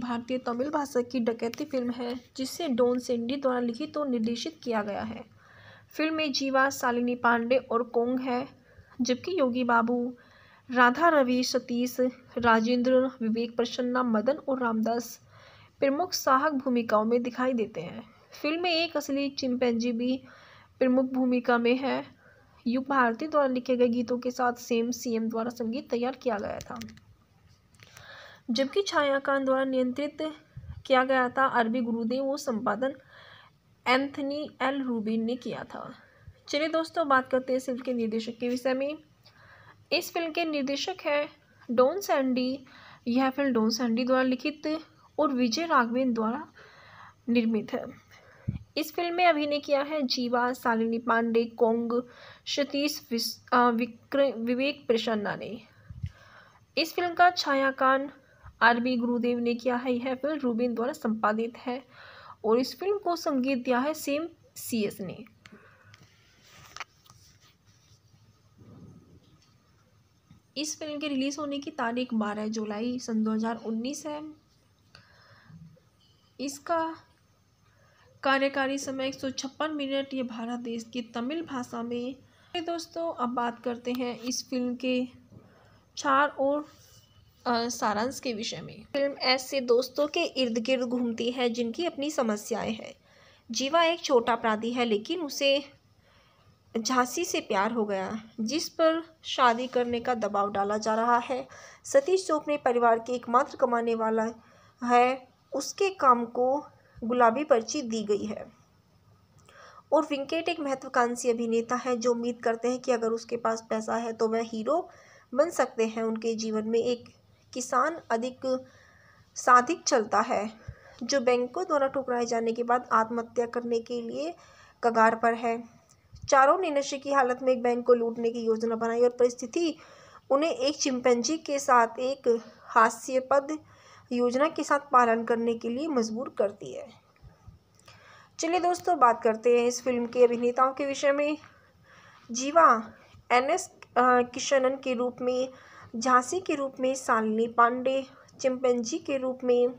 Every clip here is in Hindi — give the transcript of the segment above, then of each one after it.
भारतीय तमिल भाषा की डकैती फिल्म है जिसे डोन सेंडी द्वारा लिखित और निर्देशित किया गया है फिल्म में जीवा शालिनी पांडे और कोंग है जबकि योगी बाबू राधा रवि सतीश राजेंद्र विवेक प्रसन्ना मदन और रामदास प्रमुख साहक भूमिकाओं में दिखाई देते हैं फिल्म में एक असली चिंपैंजी भी प्रमुख भूमिका में है युग भारती द्वारा लिखे गए गीतों के साथ सेम सीएम द्वारा संगीत तैयार किया गया था जबकि छायाकान द्वारा नियंत्रित किया गया था अरबी गुरुदेव वो संपादन एंथनी एल रूबिन ने किया था चलिए दोस्तों बात करते हैं इस फिल्म के निर्देशक के विषय में इस फिल्म के निर्देशक है डोन सैंडी यह फिल्म डोन सैंडी द्वारा लिखित और विजय राघवेन द्वारा निर्मित है इस फिल्म में अभिनय किया है जीवा सालिनी पांडे कोंग सतीश विक्र विवेक प्रसन्ना ने इस फिल्म का छायाकान आरबी गुरुदेव ने किया है यह फिल्म रूबिन द्वारा संपादित है और इस फिल्म को संगीत दिया है सेम सी एस ने इस फिल्म के रिलीज़ होने की तारीख बारह जुलाई सन उन्नीस है इसका कार्यकारी समय एक सौ छप्पन मिनट ये भारत देश की तमिल भाषा में दोस्तों अब बात करते हैं इस फिल्म के चार और सारांश के विषय में फिल्म ऐसे दोस्तों के इर्द गिर्द घूमती है जिनकी अपनी समस्याएं हैं जीवा एक छोटा अपराधी है लेकिन उसे झांसी से प्यार हो गया जिस पर शादी करने का दबाव डाला जा रहा है सतीश जो अपने परिवार के एकमात्र कमाने वाला है उसके काम को गुलाबी पर्ची दी गई है और विंकेट एक महत्वाकांक्षी अभिनेता है जो उम्मीद करते हैं कि अगर उसके पास पैसा है तो वह हीरो बन सकते हैं उनके जीवन में एक किसान अधिक साधिक चलता है जो बैंकों द्वारा ठुकराए जाने के बाद आत्महत्या करने के लिए कगार पर है चारों ने नशे की हालत में एक बैंक को लूटने की योजना बनाई और परिस्थिति उन्हें एक चिंपैंजी के साथ एक हास्यपद योजना के साथ पालन करने के लिए मजबूर करती है चलिए दोस्तों बात करते हैं इस फिल्म के अभिनेताओं के विषय में जीवा एन एस किशनन के रूप में झांसी के रूप में शालिनी पांडे चिंपेंजी के रूप में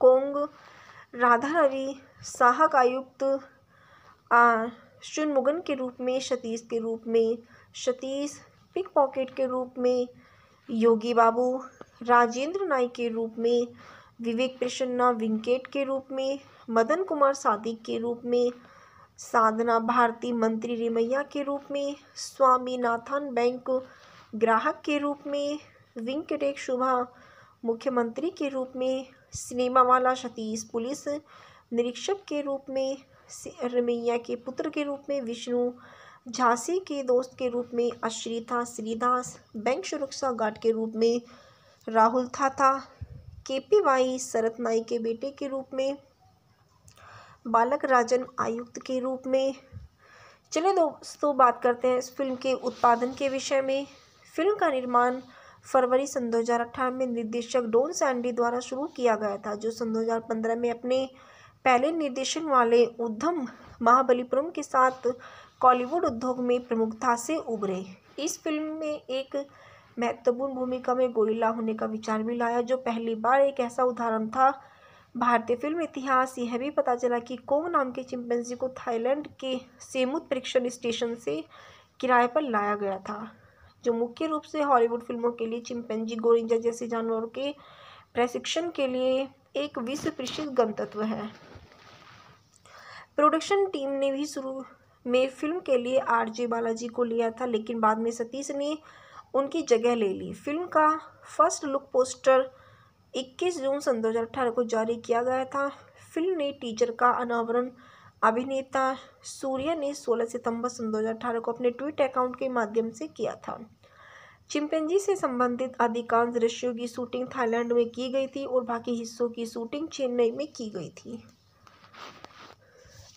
कोंग राधा रवि साहक आयुक्त शुनमुगन के रूप में सतीश के रूप में सतीश पिक पॉकेट के रूप में योगी बाबू राजेंद्र नाई के रूप में विवेक प्रसन्ना विंकेट के रूप में मदन कुमार सादिक के रूप में साधना भारती मंत्री रेमैया के रूप में स्वामीनाथन बैंक ग्राहक के रूप में वेंकटेश शुभा मुख्यमंत्री के रूप में सिनेमा वाला सतीश पुलिस निरीक्षक के रूप में रमैया के पुत्र के रूप में विष्णु झांसी के दोस्त के रूप में अश्रिता श्रीदास बैंक सुरक्षा गार्ड के रूप में राहुल था के पी वाई शरत नाई के बेटे के रूप में बालक राजन आयुक्त के रूप में चलिए दोस्तों बात करते हैं इस फिल्म के उत्पादन के विषय में फिल्म का निर्माण फरवरी सन दो में निर्देशक डोन सैंडी द्वारा शुरू किया गया था जो सन दो में अपने पहले निर्देशन वाले उद्धम महाबलीपुरम के साथ कॉलीवुड उद्योग में प्रमुखता से उभरे इस फिल्म में एक महत्वपूर्ण भूमिका में गोरिल्ला होने का विचार भी लाया जो पहली बार एक ऐसा उदाहरण था भारतीय फिल्म इतिहास यह भी पता चला कि कोंग नाम के चिंपैंजी को थाईलैंड के सेमुत परीक्षण स्टेशन से किराए पर लाया गया था जो मुख्य रूप से हॉलीवुड फिल्मों के लिए चिंपैंजी गोरिंजा जैसे जानवरों के प्रशिक्षण के लिए एक विश्व प्रसिद्ध गंतत्व है प्रोडक्शन टीम ने भी शुरू में फिल्म के लिए आरजे बालाजी को लिया था लेकिन बाद में सतीश ने उनकी जगह ले ली फिल्म का फर्स्ट लुक पोस्टर 21 जून सन दो को जारी किया गया था फिल्म ने टीचर का अनावरण अभिनेता सूर्या ने 16 सितंबर सन 2018 को अपने ट्विट अकाउंट के माध्यम से किया था चिंपेंजी से संबंधित अधिकांश दृश्यों की शूटिंग थाईलैंड में की गई थी और बाकी हिस्सों की शूटिंग चेन्नई में की गई थी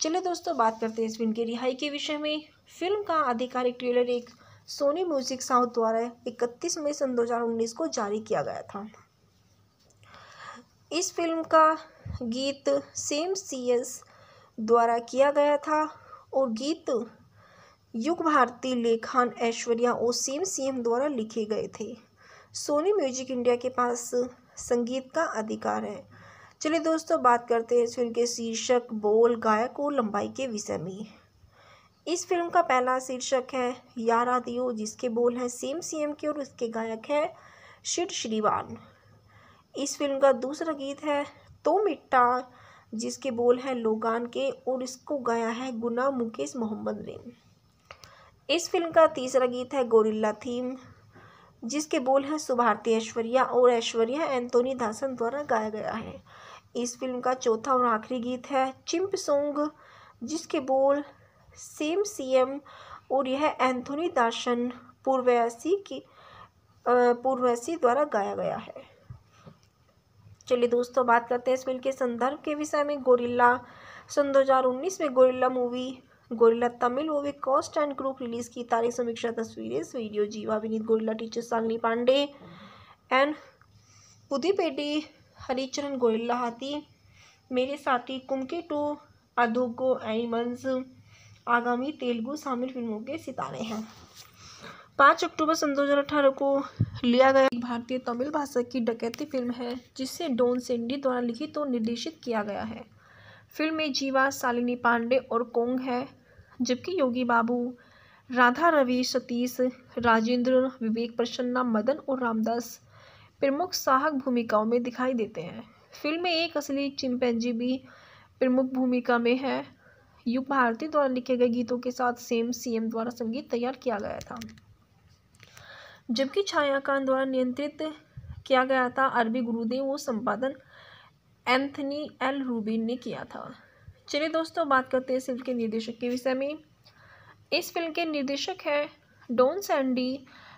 चलिए दोस्तों बात करते हैं इस फिल्म की रिहाई के विषय में फिल्म का आधिकारिक ट्रेलर एक सोनी म्यूजिक साउथ द्वारा इकतीस मई सन दो को जारी किया गया था इस फिल्म का गीत सेम सी एस द्वारा किया गया था और गीत युग भारती लेखन ऐश्वर्या और सेम सीएम द्वारा लिखे गए थे सोनी म्यूजिक इंडिया के पास संगीत का अधिकार है चलिए दोस्तों बात करते हैं इस फिल्म के शीर्षक बोल गायक और लंबाई के विषय में इस फिल्म का पहला शीर्षक है यारा दियो जिसके बोल हैं सेम सीएम के और उसके गायक हैं शिव श्रीवान इस फिल्म का दूसरा गीत है तो मिट्टा जिसके बोल हैं लोगान के और इसको गाया है गुना मुकेश मोहम्मद ने इस फिल्म का तीसरा गीत है गोरिल्ला थीम जिसके बोल हैं सुभारती ऐश्वर्या और ऐश्वर्या एंथोनी दासन द्वारा गाया गया है इस फिल्म का चौथा और आखिरी गीत है चिम्प सोंग जिसके बोल सेम सीएम और यह एंथोनी दासन पूर्वैसी की पूर्वैसी द्वारा गाया गया है चलिए दोस्तों बात करते हैं इस फिल्म के संदर्भ के विषय में गोरिल्ला सन 2019 में Gorilla movie Gorilla Tamil movie cast and group release की तारीख समीक्षा तस्वीरें इस video Jiiva Vineet Gorilla teacher Sangli Pandey and पुदीपेटी हरिचरण गोरिल्ला हाथी मेरे साथी कुमके टू अधोगो एनिमल्स आगामी तेलुगु शामिल फिल्मों के सितारे हैं पाँच अक्टूबर सन दो को लिया गया एक भारतीय तमिल भाषा की डकैती फिल्म है जिसे डोन सेंडी द्वारा लिखित तो और निर्देशित किया गया है फिल्म में जीवा शालिनी पांडे और कोंग है जबकि योगी बाबू राधा रवि सतीश राजेंद्र विवेक प्रसन्ना मदन और रामदास प्रमुख साहक भूमिकाओं में दिखाई देते हैं फिल्म में एक असली चिंपैनजी भी प्रमुख भूमिका में है युग भारती द्वारा लिखे गए गीतों के साथ सेम सीएम द्वारा संगीत तैयार किया गया था जबकि छायाकान द्वारा नियंत्रित किया गया था अरबी गुरुदेव वो संपादन एंथनी एल रूबिन ने किया था चलिए दोस्तों बात करते हैं इस फिल्म के निर्देशक के विषय में इस फिल्म के निर्देशक है डोन सैंडी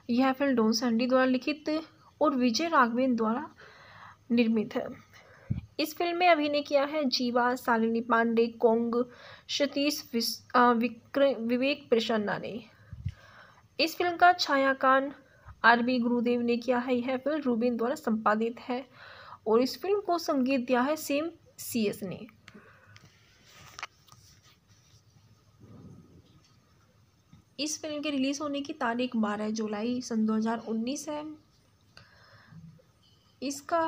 यह फिल्म डोन सैंडी द्वारा लिखित और विजय राघवेन द्वारा निर्मित है इस फिल्म में अभिनय किया है जीवा सालिनी पांडे कोंग सतीश विक्र विवेक प्रसन्ना ने इस फिल्म का छायाकान आरबी गुरुदेव ने किया है यह फिल्म रूबिन द्वारा संपादित है और इस फिल्म को संगीत दिया है सेम सी एस ने इस फिल्म के रिलीज़ होने की तारीख बारह जुलाई सन दो हजार उन्नीस है इसका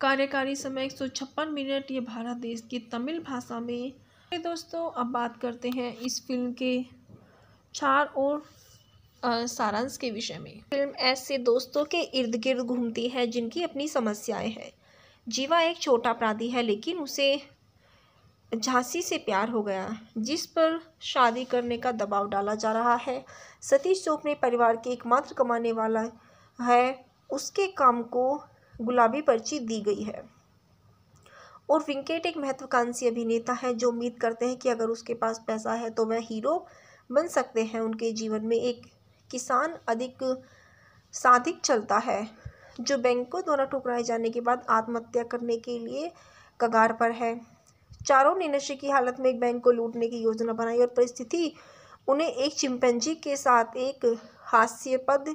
कार्यकारी समय एक सौ छप्पन मिनट ये भारत देश की तमिल भाषा में दोस्तों अब बात करते हैं इस फिल्म के चार और सारांश के विषय में फिल्म ऐसे दोस्तों के इर्द गिर्द घूमती है जिनकी अपनी समस्याएं हैं जीवा एक छोटा अपराधी है लेकिन उसे झांसी से प्यार हो गया जिस पर शादी करने का दबाव डाला जा रहा है सतीश जो अपने परिवार के एकमात्र कमाने वाला है उसके काम को गुलाबी पर्ची दी गई है और विंकेट एक महत्वाकांक्षी अभिनेता है जो उम्मीद करते हैं कि अगर उसके पास पैसा है तो वह हीरो बन सकते हैं उनके जीवन में एक किसान अधिक साधिक चलता है जो बैंकों द्वारा ठुकराए जाने के बाद आत्महत्या करने के लिए कगार पर है चारों ने नशे की हालत में एक बैंक को लूटने की योजना बनाई और परिस्थिति उन्हें एक चिंपैंजी के साथ एक हास्यपद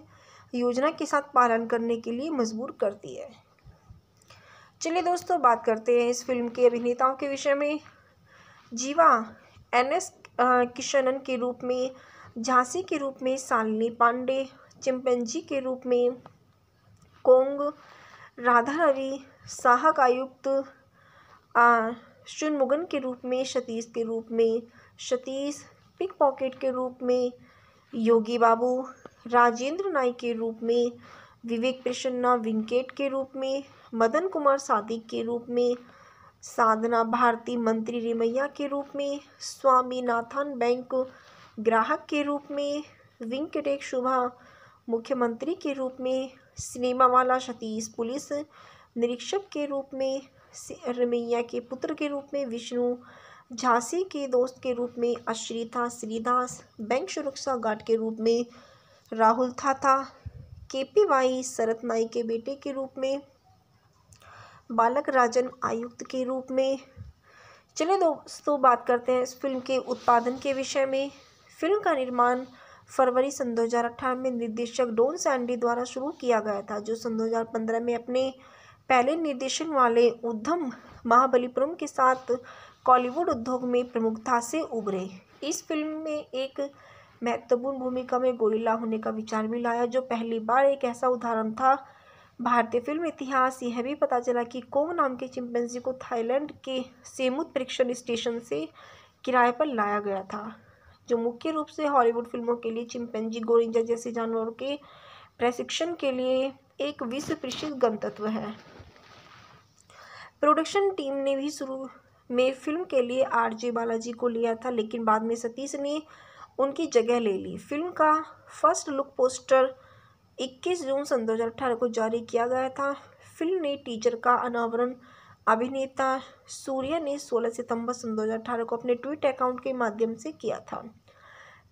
योजना के साथ पालन करने के लिए मजबूर करती है चलिए दोस्तों बात करते हैं इस फिल्म के अभिनेताओं के विषय में जीवा एन एस किशनन के रूप में झांसी के रूप में सालिनी पांडे चिंपेंजी के रूप में कोंग राधा रवि साहक आयुक्त शुनमुगन के रूप में सतीश के रूप में सतीश पिक पॉकेट के रूप में योगी बाबू राजेंद्र नाई के रूप में विवेक प्रसन्ना विंकेट के रूप में मदन कुमार सादिक के रूप में साधना भारती मंत्री रेमैया के रूप में स्वामीनाथन बैंक ग्राहक के रूप में वेंकटेश शुभा मुख्यमंत्री के रूप में सिनेमा वाला सतीश पुलिस निरीक्षक के रूप में रमैया के पुत्र के रूप में विष्णु झांसी के दोस्त के रूप में अश्रिता श्रीदास बैंक सुरक्षा गार्ड के रूप में राहुल था के पी वाई शरत नाई के बेटे के रूप में बालक राजन आयुक्त के रूप में चलिए दोस्तों बात करते हैं इस फिल्म के उत्पादन के विषय में फिल्म का निर्माण फरवरी सन दो में निर्देशक डोन सैंडी द्वारा शुरू किया गया था जो सन 2015 में अपने पहले निर्देशन वाले उद्धम महाबलीपुरम के साथ कॉलीवुड उद्योग में प्रमुखता से उभरे इस फिल्म में एक महत्वपूर्ण भूमिका में गोरिल्ला होने का विचार भी लाया जो पहली बार एक ऐसा उदाहरण था भारतीय फिल्म इतिहास यह भी पता चला कि कोंग नाम के चिंपैंजी को थाईलैंड के सेमुत परीक्षण स्टेशन से किराए पर लाया गया था जो मुख्य रूप से हॉलीवुड फिल्मों के लिए चिंपैंजी गोरिंजा जैसे जानवरों के प्रशिक्षण के लिए एक विश्व प्रसिद्ध गंतत्व है प्रोडक्शन टीम ने भी शुरू में फिल्म के लिए आरजे बालाजी को लिया था लेकिन बाद में सतीश ने उनकी जगह ले ली फिल्म का फर्स्ट लुक पोस्टर 21 जून सन दो को जारी किया गया था फिल्म ने टीचर का अनावरण अभिनेता सूर्या ने 16 सितंबर सन 2018 को अपने ट्विट अकाउंट के माध्यम से किया था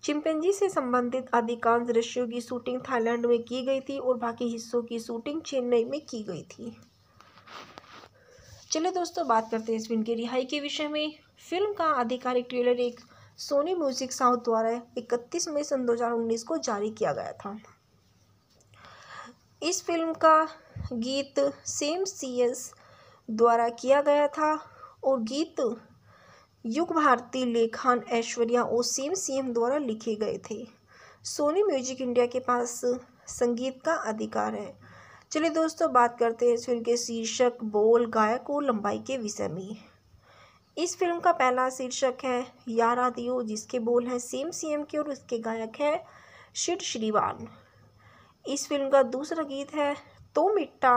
चिंपेंजी से संबंधित अधिकांश दृश्यों की शूटिंग थाईलैंड में की गई थी और बाकी हिस्सों की शूटिंग चेन्नई में की गई थी चलिए दोस्तों बात करते हैं इस फिल्म की रिहाई के विषय में फिल्म का आधिकारिक ट्रेलर एक सोनी म्यूजिक साउथ द्वारा इकतीस मई सन दो को जारी किया गया था इस फिल्म का गीत सेम सी एस द्वारा किया गया था और गीत युग भारती लेखन ऐश्वर्या और सेम सीएम द्वारा लिखे गए थे सोनी म्यूजिक इंडिया के पास संगीत का अधिकार है चलिए दोस्तों बात करते हैं इस फिल्म के शीर्षक बोल गायक और लंबाई के विषय में इस फिल्म का पहला शीर्षक है यारा दियो जिसके बोल हैं सेम सीएम के और उसके गायक हैं शिव श्रीवान इस फिल्म का दूसरा गीत है तो मिट्टा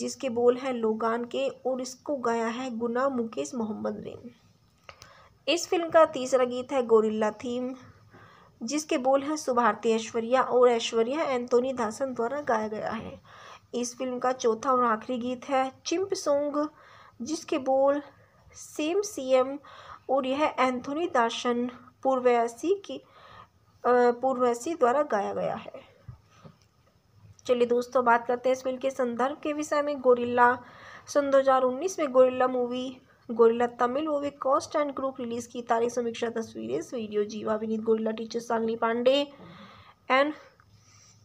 जिसके बोल हैं लोगान के और इसको गाया है गुना मुकेश मोहम्मद ने इस फिल्म का तीसरा गीत है गोरिल्ला थीम जिसके बोल हैं सुभारती ऐश्वर्या और ऐश्वर्या एंथोनी दासन द्वारा गाया गया है इस फिल्म का चौथा और आखिरी गीत है चिम्प सोंग जिसके बोल सेम सीएम और यह एंथोनी दासन पूर्वैसी की पूर्वैसी द्वारा गाया गया है चलिए दोस्तों बात करते हैं इस फिल्म के संदर्भ के विषय में गोरिल्ला सन 2019 में Gorilla movie Gorilla Tamil movie cast and group release की तारीख समीक्षा तस्वीरें video Jiiva Vineet Gorilla teacher Sangli Pandey and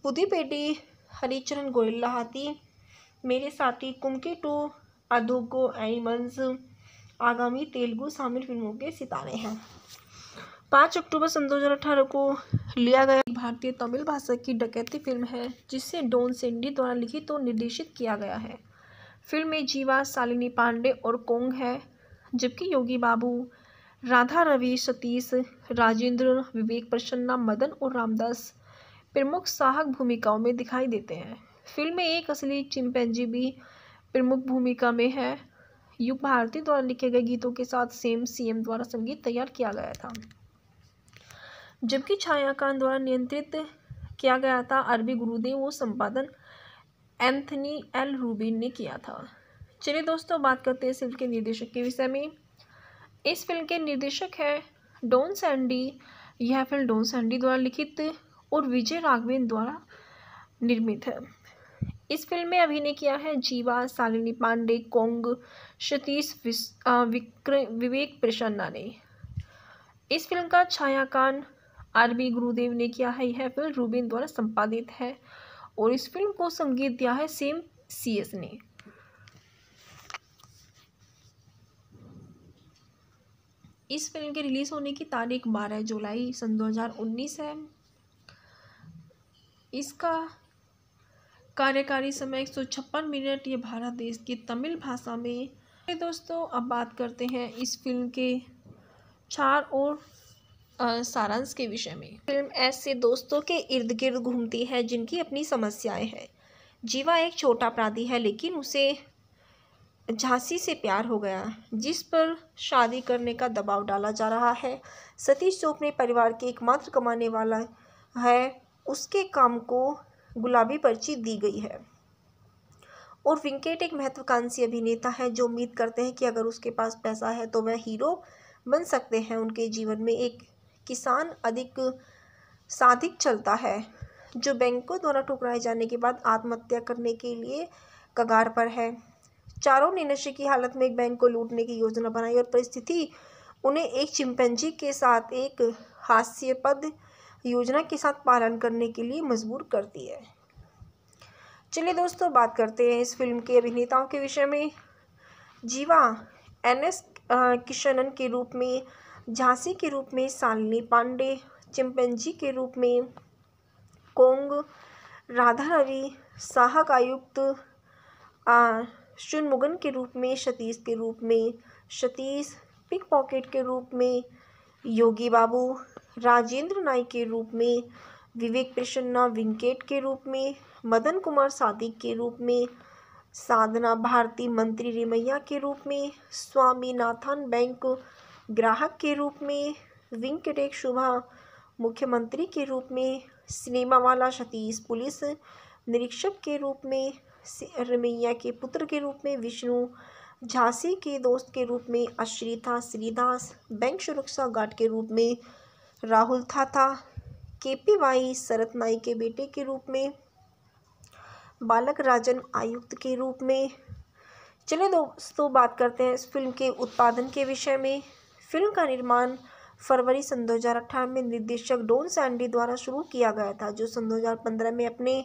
पुदीपेटी हरिचरण गोरिल्ला हाथी मेरे साथी कुमके टू अधोगो एनिमल्स आगामी तेलुगु शामिल फिल्मों के सितारे हैं पाँच अक्टूबर सन अठारह को लिया गया भारतीय तमिल भाषा की डकैती फिल्म है जिसे डोन सेंडी द्वारा लिखित तो और निर्देशित किया गया है फिल्म में जीवा शालिनी पांडे और कोंग है जबकि योगी बाबू राधा रवि सतीश राजेंद्र विवेक प्रसन्ना मदन और रामदास प्रमुख साहक भूमिकाओं में दिखाई देते हैं फिल्म में एक असली चिंपैनजी भी प्रमुख भूमिका में है युग भारती द्वारा लिखे गए गीतों के साथ सेम सीएम द्वारा संगीत तैयार किया गया था जबकि छायाकान द्वारा नियंत्रित किया गया था अरबी गुरुदेव वो संपादन एंथनी एल रूबिन ने किया था चलिए दोस्तों बात करते हैं इस फिल्म के निर्देशक के विषय में इस फिल्म के निर्देशक है डोन सैंडी यह फिल्म डोन सैंडी द्वारा लिखित और विजय राघवेन द्वारा निर्मित है इस फिल्म में अभिनय किया है जीवा सालिनी पांडे कोंग सतीश विक्र विवेक प्रसन्ना ने इस फिल्म का छायाकान आर बी गुरुदेव ने किया है यह फिल्म रूबिन द्वारा संपादित है और इस फिल्म को संगीत दिया है सेम सी एस ने इस फिल्म के रिलीज़ होने की तारीख बारह जुलाई सन दो हजार उन्नीस है इसका कार्यकारी समय एक सौ छप्पन मिनट ये भारत देश की तमिल भाषा में दोस्तों अब बात करते हैं इस फिल्म के चार और सारांश के विषय में फिल्म ऐसे दोस्तों के इर्द गिर्द घूमती है जिनकी अपनी समस्याएं हैं जीवा एक छोटा अपराधी है लेकिन उसे झांसी से प्यार हो गया जिस पर शादी करने का दबाव डाला जा रहा है सतीश चोपड़े परिवार के एकमात्र कमाने वाला है उसके काम को गुलाबी पर्ची दी गई है और विंकेट एक महत्वाकांक्षी अभिनेता है जो उम्मीद करते हैं कि अगर उसके पास पैसा है तो वह हीरो बन सकते हैं उनके जीवन में एक किसान अधिक साधिक चलता है जो बैंकों द्वारा ठुकराए जाने के बाद आत्महत्या करने के लिए कगार पर है चारों ने नशे की हालत में एक बैंक को लूटने की योजना बनाई और परिस्थिति उन्हें एक चिंपैंजी के साथ एक हास्यपद योजना के साथ पालन करने के लिए मजबूर करती है चलिए दोस्तों बात करते हैं इस फिल्म के अभिनेताओं के विषय में जीवा एन एस किशनन के रूप में झांसी के रूप में शालिनी पांडे चिंपेंजी के रूप में कोंग राधा रवि साहक आयुक्त शुनमुगन के रूप में सतीश के रूप में सतीश पिक पॉकेट के रूप में योगी बाबू राजेंद्र नाई के रूप में विवेक प्रसन्ना विंकेट के रूप में मदन कुमार सादिक के रूप में साधना भारती मंत्री रेमैया के रूप में स्वामीनाथन बैंक ग्राहक के रूप में वेंकटेश शुभा मुख्यमंत्री के रूप में सिनेमा वाला सतीश पुलिस निरीक्षक के रूप में रमैया के पुत्र के रूप में विष्णु झांसी के दोस्त के रूप में अश्रिता श्रीदास बैंक सुरक्षा गार्ड के रूप में राहुल था के पी वाई शरत नाई के बेटे के रूप में बालक राजन आयुक्त के रूप में चलिए दोस्तों बात करते हैं इस फिल्म के उत्पादन के विषय में फिल्म का निर्माण फरवरी सन दो में निर्देशक डोन सैंडी द्वारा शुरू किया गया था जो सन 2015 में अपने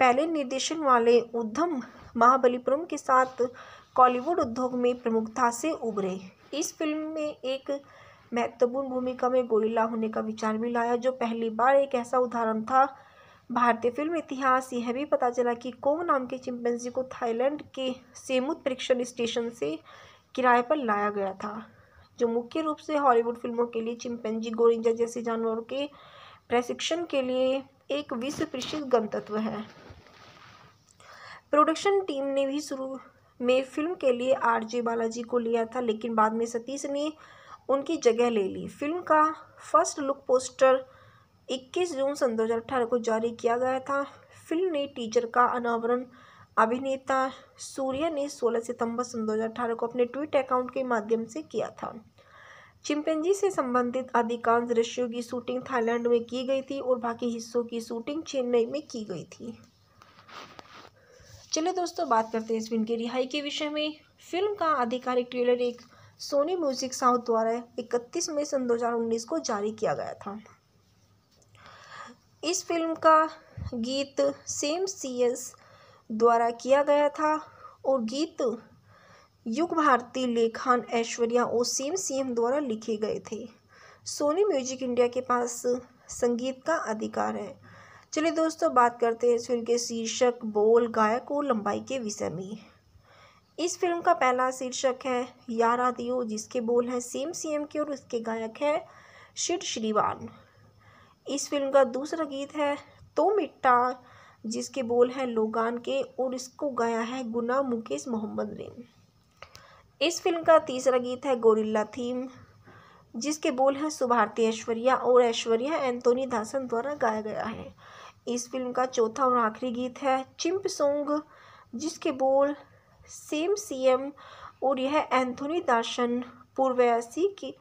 पहले निर्देशन वाले उद्धम महाबलीपुरम के साथ कॉलीवुड उद्योग में प्रमुखता से उभरे इस फिल्म में एक महत्वपूर्ण भूमिका में गोरिल्ला होने का विचार भी लाया जो पहली बार एक ऐसा उदाहरण था भारतीय फिल्म इतिहास यह भी पता चला कि कोंग नाम के चिंपैंजी को थाईलैंड के सेमुत परीक्षण स्टेशन से किराए पर लाया गया था जो मुख्य रूप से हॉलीवुड फिल्मों के लिए चिंपैंजी गोरिंजा जैसे जानवरों के प्रशिक्षण के लिए एक विश्व प्रसिद्ध गंतत्व है प्रोडक्शन टीम ने भी शुरू में फिल्म के लिए आरजे बालाजी को लिया था लेकिन बाद में सतीश ने उनकी जगह ले ली फिल्म का फर्स्ट लुक पोस्टर 21 जून सन दो को जारी किया गया था फिल्म ने टीचर का अनावरण अभिनेता सूर्या ने 16 सितंबर सन दो को अपने ट्विट अकाउंट के माध्यम से किया था चिंपेंजी से संबंधित अधिकांश दृश्यों की शूटिंग थाईलैंड में की गई थी और बाकी हिस्सों की शूटिंग चेन्नई में की गई थी चलिए दोस्तों बात करते हैं इस फिल्म की रिहाई के विषय में फिल्म का आधिकारिक ट्रेलर एक सोनी म्यूजिक साउथ द्वारा इकतीस मई सन दो को जारी किया गया था इस फिल्म का गीत सेम सी एस द्वारा किया गया था और गीत युग भारती लेखन ऐश्वर्या और सेम सीएम द्वारा लिखे गए थे सोनी म्यूजिक इंडिया के पास संगीत का अधिकार है चलिए दोस्तों बात करते हैं इस फिल्म के शीर्षक बोल गायक और लंबाई के विषय में इस फिल्म का पहला शीर्षक है यारा दियो जिसके बोल हैं सेम सीएम के और उसके गायक हैं शिव श्रीवान इस फिल्म का दूसरा गीत है तो मिट्टा जिसके बोल हैं लोगान के और इसको गाया है गुना मुकेश मोहम्मद ने इस फिल्म का तीसरा गीत है गोरिल्ला थीम जिसके बोल हैं सुभारती ऐश्वर्या और ऐश्वर्या एंथोनी दासन द्वारा गाया गया है इस फिल्म का चौथा और आखिरी गीत है चिम्प सोंग जिसके बोल सेम सीएम और यह एंथोनी दासन पूर्वैसी की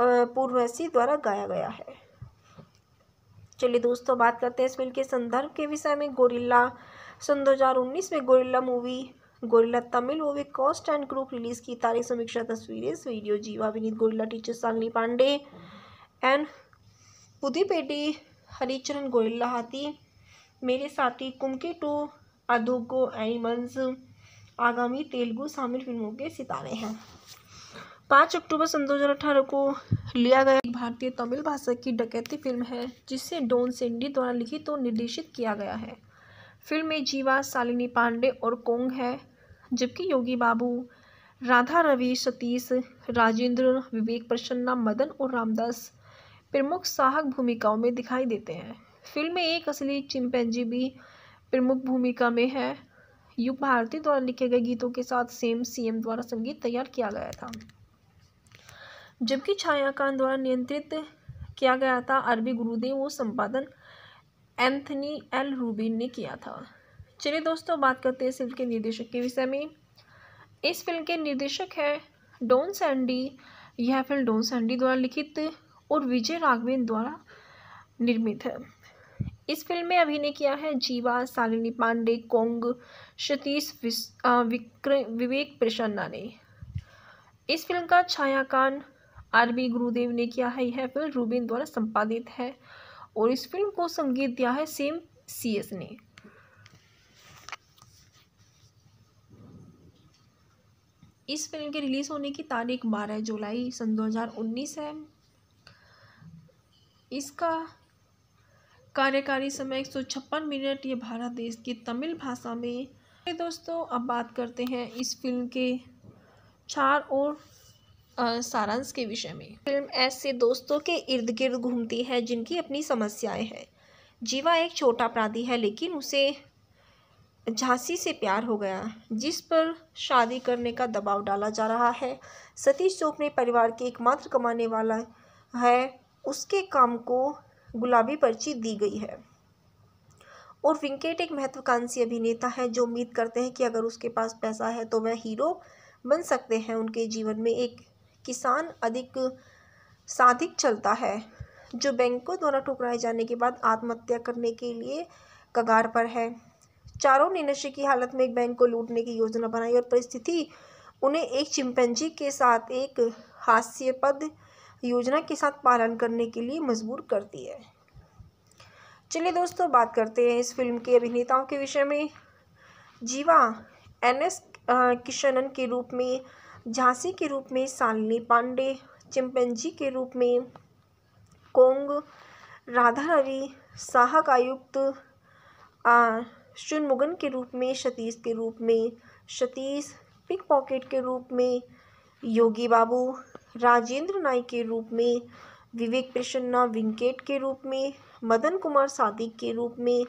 पूर्वैसी द्वारा गाया गया है चलिए दोस्तों बात करते हैं इस फिल्म के संदर्भ के विषय में गोरिल्ला सन दो में Gorilla movie Gorilla Tamil movie cast and group release की तारीख समीक्षा तस्वीरें video Jiiva Vineet Gorilla teacher Sangli Pandey and पुदीपेटी हरिचरण गोरिल्ला हाथी मेरे साथी कुमके टू अधोगो एनिमल्स आगामी तेलुगु शामिल फिल्मों के सितारे हैं पाँच अक्टूबर सन अठारह को लिया गया भारतीय तमिल भाषा की डकैती फिल्म है जिसे डोन सेंडी द्वारा लिखित तो और निर्देशित किया गया है फिल्म में जीवा शालिनी पांडे और कोंग है जबकि योगी बाबू राधा रवि सतीश राजेंद्र विवेक प्रसन्ना मदन और रामदास प्रमुख साहक भूमिकाओं में दिखाई देते हैं फिल्म में एक असली चिंपैंजी भी प्रमुख भूमिका में है युग भारती द्वारा लिखे गए गीतों के साथ सेम सीएम द्वारा संगीत तैयार किया गया था जबकि छायाकान द्वारा नियंत्रित किया गया था अरबी गुरुदेव और संपादन एंथनी एल रूबिन ने किया था चलिए दोस्तों बात करते हैं फिल्म के निर्देशक के विषय में इस फिल्म के निर्देशक है डोन सैंडी यह फिल्म डोन सैंडी द्वारा लिखित और विजय राघवेन द्वारा निर्मित है इस फिल्म में अभिनय किया है जीवा सालिनी पांडे कोंग सतीश विक्र विवेक प्रसन्ना ने इस फिल्म का छायाकान आर बी गुरुदेव ने किया है यह फिल्म रूबिन द्वारा संपादित है और इस फिल्म को संगीत दिया है सेम सी एस ने इस फिल्म के रिलीज़ होने की तारीख बारह जुलाई सन दो हजार उन्नीस है इसका कार्यकारी समय एक सौ छप्पन मिनट ये भारत देश की तमिल भाषा में दोस्तों अब बात करते हैं इस फिल्म के चार और सारांश के विषय में फिल्म ऐसे दोस्तों के इर्द गिर्द घूमती है जिनकी अपनी समस्याएं हैं जीवा एक छोटा अपराधी है लेकिन उसे झांसी से प्यार हो गया जिस पर शादी करने का दबाव डाला जा रहा है सतीश चोपड़े परिवार के एकमात्र कमाने वाला है उसके काम को गुलाबी पर्ची दी गई है और विंकेट एक महत्वाकांक्षी अभिनेता है जो उम्मीद करते हैं कि अगर उसके पास पैसा है तो वह हीरो बन सकते हैं उनके जीवन में एक किसान अधिक साधिक चलता है जो बैंकों द्वारा ठुकराए जाने के बाद आत्महत्या करने के लिए कगार पर है चारों ने नशे की हालत में एक बैंक को लूटने की योजना बनाई और परिस्थिति उन्हें एक चिंपैंजी के साथ एक हास्यपद योजना के साथ पालन करने के लिए मजबूर करती है चलिए दोस्तों बात करते हैं इस फिल्म के अभिनेताओं के विषय में जीवा एन एस किशनन के रूप में झांसी के रूप में शालिनी पांडे चिंपेंजी के रूप में कोंग राधा रवि साहक आयुक्त शुनमुगन के रूप में सतीश के रूप में सतीश पिक पॉकेट के रूप में योगी बाबू राजेंद्र नाई के रूप में विवेक प्रसन्ना विंकेट के रूप में मदन कुमार सादिक के रूप में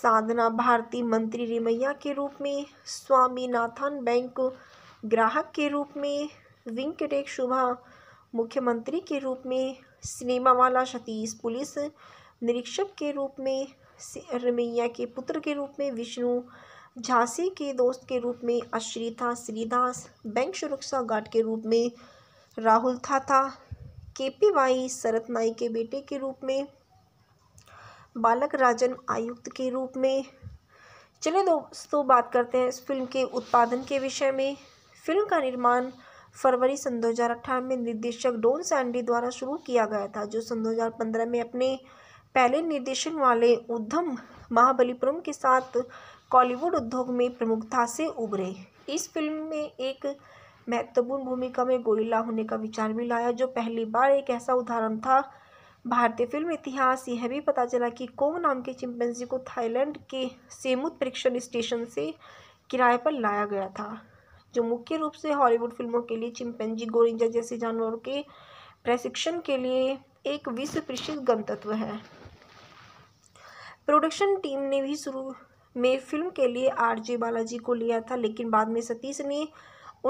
साधना भारती मंत्री रेमैया के रूप में स्वामीनाथन बैंक ग्राहक के रूप में वेंकटेश शुभा मुख्यमंत्री के रूप में सिनेमा वाला सतीश पुलिस निरीक्षक के रूप में रमैया के पुत्र के रूप में विष्णु झांसी के दोस्त के रूप में अश्रिता श्रीदास बैंक सुरक्षा गार्ड के रूप में राहुल था के पी वाई शरत नाई के बेटे के रूप में बालक राजन आयुक्त के रूप में चलिए दोस्तों बात करते हैं इस फिल्म के उत्पादन के विषय में फिल्म का निर्माण फरवरी सन दो में निर्देशक डोन सैंडी द्वारा शुरू किया गया था जो सन दो में अपने पहले निर्देशन वाले उद्धम महाबलीपुरम के साथ कॉलीवुड उद्योग में प्रमुखता से उभरे इस फिल्म में एक महत्वपूर्ण भूमिका में गोरिल्ला होने का विचार भी लाया जो पहली बार एक ऐसा उदाहरण था भारतीय फिल्म इतिहास यह भी पता चला कि कोंग नाम के चिंपैंजी को थाईलैंड के सेमुत परीक्षण स्टेशन से किराए पर लाया गया था जो मुख्य रूप से हॉलीवुड फिल्मों के लिए चिंपैंजी गोरिंजा जैसे जानवरों के प्रशिक्षण के लिए एक विश्व प्रसिद्ध गंतत्व है प्रोडक्शन टीम ने भी शुरू में फिल्म के लिए आरजे बालाजी को लिया था लेकिन बाद में सतीश ने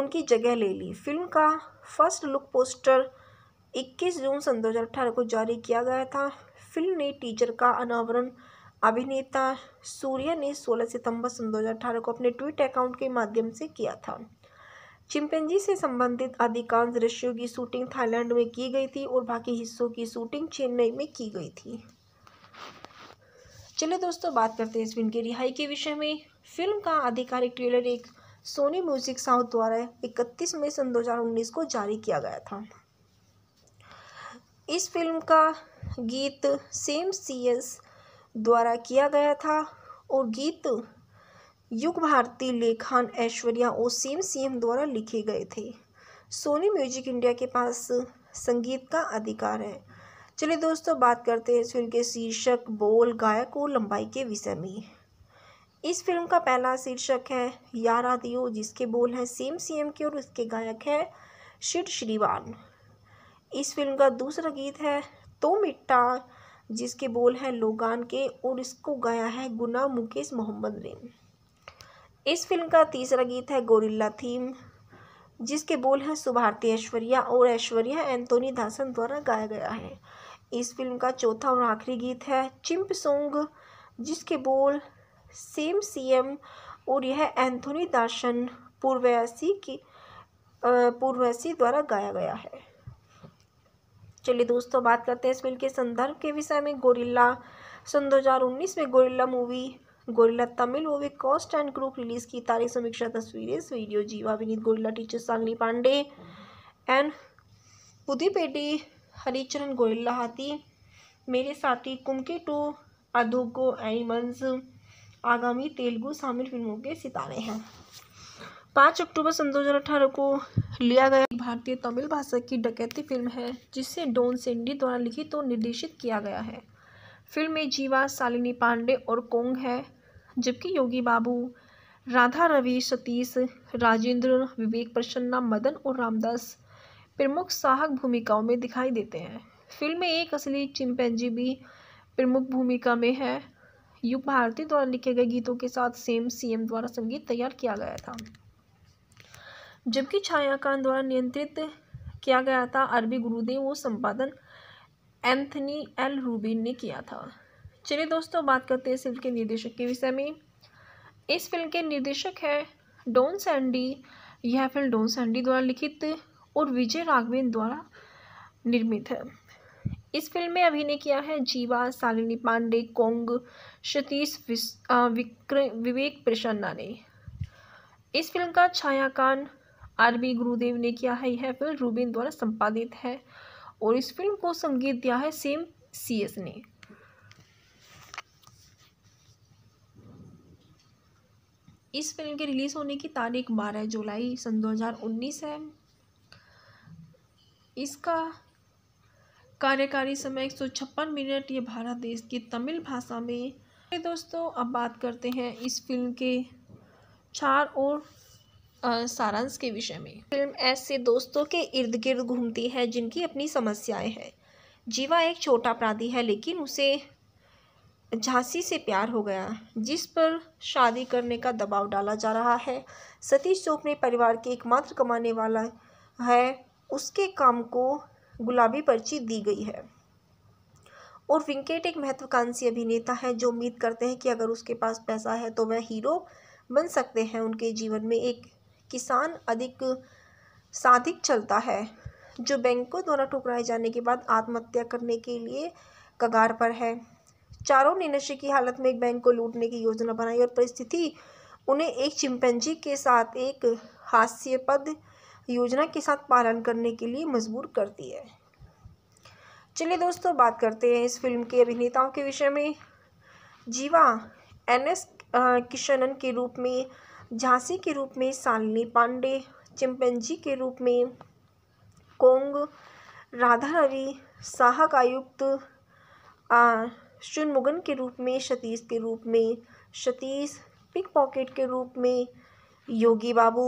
उनकी जगह ले ली फिल्म का फर्स्ट लुक पोस्टर 21 जून सन दो को जारी किया गया था फिल्म ने टीचर का अनावरण अभिनेता सूर्या ने 16 सितंबर सन दो को अपने ट्विट अकाउंट के माध्यम से किया था चिंपेंजी से संबंधित अधिकांश दृश्यों की शूटिंग थाईलैंड में की गई थी और बाकी हिस्सों की शूटिंग चेन्नई में की गई थी चलिए दोस्तों बात करते हैं इस फिल्म की रिहाई के विषय में फिल्म का आधिकारिक ट्रेलर एक सोनी म्यूजिक साउथ द्वारा इकतीस मई सन दो को जारी किया गया था इस फिल्म का गीत सेम सी एस द्वारा किया गया था और गीत युग भारती लेखन ऐश्वर्या और सेम सीएम द्वारा लिखे गए थे सोनी म्यूजिक इंडिया के पास संगीत का अधिकार है चलिए दोस्तों बात करते हैं इस फिल्म के शीर्षक बोल गायक और लंबाई के विषय में इस फिल्म का पहला शीर्षक है यारा दियो जिसके बोल हैं सेम सीएम के और उसके गायक हैं शिव श्रीवान इस फिल्म का दूसरा गीत है तो मिट्टा जिसके बोल हैं लोगान के और इसको गाया है गुना मुकेश मोहम्मद ने इस फिल्म का तीसरा गीत है गोरिल्ला थीम जिसके बोल हैं सुभारती ऐश्वर्या और ऐश्वर्या एंथोनी दासन द्वारा गाया गया है इस फिल्म का चौथा और आखिरी गीत है चिम्प सोंग जिसके बोल सेम सीएम और यह एंथोनी दासन पूर्वैसी की पूर्वैसी द्वारा गाया गया है चलिए दोस्तों बात करते हैं इस फिल्म के संदर्भ के विषय में गोरिल्ला सन 2019 में Gorilla movie Gorilla Tamil movie cast and group release की तारीख समीक्षा तस्वीरें video Jiiva Vineet Gorilla teacher Sangli Pandey and पुदीपेटी हरिचरण गोरिल्ला हाथी मेरे साथी कुमके टू अधोगो एनिमल्स आगामी तेलुगु शामिल फिल्मों के सितारे हैं पाँच अक्टूबर सन अठारह को लिया गया भारतीय तमिल भाषा की डकैती फिल्म है जिसे डोन सेंडी द्वारा लिखित और निर्देशित किया गया है फिल्म में जीवा शालिनी पांडे और कोंग है जबकि योगी बाबू राधा रवि सतीश राजेंद्र विवेक प्रसन्ना मदन और रामदास प्रमुख साहक भूमिकाओं में दिखाई देते हैं फिल्म में एक असली चिंपैंजी भी प्रमुख भूमिका में है युग भारती द्वारा लिखे गए गीतों के साथ सेम सीएम द्वारा संगीत तैयार किया गया था जबकि छायाकान द्वारा नियंत्रित किया गया था अरबी गुरुदेव वो संपादन एंथनी एल रूबिन ने किया था चलिए दोस्तों बात करते हैं इस फिल्म के निर्देशक के विषय में इस फिल्म के निर्देशक है डोन सैंडी यह फिल्म डोन सैंडी द्वारा लिखित और विजय राघवेन द्वारा निर्मित है इस फिल्म में अभिनय किया है जीवा सालिनी पांडे कोंग सतीश विवेक प्रसन्ना ने इस फिल्म का छायाकान आर बी गुरुदेव ने किया है यह फिल्म रूबिन द्वारा संपादित है और इस फिल्म को संगीत दिया है सेम सी एस ने इस फिल्म के रिलीज़ होने की तारीख बारह जुलाई सन दो हजार उन्नीस है इसका कार्यकारी समय एक सौ छप्पन मिनट ये भारत देश की तमिल भाषा में दोस्तों अब बात करते हैं इस फिल्म के चार और सारांश के विषय में फिल्म ऐसे दोस्तों के इर्द गिर्द घूमती है जिनकी अपनी समस्याएं हैं जीवा एक छोटा अपराधी है लेकिन उसे झांसी से प्यार हो गया जिस पर शादी करने का दबाव डाला जा रहा है सतीश चोपड़े परिवार के एकमात्र कमाने वाला है उसके काम को गुलाबी पर्ची दी गई है और विंकेट एक महत्वाकांक्षी अभिनेता है जो उम्मीद करते हैं कि अगर उसके पास पैसा है तो वह हीरो बन सकते हैं उनके जीवन में एक किसान अधिक साधिक चलता है जो बैंकों द्वारा ठुकराए जाने के बाद आत्महत्या करने के लिए कगार पर है चारों ने नशे की हालत में एक बैंक को लूटने की योजना बनाई और परिस्थिति उन्हें एक चिंपैंजी के साथ एक हास्यपद योजना के साथ पालन करने के लिए मजबूर करती है चलिए दोस्तों बात करते हैं इस फिल्म के अभिनेताओं के विषय में जीवा एन एस किशनन के रूप में झांसी के रूप में शालिनी पांडे चिंपेंजी के रूप में कोंग राधा रवि साहक आयुक्त युक्त शुनमुगन के रूप में सतीश के रूप में सतीश पिक पॉकेट के रूप में योगी बाबू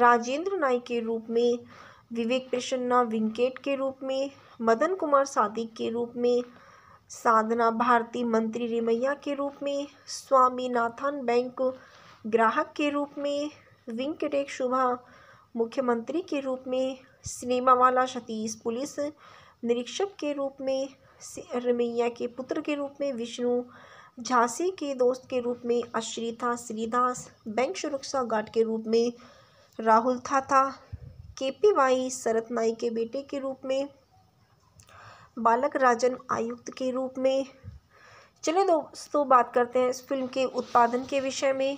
राजेंद्र नाई के रूप में विवेक प्रसन्ना विंकेट के रूप में मदन कुमार सादिक के रूप में साधना भारती मंत्री रेमैया के रूप में स्वामीनाथन बैंक ग्राहक के रूप में वेंकटेश शुभा मुख्यमंत्री के रूप में सिनेमा वाला सतीश पुलिस निरीक्षक के रूप में रमैया के पुत्र के रूप में विष्णु झांसी के दोस्त के रूप में अश्रिता श्रीदास बैंक सुरक्षा गार्ड के रूप में राहुल था के पी वाई शरत नाई के बेटे के रूप में बालक राजन आयुक्त के रूप में चलिए दोस्तों बात करते हैं इस फिल्म के उत्पादन के विषय में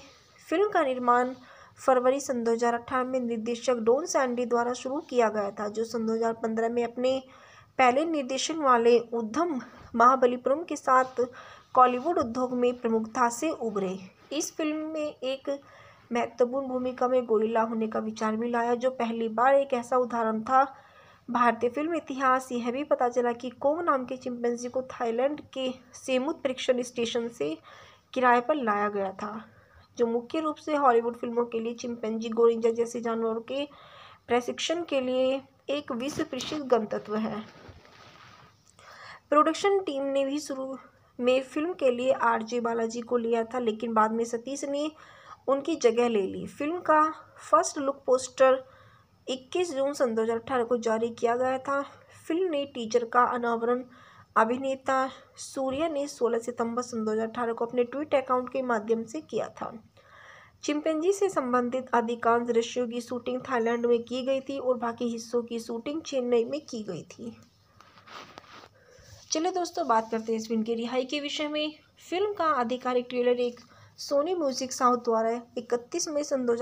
फिल्म का निर्माण फरवरी सन दो में निर्देशक डोन सैंडी द्वारा शुरू किया गया था जो सन 2015 में अपने पहले निर्देशन वाले उद्धम महाबलीपुरम के साथ कॉलीवुड उद्योग में प्रमुखता से उभरे इस फिल्म में एक महत्वपूर्ण भूमिका में गोरिल्ला होने का विचार भी लाया जो पहली बार एक ऐसा उदाहरण था भारतीय फिल्म इतिहास यह भी पता चला कि कोंग नाम के चिंपैंजी को थाईलैंड के सेमुत परीक्षण स्टेशन से किराए पर लाया गया था जो मुख्य रूप से हॉलीवुड फिल्मों के लिए चिंपैंजी गोरिंजा जैसे जानवरों के प्रशिक्षण के लिए एक विश्व प्रसिद्ध गंतत्व है प्रोडक्शन टीम ने भी शुरू में फिल्म के लिए आरजे बालाजी को लिया था लेकिन बाद में सतीश ने उनकी जगह ले ली फिल्म का फर्स्ट लुक पोस्टर 21 जून सन दो को जारी किया गया था फिल्म ने टीचर का अनावरण अभिनेता सूर्या ने 16 सितंबर सन दो को अपने ट्विट अकाउंट के माध्यम से किया था चिंपेंजी से संबंधित अधिकांश दृश्यों की शूटिंग थाईलैंड में की गई थी और बाकी हिस्सों की शूटिंग चेन्नई में की गई थी चलिए दोस्तों बात करते हैं इस फिल्म की रिहाई के विषय में फिल्म का आधिकारिक ट्रेलर एक सोनी म्यूजिक साउथ द्वारा इकतीस मई सन दो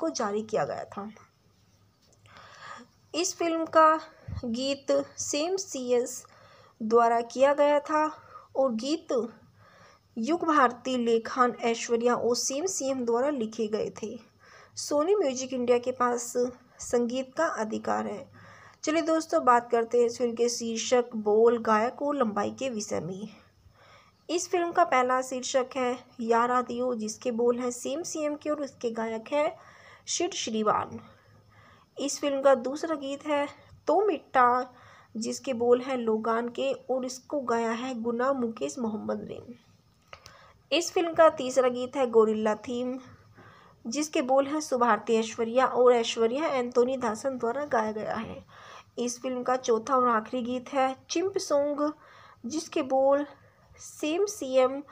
को जारी किया गया था इस फिल्म का गीत सेम सी एस द्वारा किया गया था और गीत युग भारती लेखन ऐश्वर्या और सेम सीएम द्वारा लिखे गए थे सोनी म्यूजिक इंडिया के पास संगीत का अधिकार है चलिए दोस्तों बात करते हैं इस फिल्म के शीर्षक बोल गायक और लंबाई के विषय में इस फिल्म का पहला शीर्षक है यारा दियो जिसके बोल हैं सेम सीएम के और उसके गायक हैं शिव श्रीवान इस फिल्म का दूसरा गीत है तो मिट्टा जिसके बोल हैं लोगान के और इसको गाया है गुना मुकेश मोहम्मद ने इस फिल्म का तीसरा गीत है गोरिल्ला थीम जिसके बोल हैं सुभारती ऐश्वर्या और ऐश्वर्या एंथोनी दासन द्वारा गाया गया है इस फिल्म का चौथा और आखिरी गीत है चिम्प सोंग जिसके बोल सेम सीएम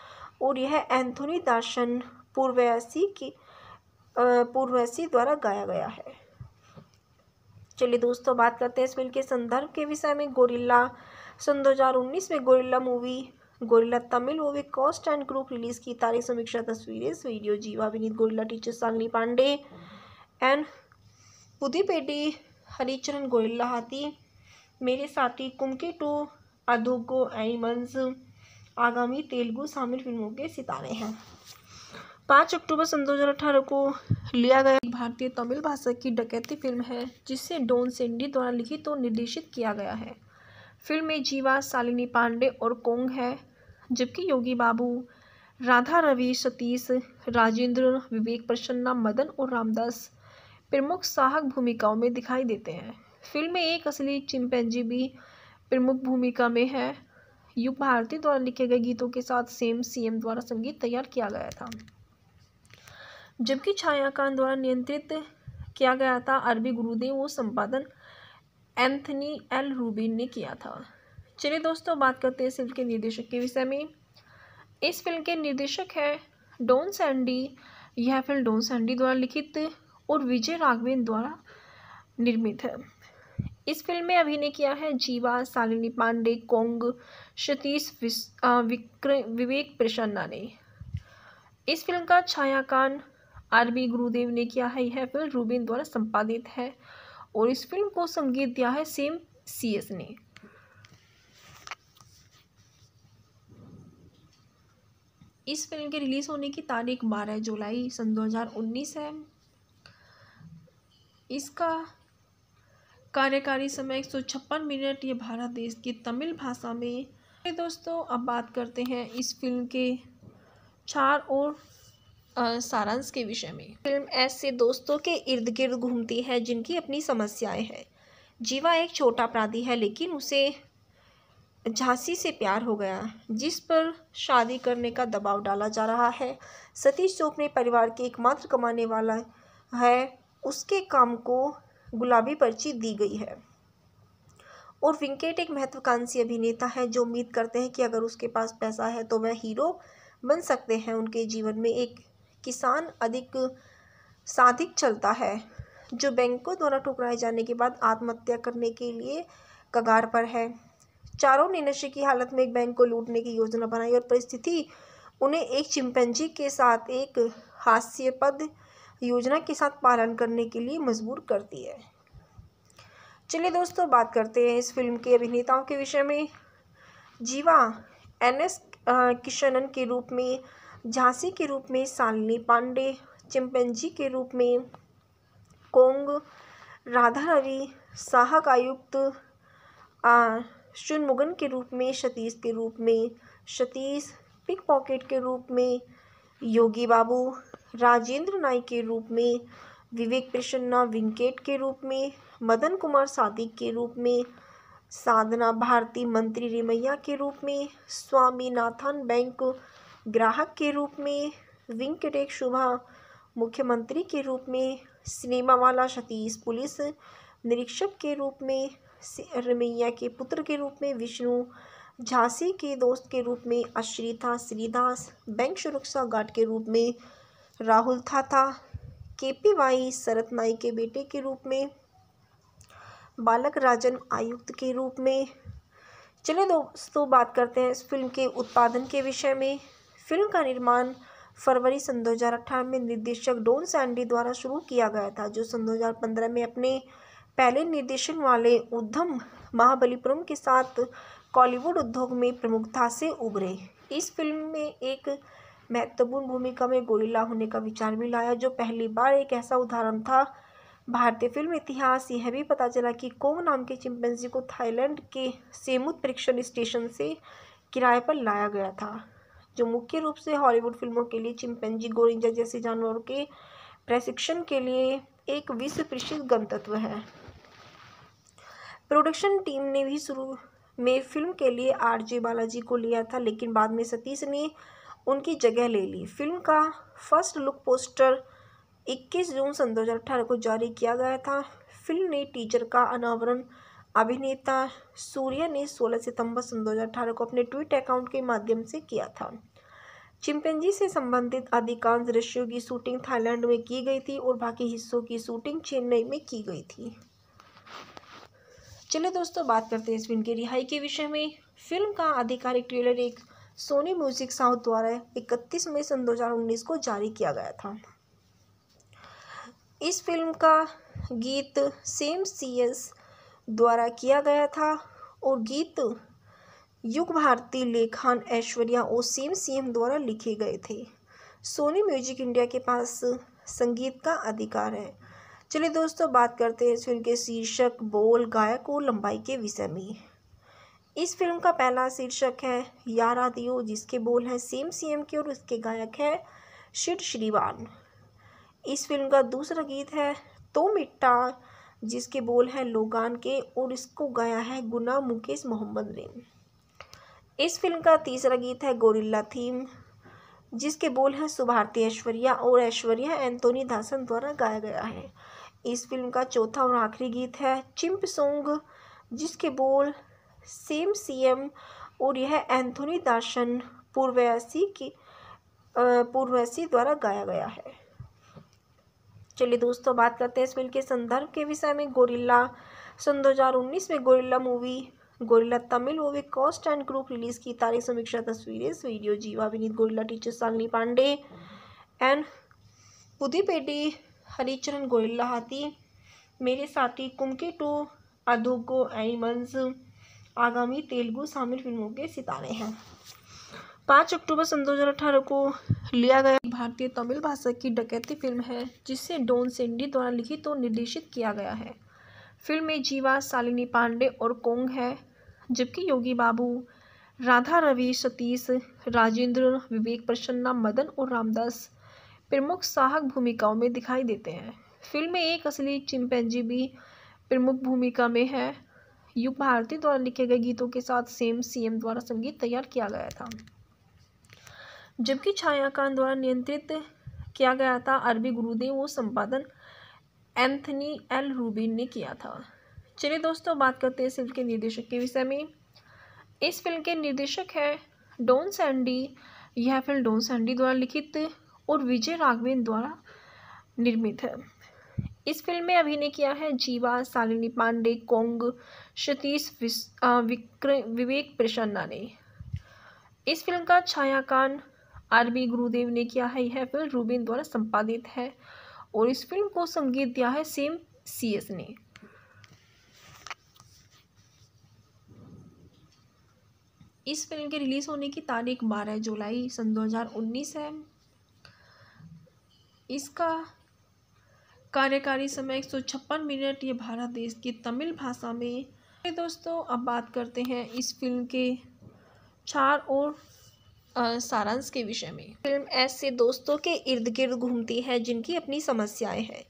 और यह एंथोनी दासन पूर्वयासी की पूर्वयासी द्वारा गाया गया है चलिए दोस्तों बात करते हैं इस फिल्म के संदर्भ के विषय में गोरिल्ला सन 2019 में Gorilla movie Gorilla Tamil movie cast and group release की तारीख समीक्षा तस्वीरें video Jiiva Vineet Gorilla teacher Sangli Pandey and पुदीपेटी हरिचरण गोरिल्ला हाथी मेरे साथी कुमके टू अधोगो एनिमल्स आगामी तेलुगु शामिल फिल्मों के सितारे हैं पाँच अक्टूबर सन अठारह को लिया गया भारतीय तमिल भाषा की डकैती फिल्म है जिसे डोन सेंडी द्वारा लिखित और निर्देशित किया गया है फिल्म में जीवा शालिनी पांडे और कोंग है जबकि योगी बाबू राधा रवि सतीश राजेंद्र विवेक प्रसन्ना मदन और रामदास प्रमुख साहक भूमिकाओं में दिखाई देते हैं फिल्म में एक असली चिंपैंजी भी प्रमुख भूमिका में है युग भारती द्वारा लिखे गए गीतों के साथ सेम सीएम द्वारा संगीत तैयार किया गया था जबकि छायाकान द्वारा नियंत्रित किया गया था अरबी गुरुदेव वो संपादन एंथनी एल रूबिन ने किया था चलिए दोस्तों बात करते हैं इस फिल्म के निर्देशक के विषय में इस फिल्म के निर्देशक है डोन सैंडी यह फिल्म डोन सैंडी द्वारा लिखित और विजय राघवेन द्वारा निर्मित है इस फिल्म में अभिनय किया है जीवा सालिनी पांडे कोंग सतीश विवेक प्रसन्ना ने इस फिल्म का छायाकान आर बी गुरुदेव ने किया है यह फिल्म रूबिन द्वारा संपादित है और इस फिल्म को संगीत दिया है सेम सी एस ने इस फिल्म के रिलीज़ होने की तारीख बारह जुलाई सन दो हजार उन्नीस है इसका कार्यकारी समय एक सौ छप्पन मिनट ये भारत देश की तमिल भाषा में दोस्तों अब बात करते हैं इस फिल्म के चार और सारांश के विषय में फिल्म ऐसे दोस्तों के इर्द गिर्द घूमती है जिनकी अपनी समस्याएं हैं जीवा एक छोटा अपराधी है लेकिन उसे झांसी से प्यार हो गया जिस पर शादी करने का दबाव डाला जा रहा है सतीश चोप ने परिवार के एकमात्र कमाने वाला है उसके काम को गुलाबी पर्ची दी गई है और विंकेट एक महत्वाकांक्षी अभिनेता है जो उम्मीद करते हैं कि अगर उसके पास पैसा है तो वह हीरो बन सकते हैं उनके जीवन में एक किसान अधिक साधिक चलता है जो बैंकों द्वारा ठुकराए जाने के बाद आत्महत्या करने के लिए कगार पर है चारों ने नशे की हालत में एक बैंक को लूटने की योजना बनाई और परिस्थिति उन्हें एक चिंपैंजी के साथ एक हास्यपद योजना के साथ पालन करने के लिए मजबूर करती है चलिए दोस्तों बात करते हैं इस फिल्म के अभिनेताओं के विषय में जीवा एन एस किशनन के रूप में झांसी के रूप में शालिनी पांडे चिंपेंजी के रूप में कोंग राधा रवि साहा आयुक्त शुनमुगन के रूप में सतीश के रूप में सतीश पिक पॉकेट के रूप में योगी बाबू राजेंद्र नाई के रूप में विवेक प्रसन्ना विंकेट के रूप में मदन कुमार सादिक के रूप में साधना भारती मंत्री रेमैया के रूप में स्वामीनाथन बैंक ग्राहक के रूप में वेंकटेश शुभा मुख्यमंत्री के रूप में सिनेमा वाला सतीश पुलिस निरीक्षक के रूप में रमैया के पुत्र के रूप में विष्णु झांसी के दोस्त के रूप में अश्रिता श्रीदास बैंक सुरक्षा गार्ड के रूप में राहुल था के पी वाई शरत नाई के बेटे के रूप में बालक राजन आयुक्त के रूप में चलिए दोस्तों बात करते हैं इस फिल्म के उत्पादन के विषय में फिल्म का निर्माण फरवरी सन दो में निर्देशक डोन सैंडी द्वारा शुरू किया गया था जो सन 2015 में अपने पहले निर्देशन वाले उद्धम महाबलीपुरम के साथ कॉलीवुड उद्योग में प्रमुखता से उभरे इस फिल्म में एक महत्वपूर्ण भूमिका में गोरिल्ला होने का विचार भी लाया जो पहली बार एक ऐसा उदाहरण था भारतीय फिल्म इतिहास यह भी पता चला कि कोंग नाम के चिंपैंजी को थाईलैंड के सेमुत परीक्षण स्टेशन से किराए पर लाया गया था जो मुख्य रूप से हॉलीवुड फिल्मों के लिए चिंपैंजी गोरिंजा जैसे जानवरों के प्रशिक्षण के लिए एक विश्व प्रसिद्ध गंतत्व है प्रोडक्शन टीम ने भी शुरू में फिल्म के लिए आरजे बालाजी को लिया था लेकिन बाद में सतीश ने उनकी जगह ले ली फिल्म का फर्स्ट लुक पोस्टर 21 जून सन दो को जारी किया गया था फिल्म ने टीचर का अनावरण अभिनेता सूर्या ने 16 सितंबर सन दो को अपने ट्विट अकाउंट के माध्यम से किया था चिंपेंजी से संबंधित अधिकांश दृश्यों की शूटिंग थाईलैंड में की गई थी और बाकी हिस्सों की शूटिंग चेन्नई में की गई थी चलिए दोस्तों बात करते हैं इस फिल्म की रिहाई के विषय में फिल्म का आधिकारिक ट्रेलर एक सोनी म्यूजिक साउथ द्वारा इकतीस मई सन दो को जारी किया गया था इस फिल्म का गीत सेम सी एस द्वारा किया गया था और गीत युग भारती लेखन ऐश्वर्या और सेम सेम द्वारा लिखे गए थे सोनी म्यूजिक इंडिया के पास संगीत का अधिकार है चलिए दोस्तों बात करते हैं इस फिल्म के शीर्षक बोल गायक और लंबाई के विषय में इस फिल्म का पहला शीर्षक है यारा दियो जिसके बोल हैं सेम सीएम के और उसके गायक हैं शिव श्रीवान इस फिल्म का दूसरा गीत है तो मिट्टा जिसके बोल हैं लोगान के और इसको गाया है गुना मुकेश मोहम्मद ने इस फिल्म का तीसरा गीत है गोरिल्ला थीम जिसके बोल हैं सुभारती ऐश्वर्या और ऐश्वर्या एंथोनी दासन द्वारा गाया गया है इस फिल्म का चौथा और आखिरी गीत है चिम्प सोंग जिसके बोल सेम सीएम और यह एंथोनी दासन पूर्वैसी की पूर्वैसी द्वारा गाया गया है चलिए दोस्तों बात करते हैं इस फिल्म के संदर्भ के विषय में गोरिल्ला सन 2019 में Gorilla movie Gorilla Tamil movie cast and group release की तारीख समीक्षा तस्वीरें इस वीडियो जीवा अभिनीत Gorilla teacher Shalini Pandey and पुदीपेटी हरिचरण गोरिल्ला हाथी मेरे साथी कुमके टू अधोगो एनिमल्स आगामी तेलुगु शामिल फिल्मों के सितारे हैं पाँच अक्टूबर सन अठारह को लिया गया भारतीय तमिल भाषा की डकैती फिल्म है जिसे डोन सेंडी द्वारा लिखित और निर्देशित किया गया है फिल्म में जीवा शालिनी पांडे और कोंग है जबकि योगी बाबू राधा रवि सतीश राजेंद्र विवेक प्रसन्ना मदन और रामदास प्रमुख साहक भूमिकाओं में दिखाई देते हैं फिल्म में एक असली चिंपैंजी भी प्रमुख भूमिका में है युग भारती द्वारा लिखे गए गीतों के साथ सेम सीएम द्वारा संगीत तैयार किया गया था जबकि छायाकान द्वारा नियंत्रित किया गया था अरबी गुरुदेव वो संपादन एंथनी एल रूबिन ने किया था चलिए दोस्तों बात करते हैं इस फिल्म के निर्देशक के विषय में इस फिल्म के निर्देशक है डोन सैंडी यह फिल्म डोन सैंडी द्वारा लिखित और विजय राघवेंद्र द्वारा निर्मित है इस फिल्म में अभिनय किया है जीवा सालिनी पांडे कोंग सतीश विवेक प्रसन्ना ने इस फिल्म का छायाकान आर बी गुरुदेव ने किया है यह फिल्म रूबिन द्वारा संपादित है और इस फिल्म को संगीत दिया है सेम सी एस ने इस फिल्म के रिलीज़ होने की तारीख बारह जुलाई सन उन्नीस है इसका कार्यकारी समय एक सौ छप्पन मिनट ये भारत देश की तमिल भाषा में दोस्तों अब बात करते हैं इस फिल्म के चार और सारांश के विषय में फिल्म ऐसे दोस्तों के इर्द गिर्द घूमती है जिनकी अपनी समस्याएं हैं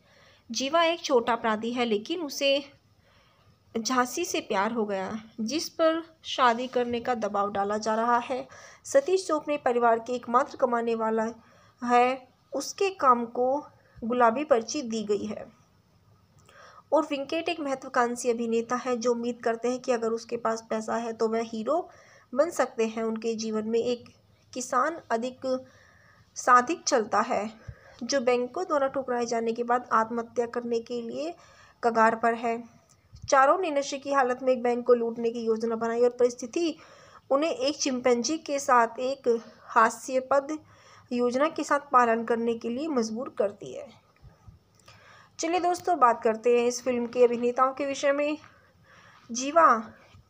जीवा एक छोटा अपराधी है लेकिन उसे झांसी से प्यार हो गया जिस पर शादी करने का दबाव डाला जा रहा है सतीश जो अपने परिवार के एकमात्र कमाने वाला है उसके काम को गुलाबी पर्ची दी गई है और विंकेट एक महत्वाकांक्षी अभिनेता है जो उम्मीद करते हैं कि अगर उसके पास पैसा है तो वह हीरो बन सकते हैं उनके जीवन में एक किसान अधिक साधिक चलता है जो बैंकों द्वारा ठुकराए जाने के बाद आत्महत्या करने के लिए कगार पर है चारों ने नशे की हालत में एक बैंक को लूटने की योजना बनाई और परिस्थिति उन्हें एक चिंपैंजी के साथ एक हास्यपद योजना के साथ पालन करने के लिए मजबूर करती है चलिए दोस्तों बात करते हैं इस फिल्म के अभिनेताओं के विषय में जीवा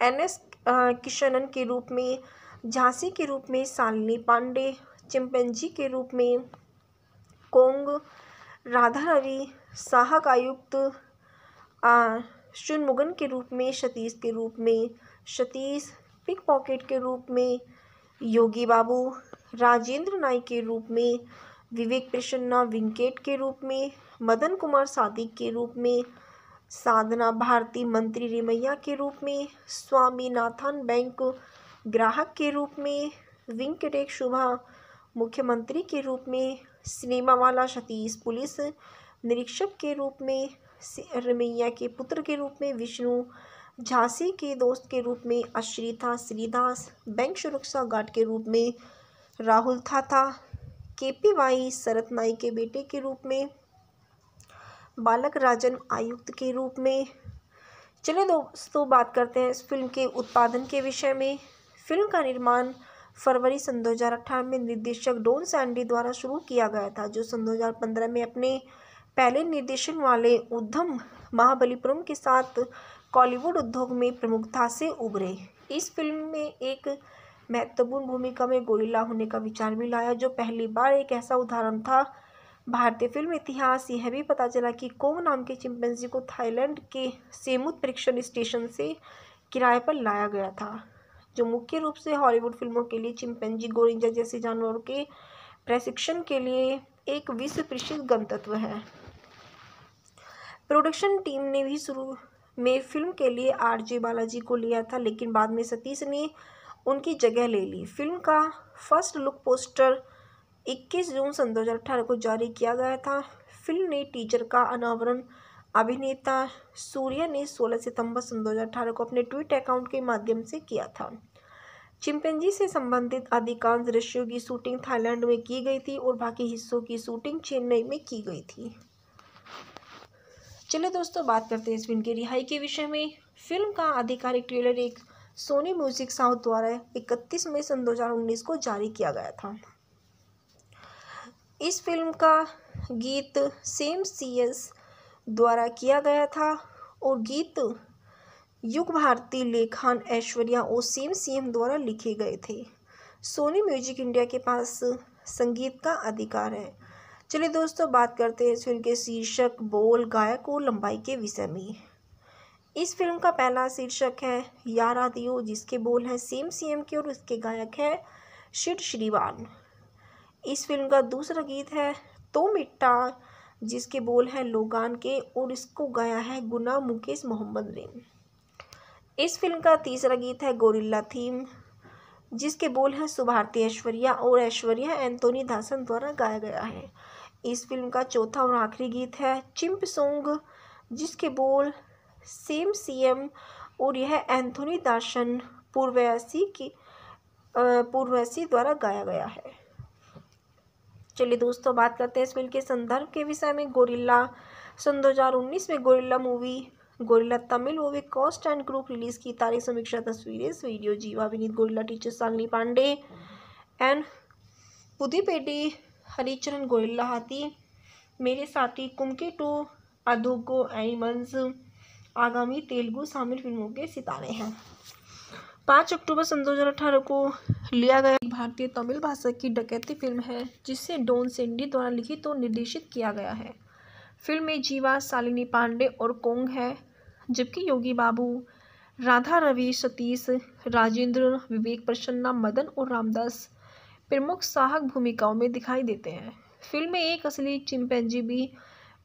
एन एस किशनन के रूप में झांसी के रूप में शालिनी पांडे चिंपेंजी के रूप में कोंग राधा रवि साहक आयुक्त शुनमुगन के रूप में सतीश के रूप में सतीश पिक पॉकेट के रूप में योगी बाबू राजेंद्र नाई के रूप में विवेक प्रसन्ना विंकेट के रूप में मदन कुमार सादिक के रूप में साधना भारती मंत्री रेमैया के रूप में स्वामीनाथन बैंक ग्राहक के रूप में वेंकटेश शुभा मुख्यमंत्री के रूप में सिनेमावाला सतीश पुलिस निरीक्षक के रूप में रमैया के पुत्र के रूप में विष्णु झांसी के दोस्त के रूप में अश्रिता श्रीदास बैंक सुरक्षा गार्ड के रूप में राहुल थाथा के पी वाई शरत नाई के बेटे के रूप में बालक राजन आयुक्त के रूप में चलिए दोस्तों बात करते हैं इस फिल्म के उत्पादन के विषय में फिल्म का निर्माण फरवरी सन दो में निर्देशक डोन सैंडी द्वारा शुरू किया गया था जो सन 2015 में अपने पहले निर्देशन वाले उद्धम महाबलीपुरम के साथ कॉलीवुड उद्योग में प्रमुखता से उभरे इस फिल्म में एक महत्वपूर्ण भूमिका में गोरिल्ला होने का विचार भी लाया जो पहली बार एक ऐसा उदाहरण था भारतीय फिल्म इतिहास यह भी पता चला कि कोंग नाम के चिंपैंजी को थाईलैंड के सेमुत परीक्षण स्टेशन से किराए पर लाया गया था जो मुख्य रूप से हॉलीवुड फिल्मों के लिए चिंपैंजी गोरिंजा जैसे जानवरों के प्रशिक्षण के लिए एक विश्व प्रसिद्ध गंतत्व है प्रोडक्शन टीम ने भी शुरू में फिल्म के लिए आरजे बालाजी को लिया था लेकिन बाद में सतीश ने उनकी जगह ले ली फिल्म का फर्स्ट लुक पोस्टर 21 जून सन दो को जारी किया गया था फिल्म ने टीचर का अनावरण अभिनेता सूर्या ने 16 सितंबर सन दो को अपने ट्विट अकाउंट के माध्यम से किया था चिंपेंजी से संबंधित अधिकांश दृश्यों की शूटिंग थाईलैंड में की गई थी और बाकी हिस्सों की शूटिंग चेन्नई में की गई थी चलिए दोस्तों बात करते हैं इस फिल्म की रिहाई के विषय में फिल्म का आधिकारिक ट्रेलर एक सोनी म्यूजिक साउथ द्वारा इकतीस मई सन दो को जारी किया गया था इस फिल्म का गीत सेम सी एस द्वारा किया गया था और गीत युग भारती लेखान ऐश्वर्या और सेम सीएम द्वारा लिखे गए थे सोनी म्यूजिक इंडिया के पास संगीत का अधिकार है चलिए दोस्तों बात करते हैं इस फिल्म के शीर्षक बोल गायक और लंबाई के विषय में इस फिल्म का पहला शीर्षक है यारा दियो जिसके बोल हैं सेम सीएम के और उसके गायक हैं शिव श्रीवान इस फिल्म का दूसरा गीत है तो मिट्टा जिसके बोल हैं लोगान के और इसको गाया है गुना मुकेश मोहम्मद ने इस फिल्म का तीसरा गीत है गोरिल्ला थीम जिसके बोल हैं सुभारती ऐश्वर्या और ऐश्वर्या एंथोनी दासन द्वारा गाया गया है इस फिल्म का चौथा और आखिरी गीत है चिम्प सोंग जिसके बोल सेम सीएम और यह एंथोनी दासन पूर्वैसी की पूर्वैसी द्वारा गाया गया है चलिए दोस्तों बात करते हैं इस फिल्म के संदर्भ के विषय में गोरिल्ला सन 2019 में Gorilla movie Gorilla Tamil movie cast and group release की तारीख समीक्षा तस्वीरें इस वीडियो जीवा अभिनीत Gorilla teacher Shalini Pandey and पुदीपेटी हरिचरण गोरिल्ला हाथी मेरे साथी कुमके टू अधोगो एनिमल्स आगामी तेलुगु शामिल फिल्मों के सितारे हैं पाँच अक्टूबर सन अठारह को लिया गया भारतीय तमिल भाषा की डकैती फिल्म है जिसे डोन सेंडी द्वारा लिखित और निर्देशित किया गया है फिल्म में जीवा शालिनी पांडे और कोंग है जबकि योगी बाबू राधा रवि सतीश राजेंद्र विवेक प्रसन्ना मदन और रामदास प्रमुख साहक भूमिकाओं में दिखाई देते हैं फिल्म में एक असली चिंपैंजी भी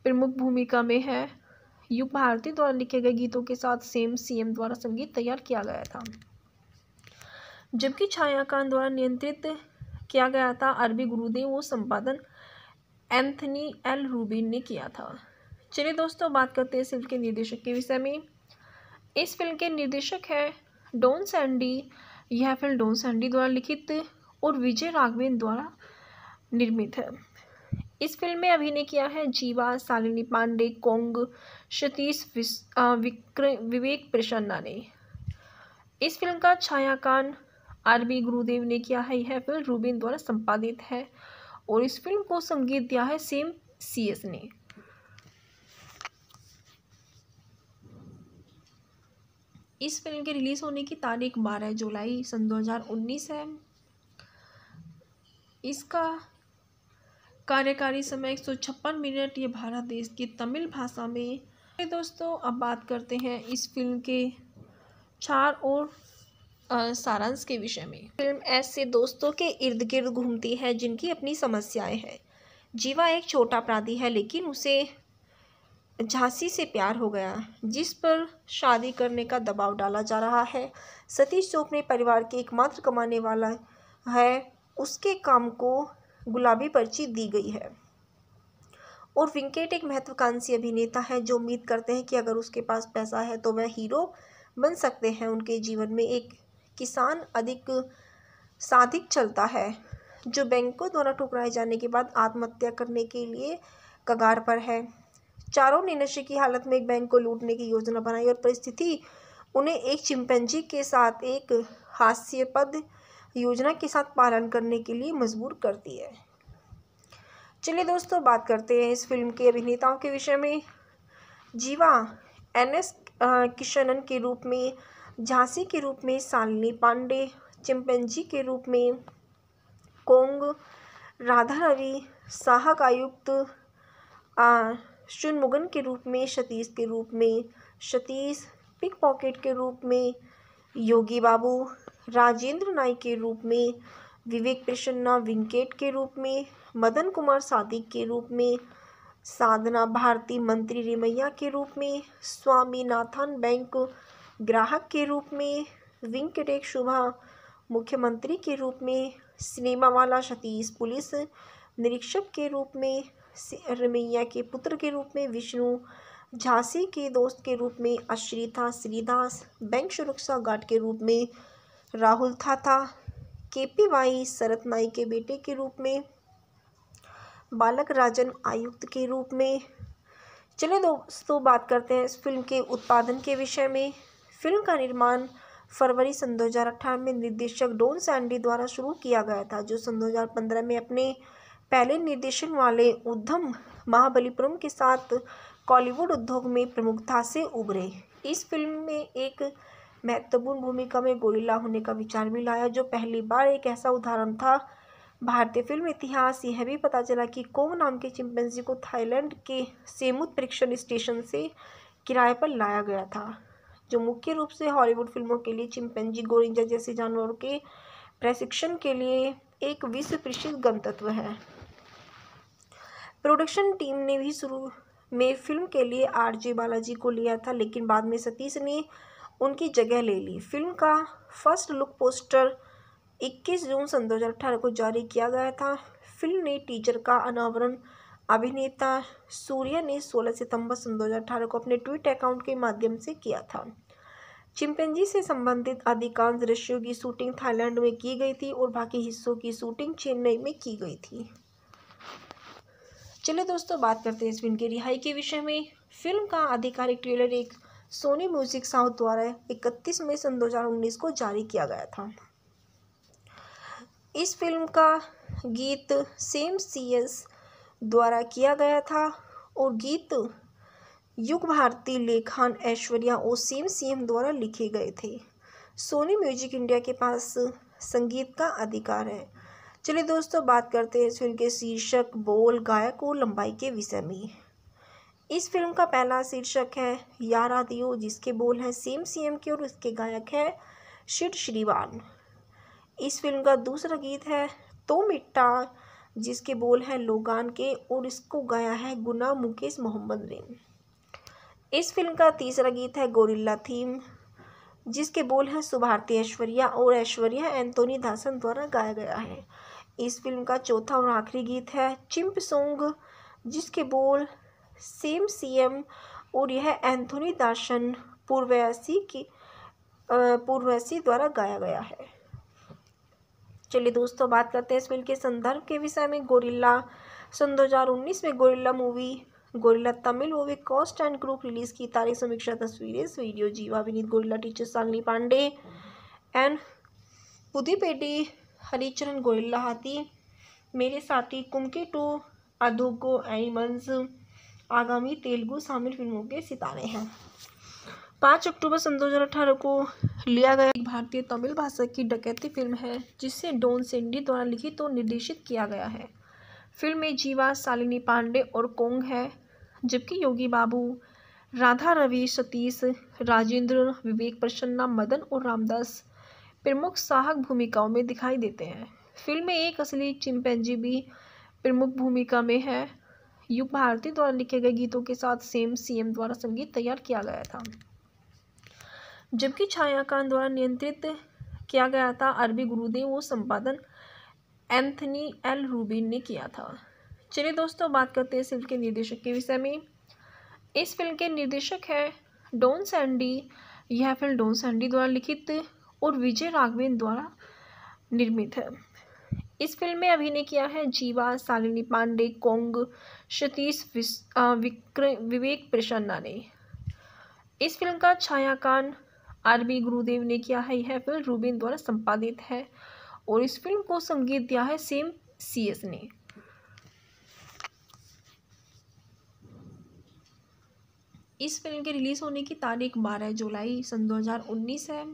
प्रमुख भूमिका में है युग भारती द्वारा लिखे गए गीतों के साथ सेम सीएम द्वारा संगीत तैयार किया गया था जबकि छायाकांत द्वारा नियंत्रित किया गया था अरबी गुरुदेव वो संपादन एंथनी एल रूबिन ने किया था चलिए दोस्तों बात करते हैं इस फिल्म के निर्देशक के विषय में इस फिल्म के निर्देशक है डोन सैंडी यह फिल्म डोन सैंडी द्वारा लिखित और विजय राघवेंद्र द्वारा निर्मित है इस फिल्म में अभिनय किया है जीवा सालिनी पांडे कोंग सतीश विवेक प्रसन्ना ने इस फिल्म का छायाकान आर बी गुरुदेव ने किया है यह फिल्म रूबिन द्वारा संपादित है और इस फिल्म को संगीत दिया है सेम सी एस ने इस फिल्म के रिलीज़ होने की तारीख बारह जुलाई सन दो हजार उन्नीस है इसका कार्यकारी समय एक सौ छप्पन मिनट ये भारत देश की तमिल भाषा में दोस्तों अब बात करते हैं इस फिल्म के चार और सारांश के विषय में फिल्म ऐसे दोस्तों के इर्द गिर्द घूमती है जिनकी अपनी समस्याएं हैं जीवा एक छोटा अपराधी है लेकिन उसे झांसी से प्यार हो गया जिस पर शादी करने का दबाव डाला जा रहा है सतीश जो अपने परिवार के एकमात्र कमाने वाला है उसके काम को गुलाबी पर्ची दी गई है और विंकेट एक महत्वाकांक्षी अभिनेता है जो उम्मीद करते हैं कि अगर उसके पास पैसा है तो वह हीरो बन सकते हैं उनके जीवन में एक किसान अधिक साधिक चलता है जो बैंकों द्वारा ठुकराए जाने के बाद आत्महत्या करने के लिए कगार पर है चारों ने नशे की हालत में एक बैंक को लूटने की योजना बनाई और परिस्थिति उन्हें एक चिंपैंजी के साथ एक हास्यपद योजना के साथ पालन करने के लिए मजबूर करती है चलिए दोस्तों बात करते हैं इस फिल्म के अभिनेताओं के विषय में जीवा एन एस किशनन के रूप में झांसी के रूप में शालिनी पांडे चिंपेंजी के रूप में कोंग राधा रवि साहक आयुक्त शुनमुगन के रूप में सतीश के रूप में सतीश पिक पॉकेट के रूप में योगी बाबू राजेंद्र नाई के रूप में विवेक प्रसन्ना विंकेट के रूप में मदन कुमार सादिक के रूप में साधना भारती मंत्री रेमैया के रूप में स्वामीनाथन बैंक ग्राहक के रूप में वेंकटेश शुभा मुख्यमंत्री के रूप में सिनेमा वाला सतीश पुलिस निरीक्षक के रूप में रमैया के पुत्र के रूप में विष्णु झांसी के दोस्त के रूप में अश्रिता श्रीदास बैंक सुरक्षा गार्ड के रूप में राहुल थाथा के पी वाई शरत नाई के बेटे के रूप में बालक राजन आयुक्त के रूप में चलिए दोस्तों बात करते हैं इस फिल्म के उत्पादन के विषय में फिल्म का निर्माण फरवरी सन दो में निर्देशक डोन सैंडी द्वारा शुरू किया गया था जो सन दो में अपने पहले निर्देशन वाले उद्धम महाबलीपुरम के साथ कॉलीवुड उद्योग में प्रमुखता से उभरे इस फिल्म में एक महत्वपूर्ण भूमिका में गोरिल्ला होने का विचार भी लाया जो पहली बार एक ऐसा उदाहरण था भारतीय फिल्म इतिहास यह भी पता चला कि कोम नाम के चिंपैंजी को थाईलैंड के सेमुत परीक्षण स्टेशन से किराए पर लाया गया था जो मुख्य रूप से हॉलीवुड फिल्मों के लिए चिंपैंजी गोरिंजा जैसे जानवरों के प्रशिक्षण के लिए एक विश्व प्रसिद्ध गंतत्व है प्रोडक्शन टीम ने भी शुरू में फिल्म के लिए आरजे बालाजी को लिया था लेकिन बाद में सतीश ने उनकी जगह ले ली फिल्म का फर्स्ट लुक पोस्टर 21 जून सन दो को जारी किया गया था फिल्म ने टीचर का अनावरण अभिनेता सूर्या ने 16 सितंबर सन दो को अपने ट्विट अकाउंट के माध्यम से किया था चिंपेंजी से संबंधित अधिकांश दृश्यों की शूटिंग थाईलैंड में की गई थी और बाकी हिस्सों की शूटिंग चेन्नई में की गई थी चलिए दोस्तों बात करते हैं इस फिल्म की रिहाई के विषय में फिल्म का आधिकारिक ट्रेलर एक सोनी म्यूजिक साउथ द्वारा इकतीस मई सन दो को जारी किया गया था इस फिल्म का गीत सेम सी एस द्वारा किया गया था और गीत युग भारती लेखान ऐश्वर्या और सेम सेम द्वारा लिखे गए थे सोनी म्यूजिक इंडिया के पास संगीत का अधिकार है चलिए दोस्तों बात करते हैं इस फिल्म के शीर्षक बोल गायक और लंबाई के विषय में इस फिल्म का पहला शीर्षक है यारा दियो जिसके बोल हैं सेम सीएम के और उसके गायक हैं शिव श्रीवान इस फिल्म का दूसरा गीत है तो मिट्टा जिसके बोल हैं लोगान के और इसको गाया है गुना मुकेश मोहम्मद ने इस फिल्म का तीसरा गीत है गोरिल्ला थीम जिसके बोल हैं सुभारती ऐश्वर्या और ऐश्वर्या एंथोनी दासन द्वारा गाया गया है इस फिल्म का चौथा और आखिरी गीत है चिम्प सोंग जिसके बोल सेम सीएम और यह एंथोनी दासन पूर्वैसी की पूर्वैसी द्वारा गाया गया है चलिए दोस्तों बात करते हैं इस फिल्म के संदर्भ के विषय में गोरिल्ला सन 2019 में Gorilla movie Gorilla Tamil movie cast and group release की तारीख समीक्षा तस्वीरें वीडियो जीवा अभिनीत Gorilla teacher Shalini Pandey and पुदीपेटी हरिचरण गोरिल्ला हाथी मेरे साथी कुमके टू अधोगो एनिमल्स आगामी तेलुगु शामिल फिल्मों के सितारे हैं पाँच अक्टूबर सन अठारह को लिया गया एक भारतीय तमिल भाषा की डकैती फिल्म है जिसे डोन सेंडी द्वारा लिखित और निर्देशित किया गया है फिल्म में जीवा शालिनी पांडे और कोंग है जबकि योगी बाबू राधा रवि सतीश राजेंद्र विवेक प्रसन्ना मदन और रामदास प्रमुख साहक भूमिकाओं में दिखाई देते हैं फिल्म में एक असली चिंपैंजी भी प्रमुख भूमिका में है युग भारती द्वारा लिखे गए गीतों के साथ सेम सीएम द्वारा संगीत तैयार किया गया था जबकि छायाकान द्वारा नियंत्रित किया गया था अरबी गुरुदेव वो संपादन एंथनी एल रूबिन ने किया था चलिए दोस्तों बात करते हैं इस फिल्म के निर्देशक के विषय में इस फिल्म के निर्देशक है डोन सैंडी यह फिल्म डोन सैंडी द्वारा लिखित और विजय राघवेंद्र द्वारा निर्मित है इस फिल्म में अभिनय किया है जीवा सालिनी पांडे कोंग सतीश विवेक प्रसन्ना ने इस फिल्म का छायाकान आरबी गुरुदेव ने किया है यह फिल्म रूबिन द्वारा संपादित है और इस फिल्म को संगीत दिया है सेम सी एस ने इस फिल्म के रिलीज़ होने की तारीख बारह जुलाई सन दो हजार उन्नीस है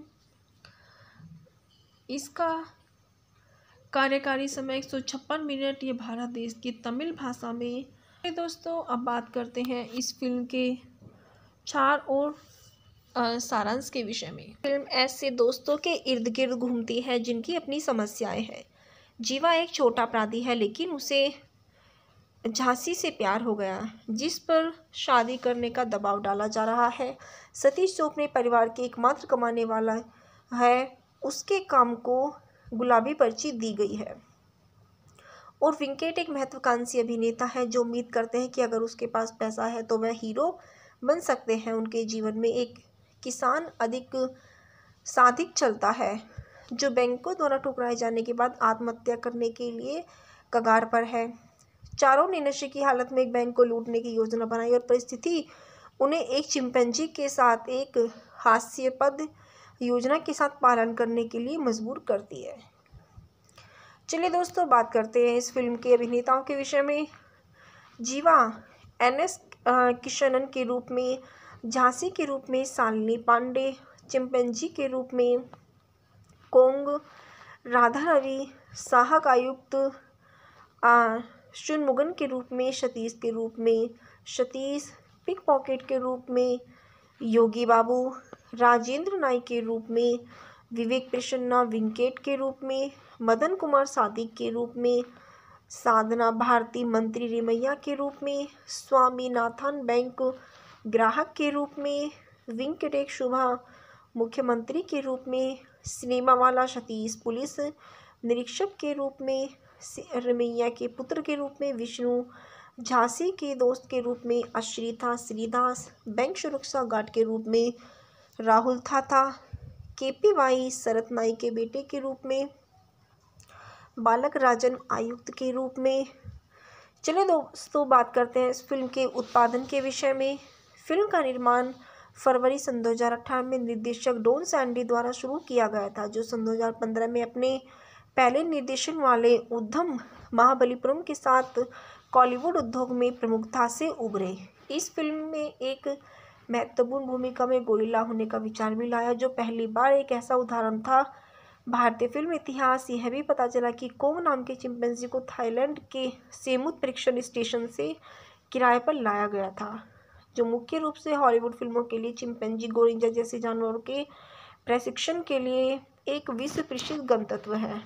इसका कार्यकारी समय एक सौ छप्पन मिनट ये भारत देश की तमिल भाषा में दोस्तों अब बात करते हैं इस फिल्म के चार और सारांश के विषय में फिल्म ऐसे दोस्तों के इर्द गिर्द घूमती है जिनकी अपनी समस्याएं हैं जीवा एक छोटा अपराधी है लेकिन उसे झांसी से प्यार हो गया जिस पर शादी करने का दबाव डाला जा रहा है सतीश चोपड़े परिवार के एकमात्र कमाने वाला है उसके काम को गुलाबी पर्ची दी गई है और विंकेट एक महत्वाकांक्षी अभिनेता है जो उम्मीद करते हैं कि अगर उसके पास पैसा है तो वह हीरो बन सकते हैं उनके जीवन में एक किसान अधिक साधिक चलता है जो बैंकों द्वारा ठुकराए जाने के बाद आत्महत्या करने के लिए कगार पर है चारों ने नशे की हालत में एक बैंक को लूटने की योजना बनाई और परिस्थिति उन्हें एक चिंपैंजी के साथ एक हास्यपद योजना के साथ पालन करने के लिए मजबूर करती है चलिए दोस्तों बात करते हैं इस फिल्म के अभिनेताओं के विषय में जीवा एन एस किशनन के रूप में झांसी के रूप में शालिनी पांडे चिंपेंजी के रूप में कोंग राधा रवि साहक आयुक्त शुनमुगन के रूप में सतीश के रूप में सतीश पिक पॉकेट के रूप में योगी बाबू राजेंद्र नाई के रूप में विवेक प्रसन्ना विंकेट के रूप में मदन कुमार सादिक के रूप में साधना भारती मंत्री रिमैया के रूप में स्वामीनाथन बैंक ग्राहक के रूप में वेंकटेश शुभा मुख्यमंत्री के रूप में सिनेमावाला सतीश पुलिस निरीक्षक के रूप में रमैया के पुत्र के रूप में विष्णु झांसी के दोस्त के रूप में अश्रिता श्रीदास बैंक सुरक्षा गार्ड के रूप में राहुल था के पी वाई शरत नाई के बेटे के रूप में बालक राजन आयुक्त के रूप में चलिए दोस्तों बात करते हैं इस फिल्म के उत्पादन के विषय में फिल्म का निर्माण फरवरी सन दो में निर्देशक डोन सैंडी द्वारा शुरू किया गया था जो सन दो में अपने पहले निर्देशन वाले उद्धम महाबलीपुरम के साथ कॉलीवुड उद्योग में प्रमुखता से उभरे इस फिल्म में एक महत्वपूर्ण भूमिका में गोरिल्ला होने का विचार भी लाया जो पहली बार एक ऐसा उदाहरण था भारतीय फिल्म इतिहास यह भी पता चला कि कोम नाम के चिंपैंजी को थाईलैंड के सेमुत परीक्षण स्टेशन से किराए पर लाया गया था जो मुख्य रूप से हॉलीवुड फिल्मों के लिए चिंपैंजी गोरिंजा जैसे जानवरों के प्रशिक्षण के लिए एक विश्व प्रसिद्ध गंतत्व है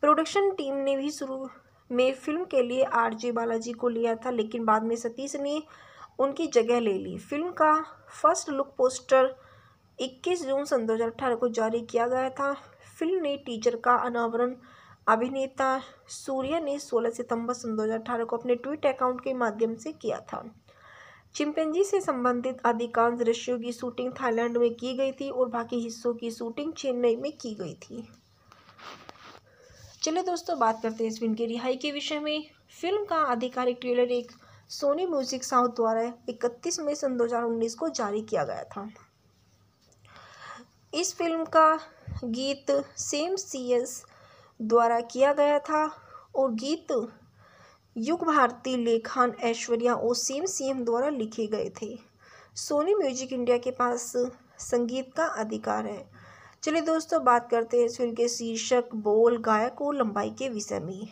प्रोडक्शन टीम ने भी शुरू में फिल्म के लिए आरजे बालाजी को लिया था लेकिन बाद में सतीश ने उनकी जगह ले ली फिल्म का फर्स्ट लुक पोस्टर 21 जून सन दो को जारी किया गया था फिल्म ने टीचर का अनावरण अभिनेता सूर्य ने 16 सितंबर सन दो को अपने ट्विट अकाउंट के माध्यम से किया था चिंपेंजी से संबंधित अधिकांश दृश्यों की शूटिंग थाईलैंड में की गई थी और बाकी हिस्सों की शूटिंग चेन्नई में की गई थी चलिए दोस्तों बात करते हैं इस फिल्म की रिहाई के विषय में फिल्म का आधिकारिक ट्रेलर एक सोनी म्यूजिक साउथ द्वारा इकतीस मई सन दो को जारी किया गया था इस फिल्म का गीत सेम सी एस द्वारा किया गया था और गीत युग भारती लेखन ऐश्वर्या और सेम सीएम द्वारा लिखे गए थे सोनी म्यूजिक इंडिया के पास संगीत का अधिकार है चलिए दोस्तों बात करते हैं इस फिल्म के शीर्षक बोल गायक और लंबाई के विषय में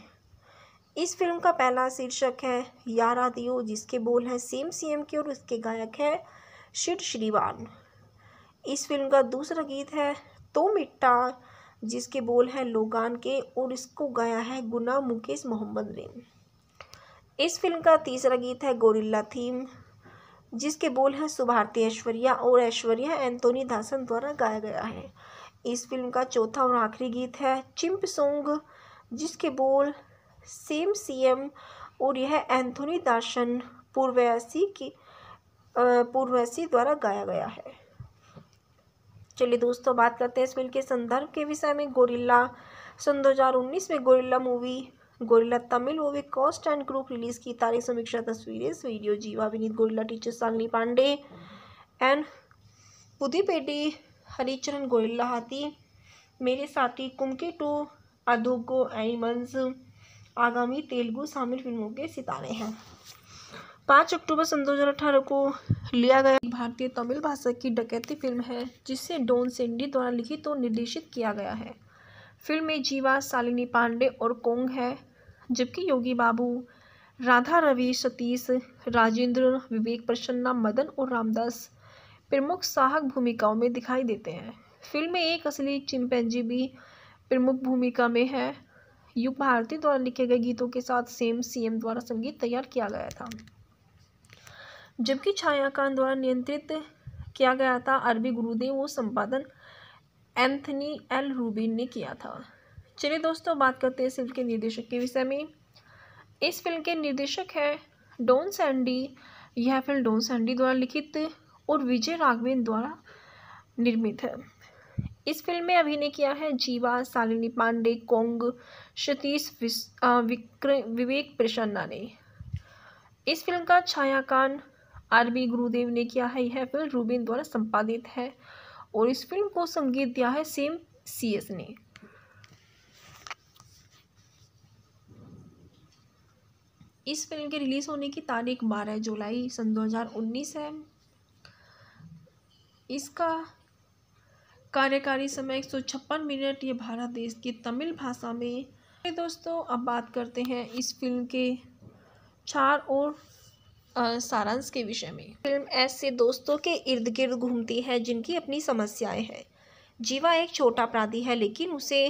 इस फिल्म का पहला शीर्षक है यारा दियो जिसके बोल हैं सेम सीएम के और उसके गायक हैं शिव श्रीवान इस फिल्म का दूसरा गीत है तो मिट्टा जिसके बोल हैं लोगान के और इसको गाया है गुना मुकेश मोहम्मद ने इस फिल्म का तीसरा गीत है गोरिल्ला थीम जिसके बोल हैं सुभारती ऐश्वर्या और ऐश्वर्या एंथोनी दासन द्वारा गाया गया है इस फिल्म का चौथा और आखिरी गीत है चिंप सोंग जिसके बोल सेम सी एम और यह एंथोनी दासन पूर्वयासी की पूर्वयासी द्वारा गाया गया है चलिए दोस्तों बात करते हैं इस फिल्म के संदर्भ के विषय में गोरिल्ला सन 2019 में Gorilla movie Gorilla Tamil movie cast and group release की तारीख समीक्षा तस्वीरें इस video Jiiva Vineet Gorilla teacher Shalini Pandey and पेडी हरिचरण गोरिल्ला हाथी मेरे साथी कुमके टू अधोगो एनिमल्स आगामी तेलुगु शामिल फिल्मों के सितारे हैं पाँच अक्टूबर सन दो हज़ार अठारह को लिया गया भारतीय तमिल भाषा की डकैती फिल्म है जिसे डोन सेंडी द्वारा लिखित तो और निर्देशित किया गया है फिल्म में जीवा सालिनी पांडे और कोंग है जबकि योगी बाबू राधा रवि सतीश राजेंद्र विवेक प्रसन्ना मदन और रामदास प्रमुख साहक भूमिकाओं में दिखाई देते हैं फिल्म में एक असली चिंपैंजी भी प्रमुख भूमिका में है युग भारती द्वारा लिखे गए गीतों के साथ सेम सीएम द्वारा संगीत तैयार किया गया था जबकि छायाकान द्वारा नियंत्रित किया गया था अरबी गुरुदेव वो संपादन एंथनी एल रूबिन ने किया था चलिए दोस्तों बात करते हैं इस फिल्म के निर्देशक के विषय में इस फिल्म के निर्देशक है डोन सैंडी यह फिल्म डोन सैंडी द्वारा लिखित और विजय राघवेंद्र द्वारा निर्मित है इस फिल्म में अभिनय किया है जीवा सालिनी पांडे कोंग सतीश विवेक प्रसन्ना ने इस फिल्म का छायाकान आर बी गुरुदेव ने किया है यह फिल्म रूबिन द्वारा संपादित है और इस फिल्म को संगीत दिया है सेम सी एस ने इस फिल्म के रिलीज़ होने की तारीख बारह जुलाई सन उन्नीस है इसका कार्यकारी समय एक सौ छप्पन मिनट ये भारत देश की तमिल भाषा में तो दोस्तों अब बात करते हैं इस फिल्म के चार और सारांश के विषय में फिल्म ऐसे दोस्तों के इर्द गिर्द घूमती है जिनकी अपनी समस्याएं हैं जीवा एक छोटा अपराधी है लेकिन उसे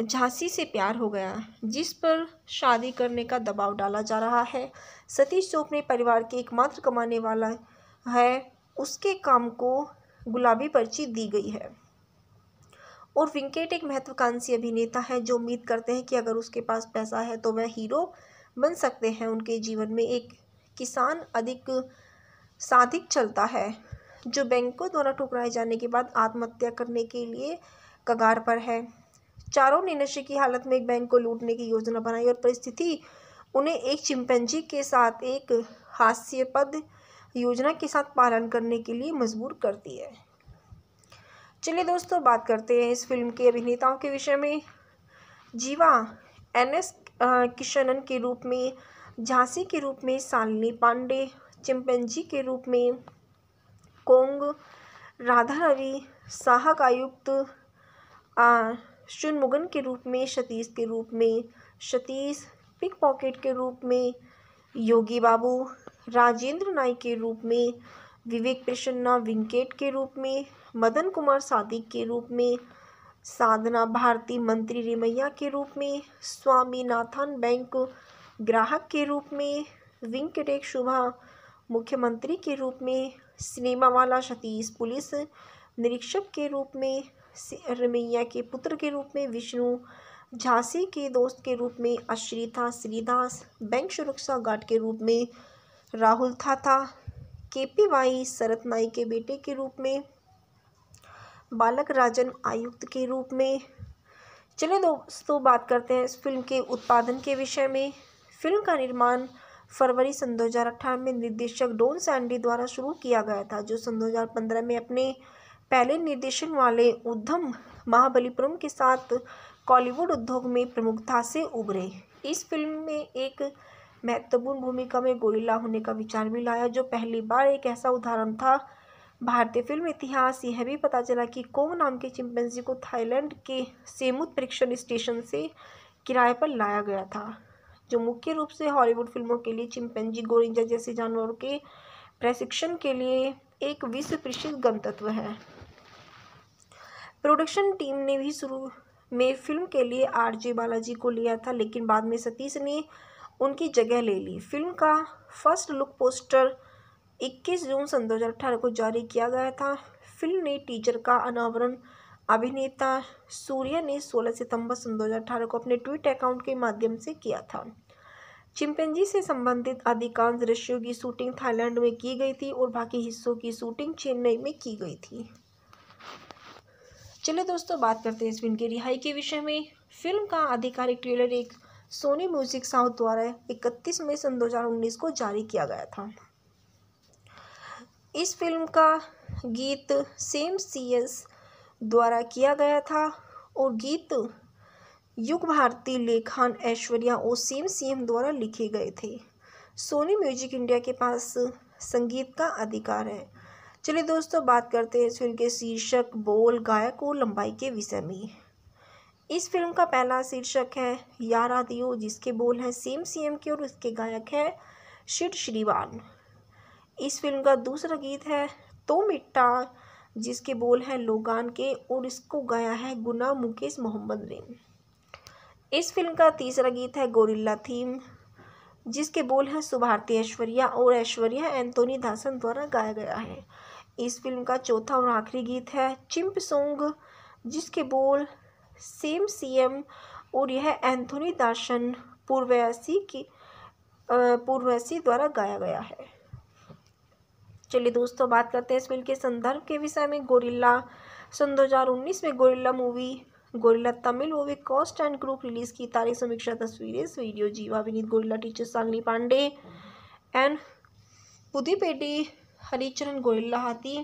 झांसी से प्यार हो गया जिस पर शादी करने का दबाव डाला जा रहा है सतीश चोपड़े परिवार के एकमात्र कमाने वाला है उसके काम को गुलाबी पर्ची दी गई है और विंकेट एक महत्वाकांक्षी अभिनेता है जो उम्मीद करते हैं कि अगर उसके पास पैसा है तो वह हीरो बन सकते हैं उनके जीवन में एक किसान अधिक साधिक चलता है जो बैंकों द्वारा ठुकराए जाने के बाद आत्महत्या करने के लिए कगार पर है चारों ने नशे की हालत में एक बैंक को लूटने की योजना बनाई और परिस्थिति उन्हें एक चिंपैंजी के साथ एक हास्यपद योजना के साथ पालन करने के लिए मजबूर करती है चलिए दोस्तों बात करते हैं इस फिल्म के अभिनेताओं के विषय में जीवा एन एस किशनन के रूप में झांसी के रूप में सालनी पांडे चिंपैंजी के रूप में कोंग राधा रवि साहक आयुक्त शुनमुगन के रूप में सतीश के रूप में सतीश पिक पॉकेट के रूप में योगी बाबू राजेंद्र नाई के रूप में विवेक प्रसन्ना विंकेट के रूप में मदन कुमार सादिक के रूप में साधना भारती मंत्री रेमैया के रूप में स्वामीनाथन बैंक ग्राहक के रूप में विंकटेक शुभा मुख्यमंत्री के रूप में सिनेमा वाला सतीश पुलिस निरीक्षक के रूप में रमैया के पुत्र के रूप में विष्णु झांसी के दोस्त के रूप में अश्रिता श्रीदास बैंक सुरक्षा गार्ड के रूप में राहुल था के पी वाई शरत नाई के बेटे के रूप में बालक राजन आयुक्त के रूप में चले दोस्तों बात करते हैं इस फिल्म के उत्पादन के विषय में फिल्म का निर्माण फरवरी सन दो में निर्देशक डोन सैंडी द्वारा शुरू किया गया था जो सन दो में अपने पहले निर्देशन वाले उद्धम महाबलीपुरम के साथ कॉलीवुड उद्योग में प्रमुखता से उभरे इस फिल्म में एक महत्वपूर्ण भूमिका में गोरिल्ला होने का विचार भी लाया जो पहली बार एक ऐसा उदाहरण था भारतीय फिल्म इतिहास यह भी पता चला कि कोंग नाम के चिंपेंजी को थाईलैंड के सेमुत परीक्षण स्टेशन से किराए पर लाया गया था जो मुख्य रूप से हॉलीवुड फिल्मों के लिए चिंपेंजी गोरिंजा जैसे जानवरों के प्रशिक्षण के लिए एक विश्व प्रसिद्ध गंतत्व है प्रोडक्शन टीम ने भी शुरू में फिल्म के लिए आरजे बालाजी को लिया था लेकिन बाद में सतीश ने उनकी जगह ले ली फिल्म का फर्स्ट लुक पोस्टर 21 जून सन दो को जारी किया गया था फिल्म ने टीचर का अनावरण अभिनेता सूर्य ने 16 सितंबर सन दो को अपने ट्विट अकाउंट के माध्यम से किया था चिंपेंजी से संबंधित अधिकांश दृश्यों की शूटिंग थाईलैंड में की गई थी और बाकी हिस्सों की शूटिंग चेन्नई में की गई थी चलिए दोस्तों बात करते हैं इस फिल्म की रिहाई के विषय में फिल्म का आधिकारिक ट्रेलर एक सोनी म्यूजिक साउथ द्वारा इकतीस मई सन दो को जारी किया गया था इस फिल्म का गीत सेम सी एस द्वारा किया गया था और गीत युग भारती लेखान ऐश्वर्या और सेम सी एम द्वारा लिखे गए थे सोनी म्यूजिक इंडिया के पास संगीत का अधिकार है चलिए दोस्तों बात करते हैं इस फिल्म के शीर्षक बोल गायक और लंबाई के विषय में इस फिल्म का पहला शीर्षक है यारा दियो जिसके बोल हैं सेम सीएम के और उसके गायक हैं शिड श्रीवान इस फिल्म का दूसरा गीत है तो मिट्टा जिसके बोल हैं लोगान के और इसको गाया है गुना मुकेश मोहम्मद ने इस फिल्म का तीसरा गीत है गोरिल्ला थीम जिसके बोल हैं सुभारती ऐश्वर्या और ऐश्वर्या एंथोनी धासन द्वारा गाया गया है इस फिल्म का चौथा और आखिरी गीत है चिम्प सोंग जिसके बोल सेम सीएम और यह एंथोनी दर्शन पूर्वयासी की पूर्वयासी द्वारा गाया गया है चलिए दोस्तों बात करते हैं इस फिल्म के संदर्भ के विषय में गोरिल्ला सन 2019 में Gorilla movie Gorilla Tamil movie cast and group release की तारीख समीक्षा तस्वीरें video Jiiva Vineet Gorilla teacher Sangli Pandey and पुदीपेडी हरिचरण गोयल्लाहाती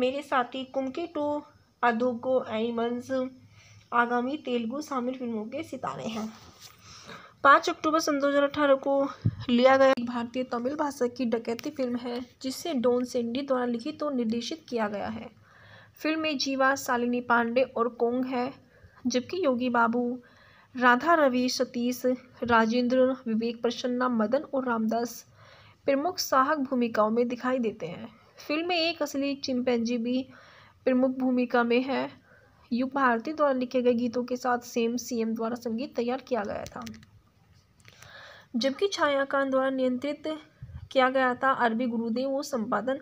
मेरे साथी कुमके टू अधोगो एनिमल्स आगामी तेलुगु शामिल फिल्मों के सितारे हैं पाँच अक्टूबर सन अठारह को लिया गया एक भारतीय तमिल भाषा की डकैती फिल्म है जिसे डोन सेंडी द्वारा लिखित तो और निर्देशित किया गया है फिल्म में जीवा शालिनी पांडे और कोंग है जबकि योगी बाबू राधा रवि सतीश राजेंद्र विवेक प्रसन्ना मदन और रामदास प्रमुख साहक भूमिकाओं में दिखाई देते हैं फिल्म में एक असली चिंपैंजी भी प्रमुख भूमिका में है युग भारती द्वारा लिखे गए गीतों के साथ सेम सीएम द्वारा संगीत तैयार किया गया था जबकि छायाकांत द्वारा नियंत्रित किया गया था अरबी गुरुदेव व संपादन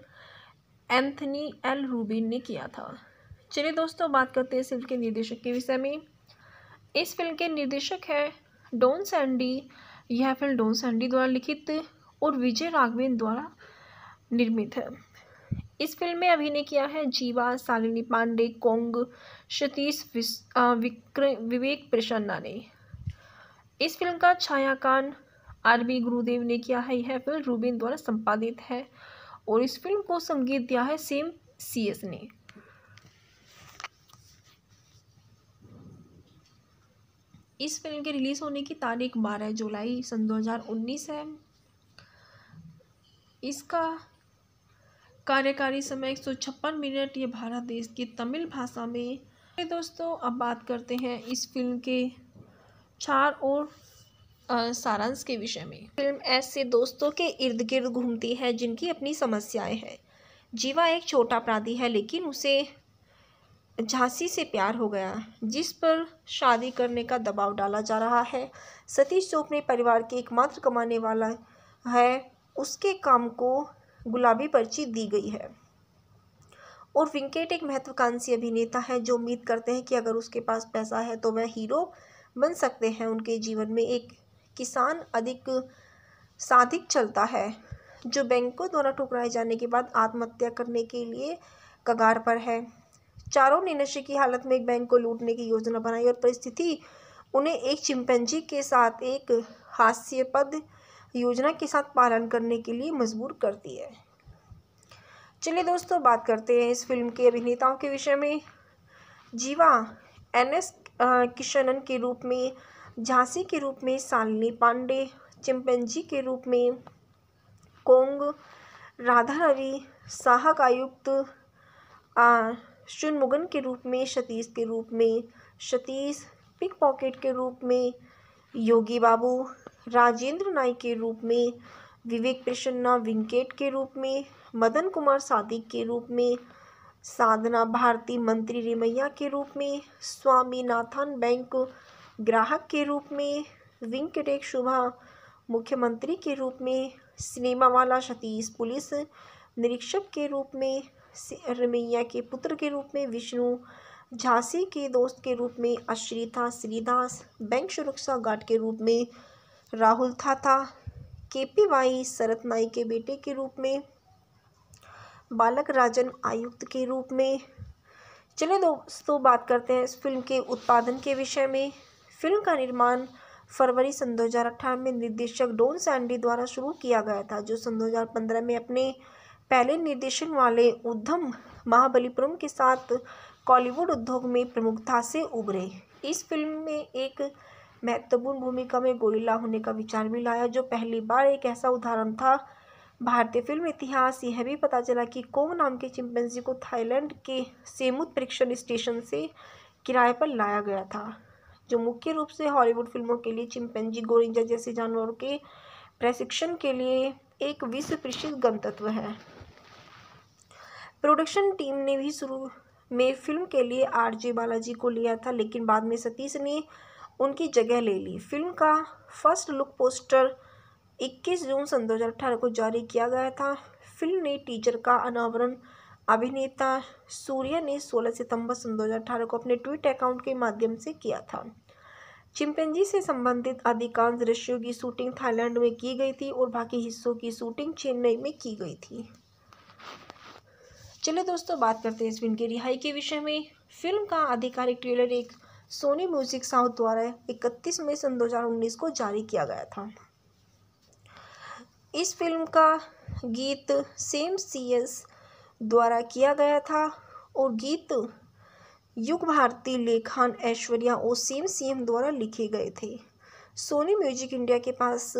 एंथनी एल रूबिन ने किया था चलिए दोस्तों बात करते हैं फिल्म के निर्देशक के विषय में इस फिल्म के निर्देशक है डोन सैंडी यह फिल्म डोन सैंडी द्वारा लिखित और विजय राघवेंद्र द्वारा निर्मित है इस फिल्म में अभिनय किया है जीवा सालिनी पांडे कोंग सतीश विवेक प्रसन्ना ने इस फिल्म का छायाकान आर बी गुरुदेव ने किया है यह फिल्म रूबिन द्वारा संपादित है और इस फिल्म को संगीत दिया है सेम सी एस ने इस फिल्म के रिलीज़ होने की तारीख 12 जुलाई सन 2019 है इसका कार्यकारी समय एक मिनट ये भारत देश की तमिल भाषा में दोस्तों अब बात करते हैं इस फिल्म के चार और सारांश के विषय में फिल्म ऐसे दोस्तों के इर्द गिर्द घूमती है जिनकी अपनी समस्याएं हैं जीवा एक छोटा अपराधी है लेकिन उसे झांसी से प्यार हो गया जिस पर शादी करने का दबाव डाला जा रहा है सतीश ने परिवार के एकमात्र कमाने वाला है उसके काम को गुलाबी पर्ची दी गई है और विंकेट एक महत्वाकांक्षी अभिनेता है जो उम्मीद करते हैं कि अगर उसके पास पैसा है तो वह हीरो बन सकते हैं उनके जीवन में एक किसान अधिक साधिक चलता है जो बैंकों द्वारा ठुकराए जाने के बाद आत्महत्या करने के लिए कगार पर है चारों ने नशे की हालत में एक बैंक को लूटने की योजना बनाई और परिस्थिति उन्हें एक चिंपैंजी के साथ एक हास्यपद योजना के साथ पालन करने के लिए मजबूर करती है चलिए दोस्तों बात करते हैं इस फिल्म के अभिनेताओं के विषय में जीवा एन एस किशनन के रूप में झांसी के रूप में सालनी पांडे चिंपेंजी के रूप में कोंग राधा रवि साहक आयुक्त शुनमुगन के रूप में सतीश के रूप में सतीश पिक पॉकेट के रूप में योगी बाबू राजेंद्र नाइक के रूप में विवेक प्रसन्ना विंकेट के रूप में मदन कुमार सादिक के रूप में साधना भारती मंत्री रेमैया के रूप में स्वामीनाथन बैंक ग्राहक के रूप में विंकटेक शुभा मुख्यमंत्री के रूप में सिनेमा वाला सतीश पुलिस निरीक्षक के रूप में रमैया के पुत्र के रूप में विष्णु झांसी के दोस्त के रूप में अश्रिता श्रीदास बैंक सुरक्षा गार्ड के रूप में राहुल के पी वाई शरत नाई के बेटे के रूप में बालक राजन आयुक्त के रूप में चलिए दोस्तों बात करते हैं इस फिल्म के उत्पादन के विषय में फिल्म का निर्माण फरवरी सन दो में निर्देशक डोन सैंडी द्वारा शुरू किया गया था जो सन दो में अपने पहले निर्देशन वाले उद्धम महाबलीपुरम के साथ कॉलीवुड उद्योग में प्रमुखता से उभरे इस फिल्म में एक महत्वपूर्ण भूमिका में गोरिल्ला होने का विचार भी लाया जो पहली बार एक ऐसा उदाहरण था भारतीय फिल्म इतिहास यह भी पता चला कि कोंग नाम के चिंपेंजी को थाईलैंड के सेमुत परीक्षण स्टेशन से किराए पर लाया गया था जो मुख्य रूप से हॉलीवुड फिल्मों के लिए चिंपेंजी गोरिंजा जैसे जानवरों के प्रशिक्षण के लिए एक विश्व प्रसिद्ध गंतत्व है प्रोडक्शन टीम ने भी शुरू में फिल्म के लिए आरजे बालाजी को लिया था लेकिन बाद में सतीश ने उनकी जगह ले ली फिल्म का फर्स्ट लुक पोस्टर 21 जून सन दो को जारी किया गया था फिल्म ने टीजर का अनावरण अभिनेता सूर्य ने 16 सितंबर सन दो को अपने ट्विट अकाउंट के माध्यम से किया था चिंपेंजी से संबंधित अधिकांश दृश्यों की शूटिंग थाईलैंड में की गई थी और बाकी हिस्सों की शूटिंग चेन्नई में की गई थी चलिए दोस्तों बात करते हैं इस फिल्म की रिहाई के विषय में फिल्म का आधिकारिक ट्रेलर एक सोनी म्यूजिक साउथ द्वारा 31 मई सन 2019 को जारी किया गया था इस फिल्म का गीत सेम सी एस द्वारा किया गया था और गीत युग भारती लेखान ऐश्वर्या और सेम सीएम द्वारा लिखे गए थे सोनी म्यूजिक इंडिया के पास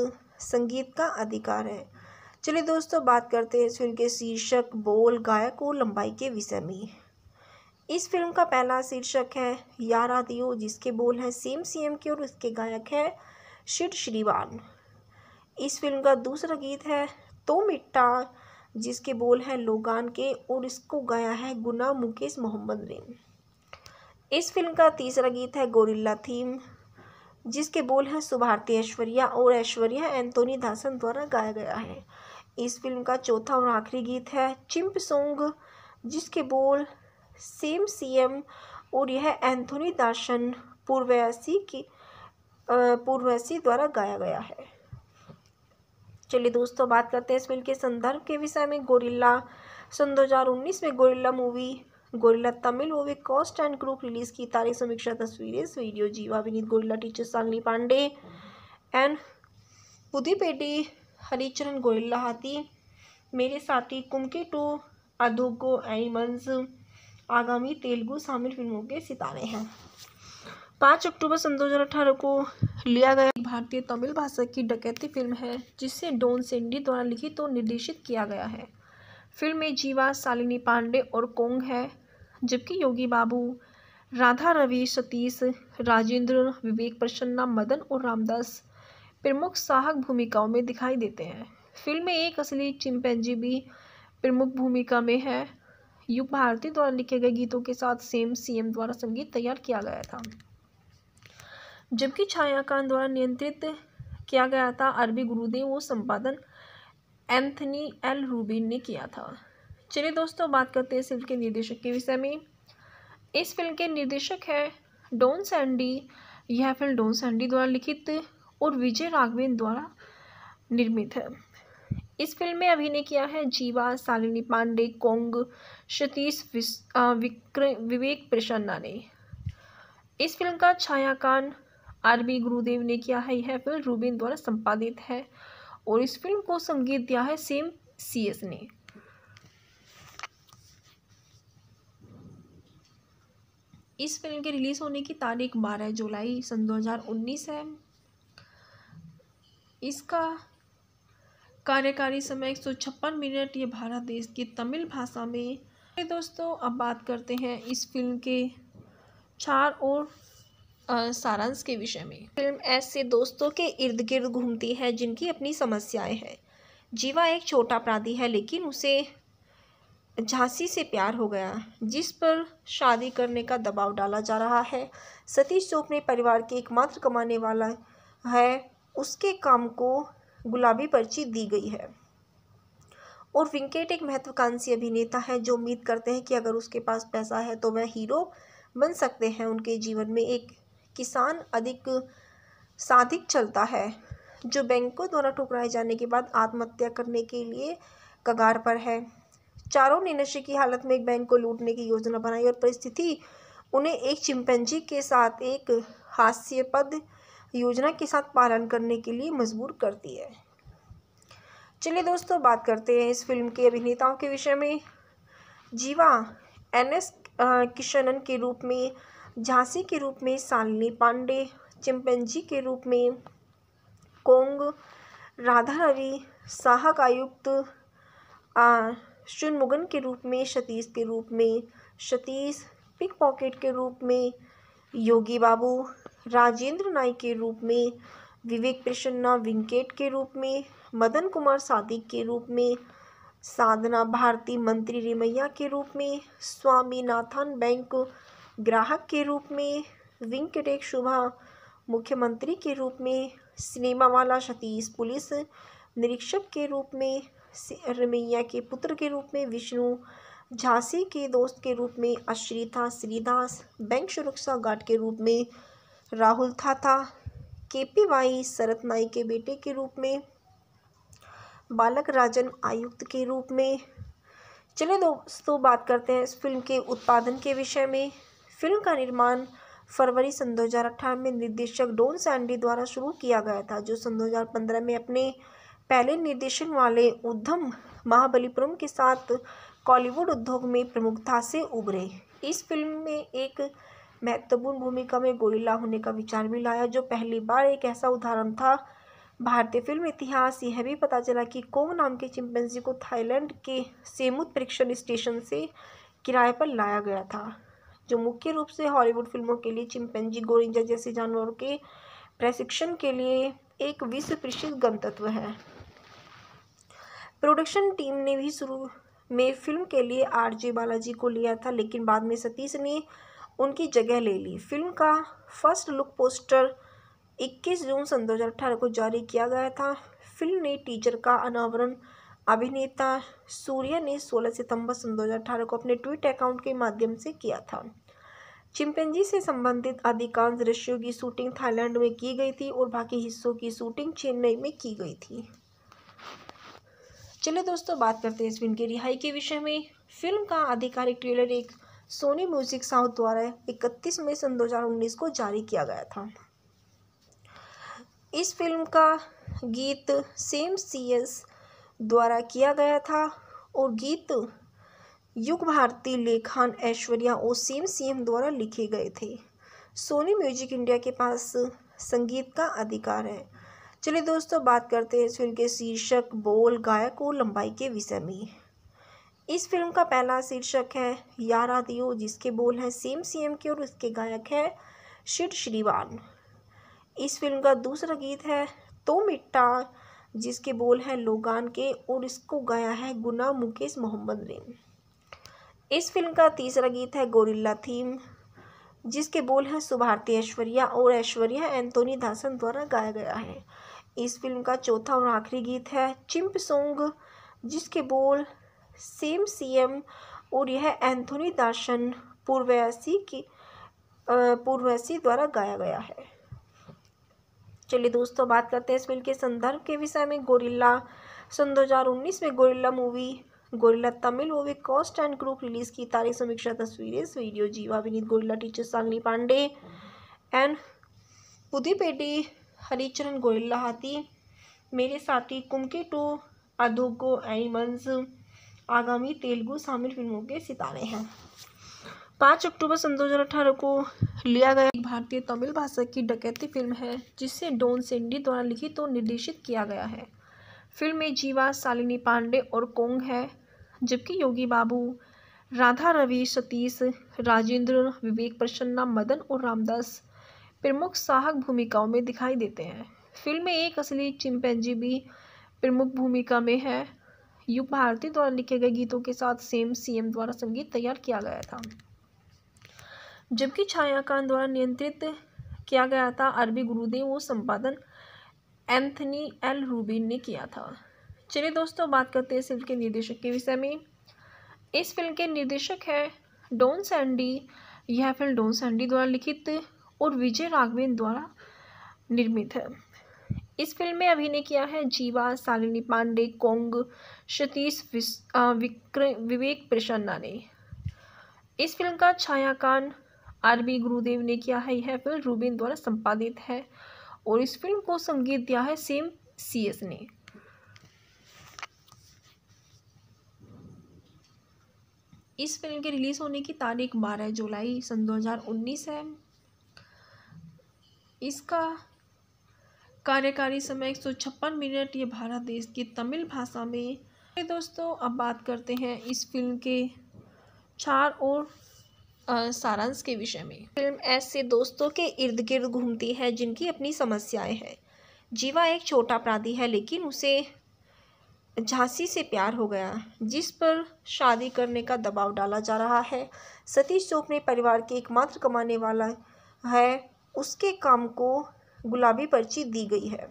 संगीत का अधिकार है चलिए दोस्तों बात करते हैं इस फिल्म के शीर्षक बोल गायक और लंबाई के विषय में इस फिल्म का पहला शीर्षक है यारा दियो जिसके बोल हैं सेम सी एम के और उसके गायक हैं शिव श्रीवान इस फिल्म का दूसरा गीत है तो मिट्टा जिसके बोल हैं लोगान के और इसको गाया है गुना मुकेश मोहम्मद ने इस फिल्म का तीसरा गीत है गोरिल्ला थीम जिसके बोल हैं सुभारती ऐश्वर्या और ऐश्वर्या एंथोनी धासन द्वारा गाया गया है इस फिल्म का चौथा और आखिरी गीत है चिम्प सोंग जिसके बोल सेम सीएम और यह एंथोनी दाशन पूर्वयासी की पूर्वयासी द्वारा गाया गया है चलिए दोस्तों बात करते हैं इस फिल्म के संदर्भ के विषय में गोरिल्ला सन 2019 में Gorilla movie Gorilla Tamil movie cast and group release की तारीख समीक्षा तस्वीरें video Jiiva Vineet Gorilla teacher Shalini Pandey and पुदीपेटी हरिचरण गोरिल्ला हाथी मेरे साथी कुमके टू अधोगो एनिमल्स आगामी तेलुगु शामिल फिल्मों के सितारे हैं पाँच अक्टूबर सन दो को लिया गया भारतीय तमिल भाषा की डकैती फिल्म है जिसे डोन सेंडी द्वारा लिखित तो और निर्देशित किया गया है फिल्म में जीवा शालिनी पांडे और कोंग है जबकि योगी बाबू राधा रवि सतीश राजेंद्र विवेक प्रसन्ना मदन और रामदास प्रमुख साहक भूमिकाओं में दिखाई देते हैं फिल्म में एक असली चिंपैंजी भी प्रमुख भूमिका में है युग भारती द्वारा लिखे गए गीतों के साथ सेम सीएम द्वारा संगीत तैयार किया गया था जबकि छायाकान द्वारा नियंत्रित किया गया था अरबी गुरुदेव वो संपादन एंथनी एल रूबिन ने किया था चलिए दोस्तों बात करते हैं फिल्म के निर्देशक के विषय में इस फिल्म के निर्देशक है डोन सैंडी यह फिल्म डोन सैंडी द्वारा लिखित और विजय राघवेंद्र द्वारा निर्मित है इस फिल्म में अभिनय किया है जीवा सालिनी पांडे कोंग विक्र विवेक प्रसन्ना ने इस फिल्म का छायाकान आर बी गुरुदेव ने किया है यह फिल्म रूबिन द्वारा संपादित है और इस फिल्म को संगीत दिया है सेम सी एस ने इस फिल्म के रिलीज होने की तारीख 12 जुलाई सन 2019 है इसका कार्यकारी समय एक मिनट ये भारत देश की तमिल भाषा में दोस्तों अब बात करते हैं इस फिल्म के चार और सारांश के विषय में फिल्म ऐसे दोस्तों के इर्द गिर्द घूमती है जिनकी अपनी समस्याएं हैं जीवा एक छोटा अपराधी है लेकिन उसे झांसी से प्यार हो गया जिस पर शादी करने का दबाव डाला जा रहा है सतीश चोपड़े परिवार के एकमात्र कमाने वाला है उसके काम को गुलाबी पर्ची दी गई है और विंकेट एक महत्वाकांक्षी अभिनेता है जो उम्मीद करते हैं कि अगर उसके पास पैसा है तो वह हीरो बन सकते हैं उनके जीवन में एक किसान अधिक साधिक चलता है जो बैंकों द्वारा ठुकराए जाने के बाद आत्महत्या करने के लिए कगार पर है चारों ने नशे की हालत में एक बैंक को लूटने की योजना बनाई और परिस्थिति उन्हें एक चिंपैंजी के साथ एक हास्यपद योजना के साथ पालन करने के लिए मजबूर करती है चलिए दोस्तों बात करते हैं इस फिल्म के अभिनेताओं के विषय में जीवा एन एस किशनन के रूप में झांसी के रूप में सालनी पांडे चिंपेंजी के रूप में कोंग राधा रवि साहक आयुक्त शुनमुगन के रूप में सतीश के रूप में सतीश पिक पॉकेट के रूप में योगी बाबू राजेंद्र नाइक के रूप में विवेक प्रसन्ना विंकेट के रूप में मदन कुमार सादिक के रूप में साधना भारती मंत्री रेमैया के रूप में स्वामीनाथन बैंक ग्राहक के रूप में विंकटेश शुभा मुख्यमंत्री के रूप में सिनेमा वाला सतीश पुलिस निरीक्षक के रूप में रमैया के पुत्र के रूप में विष्णु झांसी के दोस्त के रूप में अश्रिता श्रीदास बैंक सुरक्षा गार्ड के रूप में राहुल के पी वाई शरत नाई के बेटे के रूप में बालक राजन आयुक्त के रूप में चलिए दोस्तों बात करते हैं इस फिल्म के उत्पादन के विषय में फिल्म का निर्माण फरवरी सन दो में निर्देशक डोन सैंडी द्वारा शुरू किया गया था जो सन दो में अपने पहले निर्देशन वाले उद्धम महाबलीपुरम के साथ कॉलीवुड उद्योग में प्रमुखता से उभरे इस फिल्म में एक महत्वपूर्ण भूमिका में गोरिल्ला होने का विचार भी लाया जो पहली बार एक ऐसा उदाहरण था भारतीय फिल्म इतिहास यह भी पता चला कि कोंग नाम के चिंपेंजी को थाईलैंड के सेमुत परीक्षण स्टेशन से किराए पर लाया गया था जो मुख्य रूप से हॉलीवुड फिल्मों के लिए चिंपेंजी गोरिंजा जैसे जानवरों के प्रशिक्षण के लिए एक विश्व प्रसिद्ध गंतत्व है प्रोडक्शन टीम ने भी शुरू में फिल्म के लिए आरजे बालाजी को लिया था लेकिन बाद में सतीश ने उनकी जगह ले ली फिल्म का फर्स्ट लुक पोस्टर 21 जून सन दो को जारी किया गया था फिल्म ने टीचर का अनावरण अभिनेता सूर्य ने 16 सितंबर सन दो को अपने ट्विट अकाउंट के माध्यम से किया था चिंपेंजी से संबंधित अधिकांश दृश्यों की शूटिंग थाईलैंड में की गई थी और बाकी हिस्सों की शूटिंग चेन्नई में की गई थी चलिए दोस्तों बात करते हैं इस फिल्म की रिहाई के विषय में फिल्म का आधिकारिक ट्रेलर एक सोनी म्यूजिक साउथ द्वारा 31 मई सन 2019 को जारी किया गया था इस फिल्म का गीत सेम सी एस द्वारा किया गया था और गीत युग भारती लेखान ऐश्वर्या और सेम सीएम द्वारा लिखे गए थे सोनी म्यूजिक इंडिया के पास संगीत का अधिकार है चलिए दोस्तों बात करते हैं इस फिल्म के शीर्षक बोल गायक और लंबाई के विषय में इस फिल्म का पहला शीर्षक है यारा दियो जिसके बोल हैं सेम सी एम के और उसके गायक हैं शिव श्रीवान इस फिल्म का दूसरा गीत है तो मिट्टा जिसके बोल हैं लोगान के और इसको गाया है गुना मुकेश मोहम्मद ने इस फिल्म का तीसरा गीत है गोरिल्ला थीम जिसके बोल हैं सुभारती ऐश्वर्या और ऐश्वर्या एंथोनी धासन द्वारा गाया गया है इस फिल्म का चौथा और आखिरी गीत है चिम्प सोंग जिसके बोल सेम सीएम और यह एंथोनी दर्शन पूर्वयासी की पूर्वयासी द्वारा गाया गया है चलिए दोस्तों बात करते हैं इस फिल्म के संदर्भ के विषय में गोरिल्ला सन 2019 में Gorilla movie Gorilla Tamil movie cast and group release की तारीख समीक्षा तस्वीरें video Jiiva Vineet Gorilla teacher Sangli Pandey and पुदीपेटी हरिचरण गोरिल्ला हाथी मेरे साथी कुमके टू अधोगो एनिमल्स आगामी तेलुगु शामिल फिल्मों के सितारे हैं पाँच अक्टूबर सन दो को लिया गया भारतीय तमिल भाषा की डकैती फिल्म है जिसे डोन सेंडी द्वारा लिखित तो और निर्देशित किया गया है फिल्म में जीवा शालिनी पांडे और कोंग है जबकि योगी बाबू राधा रवि सतीश राजेंद्र विवेक प्रसन्ना मदन और रामदास प्रमुख साहक भूमिकाओं में दिखाई देते हैं फिल्म में एक असली चिंपैनजी भी प्रमुख भूमिका में है यू भारती द्वारा लिखे गए गीतों के साथ सेम सीएम द्वारा संगीत तैयार किया गया था जबकि छाया द्वारा नियंत्रित किया गया था अरबी गुरुदेव वो संपादन एंथनी एल रूबिन ने किया था चलिए दोस्तों बात करते हैं फिल्म के निर्देशक के विषय में इस फिल्म के निर्देशक है डोन सैंडी यह फिल्म डोन सैंडी द्वारा लिखित और विजय राघवेंद्र द्वारा निर्मित है इस फिल्म में अभिनय किया है जीवा सालिनी पांडे कोंग सतीश विवेक प्रसन्ना ने इस फिल्म का छायाकान आर बी गुरुदेव ने किया है यह फिल्म रूबिन द्वारा संपादित है और इस फिल्म को संगीत दिया है सेम सी एस ने इस फिल्म के रिलीज़ होने की तारीख बारह जुलाई सन दो हजार उन्नीस है इसका कार्यकारी समय एक सौ छप्पन मिनट ये भारत देश की तमिल भाषा में दोस्तों अब बात करते हैं इस फिल्म के चार और सारांश के विषय में फिल्म ऐसे दोस्तों के इर्द गिर्द घूमती है जिनकी अपनी समस्याएं हैं जीवा एक छोटा अपराधी है लेकिन उसे झांसी से प्यार हो गया जिस पर शादी करने का दबाव डाला जा रहा है सतीश चोपड़े परिवार के एकमात्र कमाने वाला है उसके काम को गुलाबी पर्ची दी गई है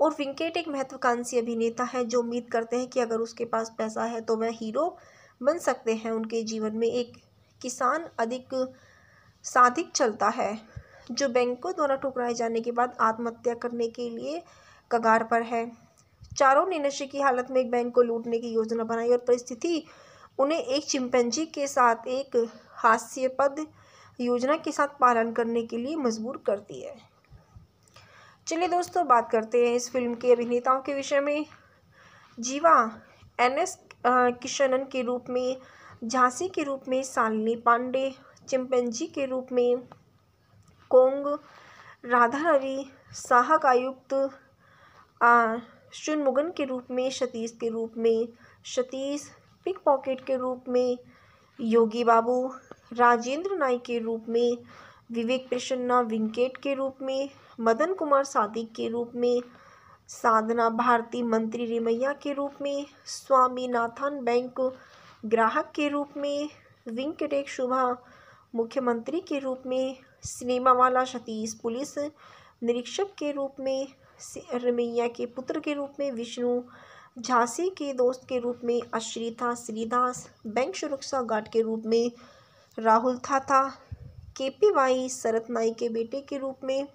और विंकेट एक महत्वाकांक्षी अभिनेता है जो उम्मीद करते हैं कि अगर उसके पास पैसा है तो वह हीरो बन सकते हैं उनके जीवन में एक किसान अधिक साधिक चलता है जो बैंकों द्वारा ठुकराए जाने के बाद आत्महत्या करने के लिए कगार पर है चारों ने नशे की हालत में एक बैंक को लूटने की योजना बनाई और परिस्थिति उन्हें एक चिंपेंजी के साथ एक हास्यपद योजना के साथ पालन करने के लिए मजबूर करती है चलिए दोस्तों बात करते हैं इस फिल्म के अभिनेताओं के विषय में जीवा एन एस किशनन के रूप में झांसी के रूप में सालिनी पांडे चिंपेंजी के रूप में कोंग राधा रवि साहक आयुक्त शुनमुगन के रूप में सतीश के रूप में सतीश पिक पॉकेट के रूप में योगी बाबू राजेंद्र नाई के रूप में विवेक प्रसन्ना विंकेट के रूप में मदन कुमार सादिक के रूप में साधना भारती मंत्री रेमैया के रूप में स्वामीनाथन बैंक ग्राहक के रूप में विंकटेक शुभा मुख्यमंत्री के रूप में सिनेमा वाला सतीश पुलिस निरीक्षक के रूप में रमैया के पुत्र के रूप में विष्णु झांसी के दोस्त के रूप में अश्रिता श्रीदास बैंक सुरक्षा गार्ड के रूप में राहुल था के पी वाई शरत नाई के बेटे के रूप में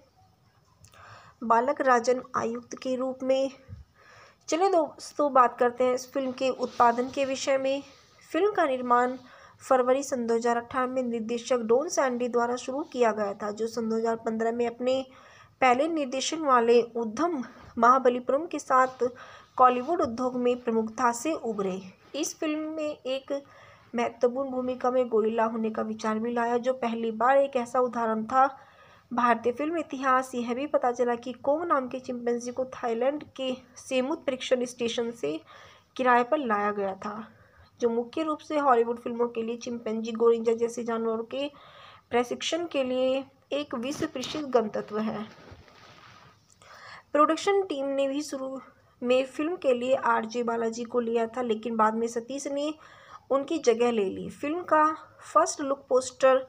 बालक राजन आयुक्त के रूप में चले दोस्तों बात करते हैं इस फिल्म के उत्पादन के विषय में फिल्म का निर्माण फरवरी सन दो में निर्देशक डोन सैंडी द्वारा शुरू किया गया था जो सन दो में अपने पहले निर्देशन वाले उद्धम महाबलीपुरम के साथ कॉलीवुड उद्योग में प्रमुखता से उभरे इस फिल्म में एक महत्वपूर्ण भूमिका में गोरिल्ला होने का विचार भी लाया जो पहली बार एक ऐसा उदाहरण था भारतीय फिल्म इतिहास यह भी पता चला कि कोंग नाम के चिंपेंजी को थाईलैंड के सेमुत परीक्षण स्टेशन से किराए पर लाया गया था जो मुख्य रूप से हॉलीवुड फिल्मों के लिए चिंपेंजी गोरिंजा जैसे जानवरों के प्रशिक्षण के लिए एक विश्व प्रसिद्ध गंतत्व है प्रोडक्शन टीम ने भी शुरू में फिल्म के लिए आरजे बालाजी को लिया था लेकिन बाद में सतीश ने उनकी जगह ले ली फिल्म का फर्स्ट लुक पोस्टर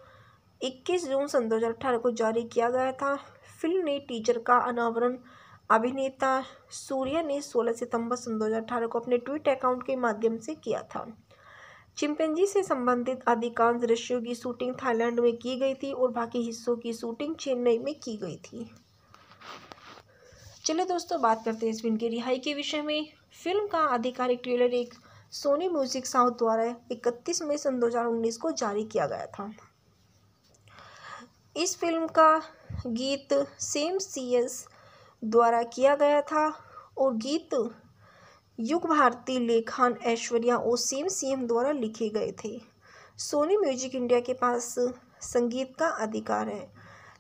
21 जून सन दो को जारी किया गया था फिल्म ने टीचर का अनावरण अभिनेता सूर्य ने 16 सितंबर सन दो को अपने ट्विट अकाउंट के माध्यम से किया था चिंपेंजी से संबंधित अधिकांश दृश्यों की शूटिंग थाईलैंड में की गई थी और बाकी हिस्सों की शूटिंग चेन्नई में की गई थी चलिए दोस्तों बात करते हैं इस फिल्म की रिहाई के विषय में फिल्म का आधिकारिक ट्रेलर एक सोनी म्यूजिक साउथ द्वारा इकतीस मई सन दो को जारी किया गया था इस फिल्म का गीत सेम सी एस द्वारा किया गया था और गीत युग भारती लेखान ऐश्वर्या और सेम सीएम द्वारा लिखे गए थे सोनी म्यूजिक इंडिया के पास संगीत का अधिकार है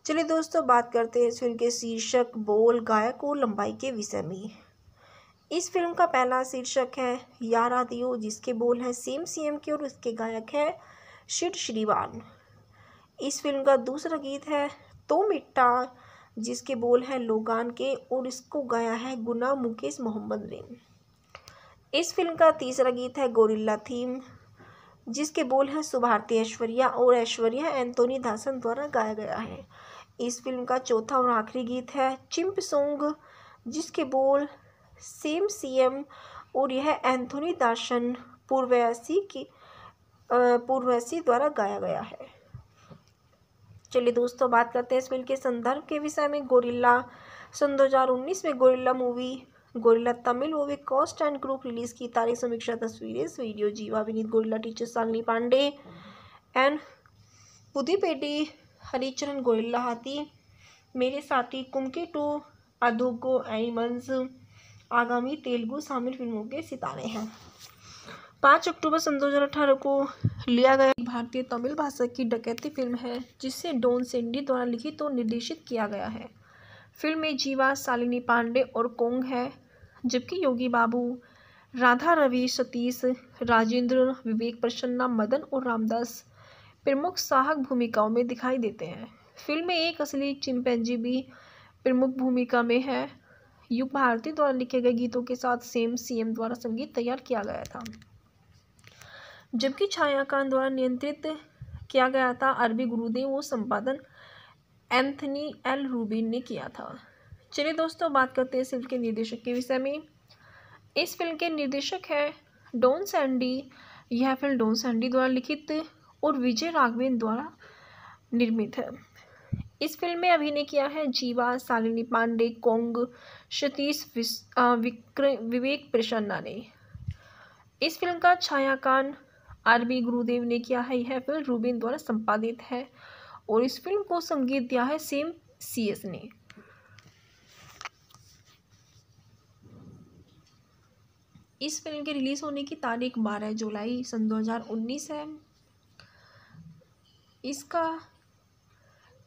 चलिए दोस्तों बात करते हैं इस फिल्म के शीर्षक बोल गायक और लंबाई के विषय में इस फिल्म का पहला शीर्षक है यारा दियो जिसके बोल हैं सेम सीएम के और उसके गायक हैं शिव श्रीवान इस फिल्म का दूसरा गीत है तो मिट्टा जिसके बोल हैं लोगान के और इसको गाया है गुना मुकेश मोहम्मद ने इस फिल्म का तीसरा गीत है गोरिल्ला थीम जिसके बोल हैं सुभारती ऐश्वर्या और ऐश्वर्या एंथोनी दासन द्वारा गाया गया है इस फिल्म का चौथा और आखिरी गीत है चिम्प सोंग जिसके बोल सेम सीएम और यह एंथोनी दासन पूर्वैसी की पूर्वैसी द्वारा गाया गया है चलिए दोस्तों बात करते हैं इस फिल्म के संदर्भ के विषय में गोरिल्ला सन 2019 में Gorilla movie Gorilla Tamil movie cast and group release की तारीख समीक्षा तस्वीरें video Jiiva Vineet Gorilla teacher Sangli Pandey and पुदीपेटी हरिचरण गोरिल्ला हाथी मेरे साथी कुमके टू अधोगो एनिमल्स आगामी तेलुगु शामिल फिल्मों के सितारे हैं पाँच अक्टूबर सन दो को लिया गया भारतीय तमिल भाषा की डकैती फिल्म है जिसे डोन सेंडी द्वारा लिखित तो और निर्देशित किया गया है फिल्म में जीवा शालिनी पांडे और कोंग है जबकि योगी बाबू राधा रवि सतीश राजेंद्र विवेक प्रसन्ना मदन और रामदास प्रमुख साहक भूमिकाओं में दिखाई देते हैं फिल्म में एक असली चिंपैंजी भी प्रमुख भूमिका में है युग भारती द्वारा लिखे गए गीतों के साथ सेम सीएम द्वारा संगीत तैयार किया गया था जबकि छायाकान द्वारा नियंत्रित किया गया था अरबी गुरुदेव वो संपादन एंथनी एल रूबिन ने किया था चलिए दोस्तों बात करते हैं इस फिल्म के निर्देशक के विषय में इस फिल्म के निर्देशक है डोन सैंडी यह फिल्म डोन सैंडी द्वारा लिखित और विजय राघवेंद्र द्वारा निर्मित है इस फिल्म में अभिनय किया है जीवा सालिनी पांडे कोंग सतीश विवेक प्रसन्ना ने इस फिल्म का छायाकान आर बी गुरुदेव ने किया है यह फिल्म रूबिन द्वारा संपादित है और इस फिल्म को संगीत दिया है सेम सी एस ने इस फिल्म के रिलीज़ होने की तारीख बारह जुलाई सन उन्नीस है इसका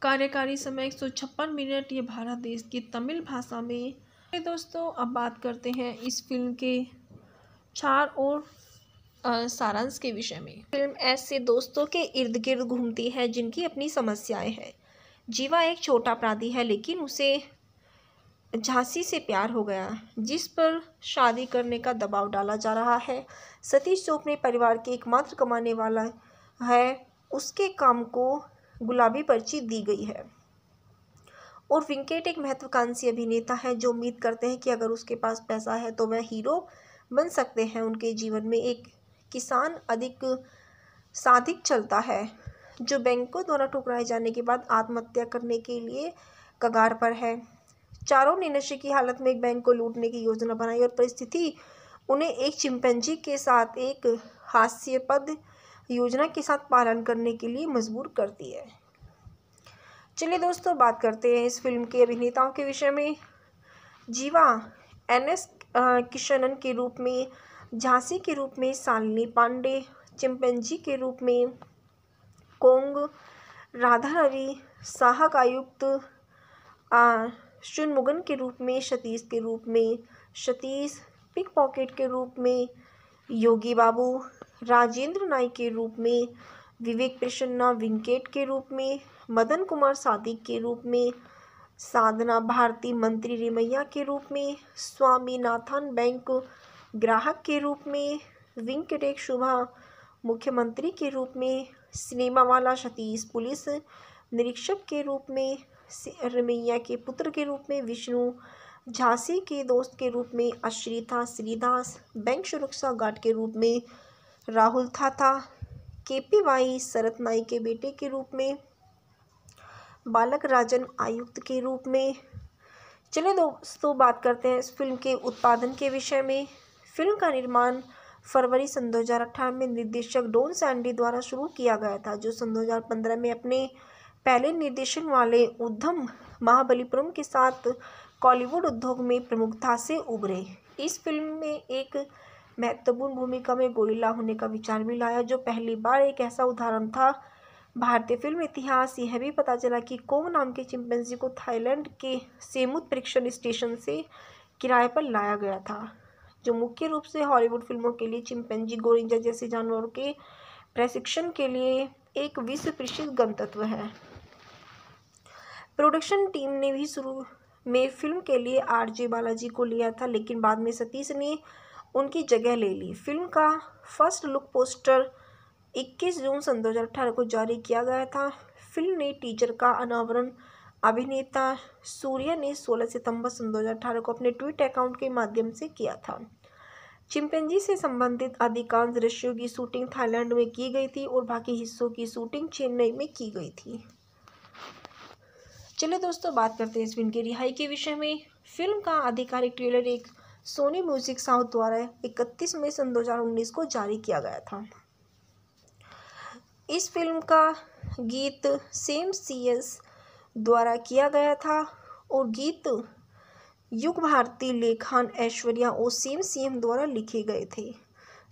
कार्यकारी समय एक सौ छप्पन मिनट ये भारत देश की तमिल भाषा में दोस्तों अब बात करते हैं इस फिल्म के चार और सारांश के विषय में फिल्म ऐसे दोस्तों के इर्द गिर्द घूमती है जिनकी अपनी समस्याएं हैं जीवा एक छोटा अपराधी है लेकिन उसे झांसी से प्यार हो गया जिस पर शादी करने का दबाव डाला जा रहा है सतीश चोपड़े परिवार के एकमात्र कमाने वाला है उसके काम को गुलाबी पर्ची दी गई है और विंकेट एक महत्वाकांक्षी अभिनेता है जो उम्मीद करते हैं कि अगर उसके पास पैसा है तो वह हीरो बन सकते हैं उनके जीवन में एक किसान अधिक साधिक चलता है जो बैंकों द्वारा ठुकराए जाने के बाद आत्महत्या करने के लिए कगार पर है चारों ने नशे की हालत में एक बैंक को लूटने की योजना बनाई और परिस्थिति उन्हें एक चिंपैंजी के साथ एक हास्यपद योजना के साथ पालन करने के लिए मजबूर करती है चलिए दोस्तों बात करते हैं इस फिल्म के अभिनेताओं के विषय में जीवा एन एस किशनन के रूप में झांसी के रूप में सालिनी पांडे चिंपेंजी के रूप में कोंग राधा रवि साहक आयुक्त शुनमुगन के रूप में सतीश के रूप में सतीश पिक पॉकेट के रूप में योगी बाबू राजेंद्र नाई के रूप में विवेक प्रसन्ना विंकेट के रूप में मदन कुमार सादिक के रूप में साधना भारती मंत्री रेमैया के रूप में स्वामीनाथन बैंक ग्राहक के रूप में वेंकटेश शुभा मुख्यमंत्री के रूप में सिनेमा वाला सतीश पुलिस निरीक्षक के रूप में रमैया के पुत्र के रूप में विष्णु झांसी के दोस्त के रूप में अश्रिता श्रीदास बैंक सुरक्षा गार्ड के रूप में राहुल था के पी वाई शरत नाई के बेटे के रूप में बालक राजन आयुक्त के रूप में चलिए दोस्तों बात करते हैं इस फिल्म के उत्पादन के विषय में फिल्म का निर्माण फरवरी सन दो में निर्देशक डोन सैंडी द्वारा शुरू किया गया था जो सन दो में अपने पहले निर्देशन वाले उद्धम महाबलीपुरम के साथ कॉलीवुड उद्योग में प्रमुखता से उभरे इस फिल्म में एक महत्वपूर्ण भूमिका में गोरिल्ला होने का विचार भी लाया जो पहली बार एक ऐसा उदाहरण था भारतीय फिल्म इतिहास यह भी पता चला कि कोम नाम के चिंपेंजी को थाईलैंड के सेमुत परीक्षण स्टेशन से किराए पर लाया गया था जो मुख्य रूप से हॉलीवुड फिल्मों के लिए चिंपैंजी गोरिंजा जैसे जानवरों के प्रशिक्षण के लिए एक विश्व प्रसिद्ध गंतत्व है प्रोडक्शन टीम ने भी शुरू में फिल्म के लिए आरजे बालाजी को लिया था लेकिन बाद में सतीश ने उनकी जगह ले ली फिल्म का फर्स्ट लुक पोस्टर 21 जून सन दो को जारी किया गया था फिल्म ने टीचर का अनावरण अभिनेता सूर्या ने 16 सितंबर सन दो को अपने ट्विट अकाउंट के माध्यम से किया था चिंपेंजी से संबंधित अधिकांश दृश्यों की शूटिंग थाईलैंड में की गई थी और बाकी हिस्सों की शूटिंग चेन्नई में की गई थी चलिए दोस्तों बात करते हैं इस फिल्म के रिहाई के विषय में फिल्म का आधिकारिक ट्रेलर एक सोनी म्यूजिक साउथ द्वारा इकतीस मई सन दो को जारी किया गया था इस फिल्म का गीत सेम सी एस द्वारा किया गया था और गीत युग भारती लेखन ऐश्वर्या और सेम सीएम द्वारा लिखे गए थे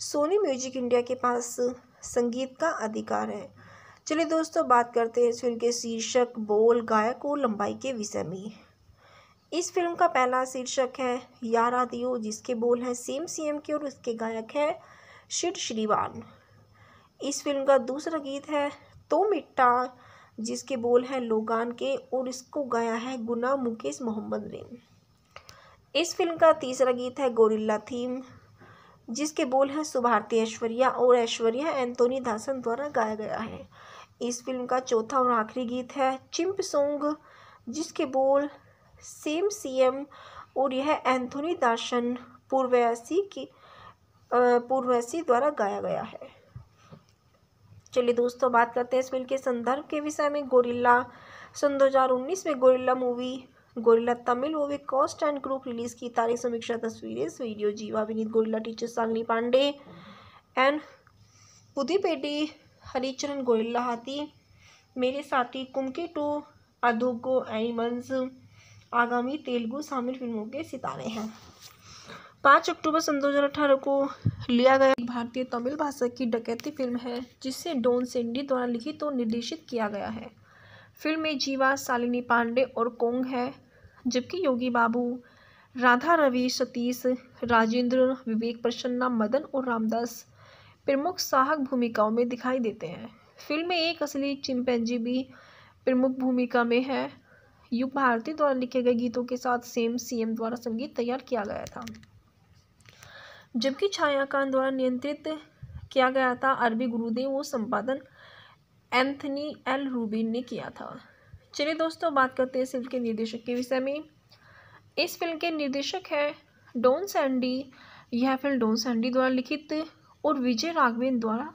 सोनी म्यूजिक इंडिया के पास संगीत का अधिकार है चलिए दोस्तों बात करते हैं इस फिल्म के शीर्षक बोल गायक और लंबाई के विषय में इस फिल्म का पहला शीर्षक है यारा दियो जिसके बोल हैं सेम सीएम के और उसके गायक हैं शिव श्रीवान इस फिल्म का दूसरा गीत है तो मिट्टा जिसके बोल हैं लोगान के और इसको गाया है गुना मुकेश मोहम्मद ने इस फिल्म का तीसरा गीत है गोरिल्ला थीम जिसके बोल हैं सुभारती ऐश्वर्या और ऐश्वर्या एंथोनी दासन द्वारा गाया गया है इस फिल्म का चौथा और आखिरी गीत है चिम्प सोंग जिसके बोल सेम सीएम और यह एंथोनी दासन पूर्वैसी की पूर्वैसी द्वारा गाया गया है चलिए दोस्तों बात करते हैं इस फिल्म के संदर्भ के विषय में गोरिल्ला सन 2019 में Gorilla movie Gorilla Tamil movie cast and group release की तारीख समीक्षा तस्वीरें video Jiiva Vineet Gorilla teacher Sangli Pandey and पुदीपेटी हरिचरण गोरिल्ला हाथी मेरे साथी कुमके टू अधोगो एनिमल्स आगामी तेलुगु शामिल फिल्मों के सितारे हैं पाँच अक्टूबर सन दो को लिया गया भारतीय तमिल भाषा की डकैती फिल्म है जिसे डोन सेंडी द्वारा लिखित तो और निर्देशित किया गया है फिल्म में जीवा शालिनी पांडे और कोंग है जबकि योगी बाबू राधा रवि सतीश राजेंद्र विवेक प्रसन्ना मदन और रामदास प्रमुख साहक भूमिकाओं में दिखाई देते हैं फिल्म में एक असली चिंपैनजी भी प्रमुख भूमिका में है युग भारती द्वारा लिखे गए गीतों के साथ सेम सीएम द्वारा संगीत तैयार किया गया था जबकि छायाकान द्वारा नियंत्रित किया गया था अरबी गुरुदेव वो संपादन एंथनी एल रूबिन ने किया था चलिए दोस्तों बात करते हैं इस फिल्म के निर्देशक के विषय में इस फिल्म के निर्देशक है डोन सैंडी यह फिल्म डोन सैंडी द्वारा लिखित और विजय राघवेन द्वारा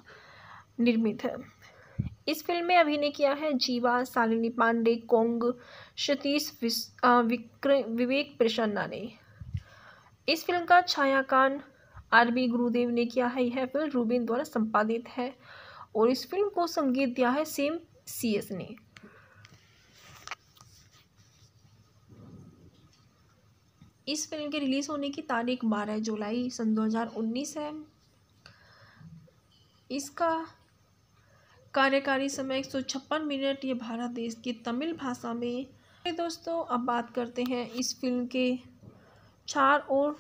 निर्मित है इस फिल्म में अभिनय किया है जीवा सालिनी पांडे कोंग सतीश विक्र विवेक प्रसन्ना ने इस फिल्म का छायाकान आरबी गुरुदेव ने किया है यह फिल्म रूबिन द्वारा संपादित है और इस फिल्म को संगीत दिया है सेम सी एस ने इस फिल्म के रिलीज़ होने की तारीख बारह जुलाई सन दो हजार उन्नीस है इसका कार्यकारी समय एक सौ छप्पन मिनट ये भारत देश की तमिल भाषा में दोस्तों अब बात करते हैं इस फिल्म के चार और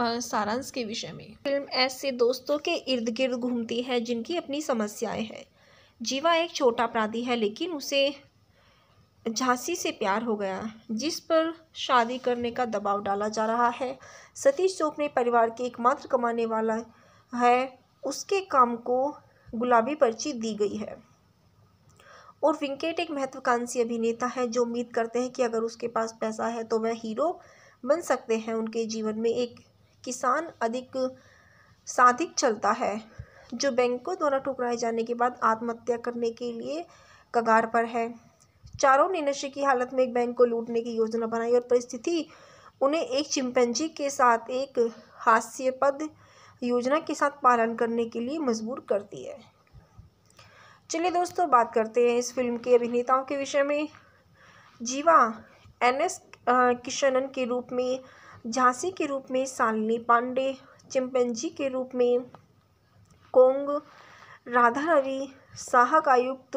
सारांश के विषय में फिल्म ऐसे दोस्तों के इर्द गिर्द घूमती है जिनकी अपनी समस्याएं हैं जीवा एक छोटा अपराधी है लेकिन उसे झांसी से प्यार हो गया जिस पर शादी करने का दबाव डाला जा रहा है सतीश अपने परिवार के एकमात्र कमाने वाला है उसके काम को गुलाबी पर्ची दी गई है और विंकेट एक महत्वाकांक्षी अभिनेता है जो उम्मीद करते हैं कि अगर उसके पास पैसा है तो वह हीरो बन सकते हैं उनके जीवन में एक किसान अधिक साधिक चलता है जो बैंकों द्वारा ठुकराए जाने के बाद आत्महत्या करने के लिए कगार पर है चारों ने नशे की हालत में एक बैंक को लूटने की योजना बनाई और परिस्थिति उन्हें एक चिंपैंजी के साथ एक हास्यपद योजना के साथ पालन करने के लिए मजबूर करती है चलिए दोस्तों बात करते हैं इस फिल्म के अभिनेताओं के विषय में जीवा एन एस किशनन के रूप में झांसी के रूप में शालिनी पांडे चिंपेंजी के रूप में कोंग राधा रवि साहक आयुक्त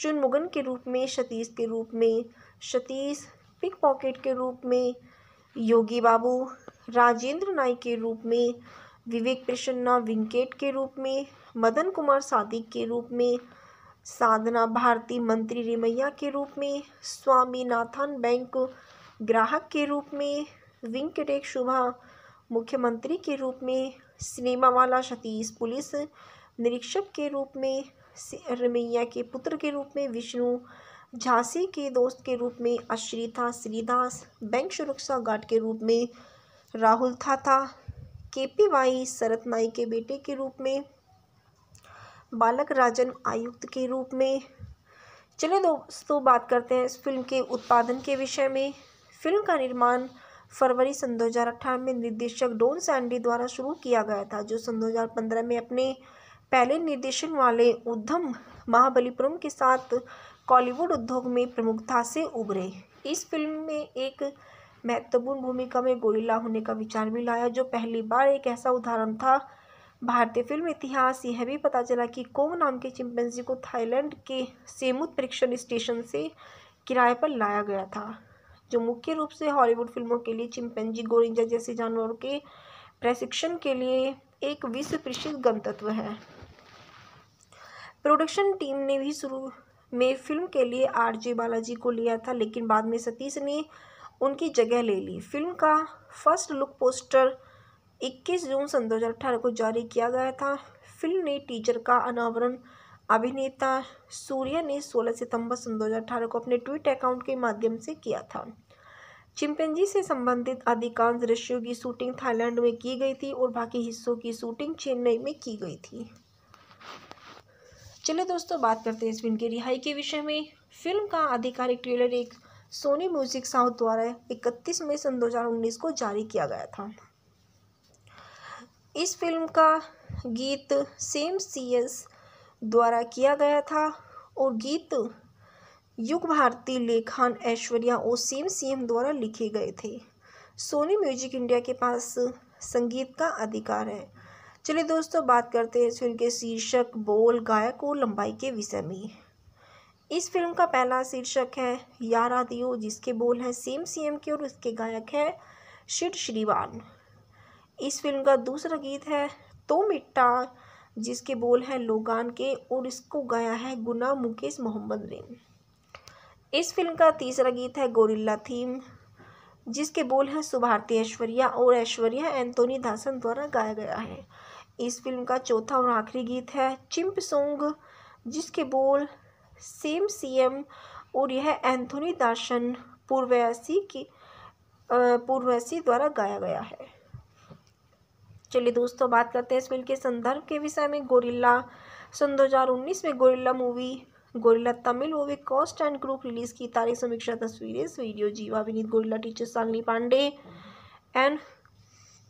शुनमुगन के रूप में सतीश के रूप में सतीश पिक पॉकेट के रूप में योगी बाबू राजेंद्र नाई के रूप में विवेक प्रसन्ना विंकेट के रूप में मदन कुमार सादिक के रूप में साधना भारती मंत्री रेमैया के रूप में स्वामीनाथन बैंक ग्राहक के रूप में वेंकटेश शुभा मुख्यमंत्री के रूप में सिनेमा वाला सतीश पुलिस निरीक्षक के रूप में रमैया के पुत्र के रूप में विष्णु झांसी के दोस्त के रूप में अश्रिता श्रीदास बैंक सुरक्षा गार्ड के रूप में राहुल थाथा के पी वाई शरत नाई के बेटे के रूप में बालक राजन आयुक्त के रूप में चलिए दोस्तों बात करते हैं इस फिल्म के उत्पादन के विषय में फिल्म का निर्माण फरवरी सन दो में निर्देशक डोन सैंडी द्वारा शुरू किया गया था जो सन दो में अपने पहले निर्देशन वाले उद्धम महाबलीपुरम के साथ कॉलीवुड उद्योग में प्रमुखता से उभरे इस फिल्म में एक महत्वपूर्ण भूमिका में गोरिल्ला होने का विचार भी लाया जो पहली बार एक ऐसा उदाहरण था भारतीय फिल्म इतिहास यह भी पता चला कि कोंग नाम के चिंपेंजी को थाईलैंड के सेमुत परीक्षण स्टेशन से किराए पर लाया गया था जो मुख्य रूप से हॉलीवुड फिल्मों के लिए चिंपैंजी गोरिंजा जैसे जानवरों के प्रशिक्षण के लिए एक विश्व प्रसिद्ध गंतत्व है प्रोडक्शन टीम ने भी शुरू में फिल्म के लिए आर जे बालाजी को लिया था लेकिन बाद में सतीश ने उनकी जगह ले ली फिल्म का फर्स्ट लुक पोस्टर 21 जून सन दो को जारी किया गया था फिल्म ने टीचर का अनावरण अभिनेता सूर्या ने 16 सितंबर सन 2018 को अपने ट्विट अकाउंट के माध्यम से किया था चिंपेंजी से संबंधित अधिकांश दृश्यों की शूटिंग थाईलैंड में की गई थी और बाकी हिस्सों की शूटिंग चेन्नई में की गई थी चलिए दोस्तों बात करते हैं इस फिल्म की रिहाई के विषय में फिल्म का आधिकारिक ट्रेलर एक सोनी म्यूजिक साउथ द्वारा इकतीस मई सन दो को जारी किया गया था इस फिल्म का गीत सेम सी एस द्वारा किया गया था और गीत युग भारती लेखन ऐश्वर्या और सेम सीएम द्वारा लिखे गए थे सोनी म्यूजिक इंडिया के पास संगीत का अधिकार है चलिए दोस्तों बात करते हैं इस फिल्म के शीर्षक बोल गायक और लंबाई के विषय में इस फिल्म का पहला शीर्षक है यारा दियो जिसके बोल हैं सेम सीएम के और उसके गायक हैं शिव श्रीवान इस फिल्म का दूसरा गीत है तो मिट्टा जिसके बोल हैं लोगान के और इसको गाया है गुना मुकेश मोहम्मद ने इस फिल्म का तीसरा गीत है गोरिल्ला थीम जिसके बोल हैं सुभारती ऐश्वर्या और ऐश्वर्या एंथोनी दासन द्वारा गाया गया है इस फिल्म का चौथा और आखिरी गीत है चिम्प सोंग जिसके बोल सेम सीएम और यह एंथोनी दासन पूर्वैसी की पूर्वैसी द्वारा गाया गया है चलिए दोस्तों बात करते हैं इस फिल्म के संदर्भ के विषय में गोरिल्ला सन 2019 में Gorilla movie Gorilla Tamil movie cast and group release की तारीख समीक्षा तस्वीरें इस video Jiiva Vineet Gorilla teacher Sangli Pandey and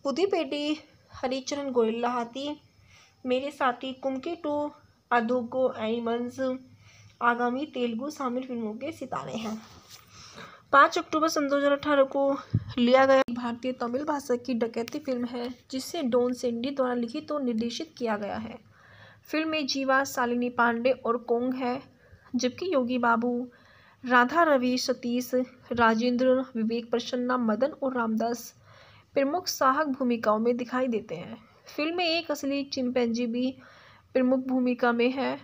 पुदीपेटी हरिचरण गोरिल्ला हाथी मेरे साथी कुमके टू अधोगो एनिमल्स आगामी तेलुगु शामिल फिल्मों के सितारे हैं पाँच अक्टूबर सन दो को लिया गया भारतीय तमिल भाषा की डकैती फिल्म है जिसे डोन सेंडी द्वारा लिखित तो और निर्देशित किया गया है फिल्म में जीवा शालिनी पांडे और कोंग है जबकि योगी बाबू राधा रवि सतीश राजेंद्र विवेक प्रसन्ना मदन और रामदास प्रमुख साहक भूमिकाओं में दिखाई देते हैं फिल्म में एक असली चिंपैनजी भी प्रमुख भूमिका में है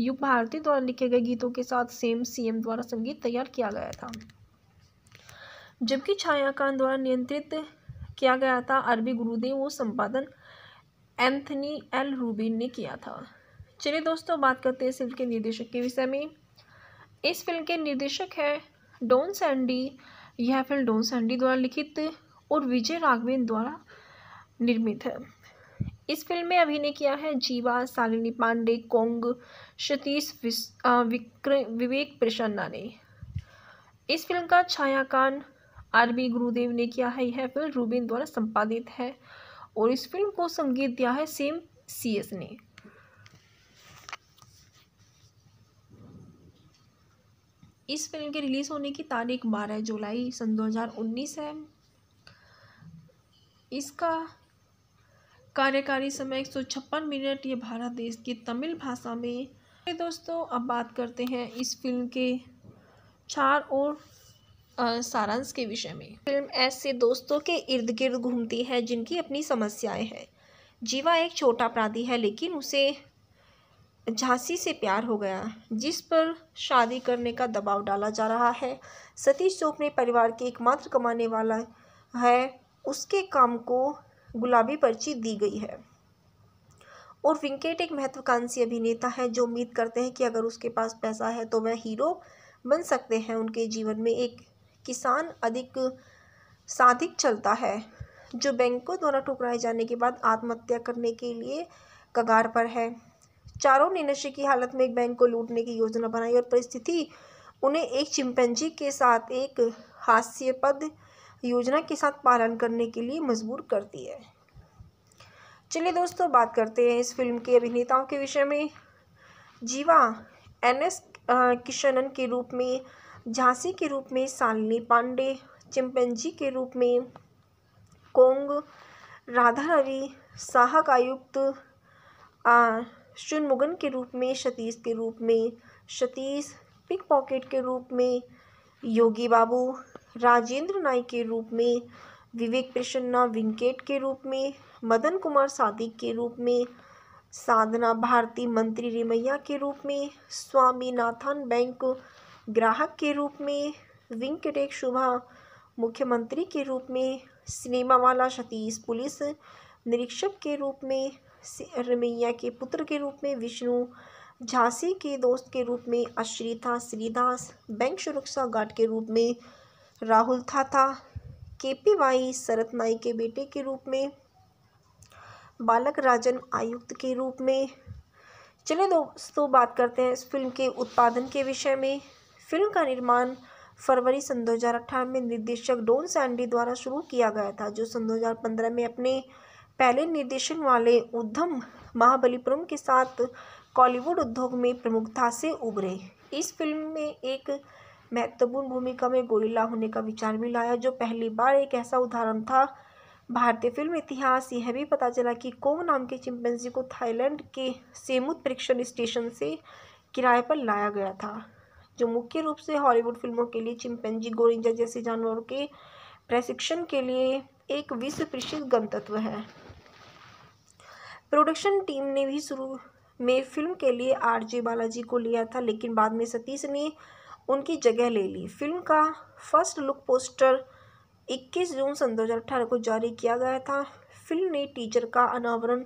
युग भारती द्वारा लिखे गए गीतों के साथ सेम सीएम द्वारा संगीत तैयार किया गया था जबकि छायाकान द्वारा नियंत्रित किया गया था अरबी गुरुदेव वो संपादन एंथनी एल रूबिन ने किया था चलिए दोस्तों बात करते हैं फिल्म के निर्देशक के विषय में इस फिल्म के निर्देशक है डोन सैंडी यह फिल्म डोन सैंडी द्वारा लिखित और विजय राघवेन द्वारा निर्मित है इस फिल्म में अभिनय किया है जीवा सालिनी पांडे कोंग सतीश विक्र विवेक प्रसन्ना ने इस फिल्म का छायाकान आरबी गुरुदेव ने किया है यह फिल्म रूबिन द्वारा संपादित है और इस फिल्म को संगीत दिया है सेम सी एस ने इस फिल्म के रिलीज़ होने की तारीख बारह जुलाई सन दो हजार उन्नीस है इसका कार्यकारी समय एक सौ छप्पन मिनट ये भारत देश की तमिल भाषा में दोस्तों अब बात करते हैं इस फिल्म के चार और सारांश के विषय में फिल्म ऐसे दोस्तों के इर्द गिर्द घूमती है जिनकी अपनी समस्याएं हैं जीवा एक छोटा अपराधी है लेकिन उसे झांसी से प्यार हो गया जिस पर शादी करने का दबाव डाला जा रहा है सतीश जो अपने परिवार के एकमात्र कमाने वाला है उसके काम को गुलाबी पर्ची दी गई है और विंकेट एक महत्वाकांक्षी अभिनेता है जो उम्मीद करते हैं कि अगर उसके पास पैसा है तो वह हीरो बन सकते हैं उनके जीवन में एक किसान अधिक साधिक चलता है जो बैंकों द्वारा ठुकराए जाने के बाद आत्महत्या करने के लिए कगार पर है चारों ने नशे की हालत में एक बैंक को लूटने की योजना बनाई और परिस्थिति उन्हें एक चिंपैंजी के साथ एक हास्यपद योजना के साथ पालन करने के लिए मजबूर करती है चलिए दोस्तों बात करते हैं इस फिल्म के अभिनेताओं के विषय में जीवा एन एस किशनन के रूप में झांसी के रूप में शालिनी पांडे चिंपेंजी के रूप में कोंग राधा रवि साहक आयुक्त शुनमुगन के रूप में सतीश के रूप में सतीश पिक पॉकेट के रूप में योगी बाबू राजेंद्र नाई के रूप में विवेक प्रसन्ना विंकेट के रूप में मदन कुमार सादिक के रूप में साधना भारती मंत्री रेमैया के रूप में स्वामीनाथन बैंक ग्राहक के रूप में वेंकटेश शुभा मुख्यमंत्री के रूप में सिनेमा वाला सतीश पुलिस निरीक्षक के रूप में रमैया के पुत्र के रूप में विष्णु झांसी के दोस्त के रूप में अश्रिता श्रीदास बैंक सुरक्षा गार्ड के रूप में राहुल था के पी वाई शरत नाई के बेटे के रूप में बालक राजन आयुक्त के रूप में चलिए दोस्तों बात करते हैं इस फिल्म के उत्पादन के विषय में फिल्म का निर्माण फरवरी सन दो में निर्देशक डोन सैंडी द्वारा शुरू किया गया था जो सन दो में अपने पहले निर्देशन वाले उद्धम महाबलीपुरम के साथ कॉलीवुड उद्योग में प्रमुखता से उभरे इस फिल्म में एक महत्वपूर्ण भूमिका में गोरिल्ला होने का विचार भी लाया जो पहली बार एक ऐसा उदाहरण था भारतीय फिल्म इतिहास यह भी पता चला कि कोंग नाम के चिंपेंजी को थाईलैंड के सेमुत परीक्षण स्टेशन से किराए पर लाया गया था जो मुख्य रूप से हॉलीवुड फिल्मों के लिए चिंपैंजी गोरिंजा जैसे जानवरों के प्रशिक्षण के लिए एक विश्व प्रसिद्ध गंतत्व है प्रोडक्शन टीम ने भी शुरू में फिल्म के लिए आर जे बालाजी को लिया था लेकिन बाद में सतीश ने उनकी जगह ले ली फिल्म का फर्स्ट लुक पोस्टर 21 जून सन दो को जारी किया गया था फिल्म ने टीचर का अनावरण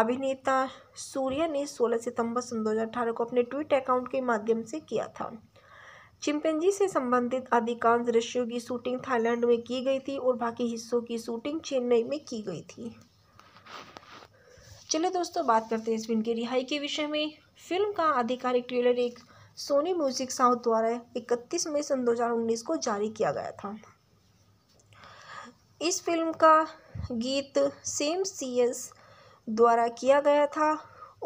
अभिनेता सूर्या ने 16 सितंबर सन 2018 को अपने ट्विट अकाउंट के माध्यम से किया था चिंपेंजी से संबंधित अधिकांश दृश्यों की शूटिंग थाईलैंड में की गई थी और बाकी हिस्सों की शूटिंग चेन्नई में की गई थी चलिए दोस्तों बात करते हैं इस फिल्म की रिहाई के विषय में फिल्म का आधिकारिक ट्रेलर एक सोनी म्यूजिक साउथ द्वारा इकतीस मई सन दो को जारी किया गया था इस फिल्म का गीत सेम सी एस द्वारा किया गया था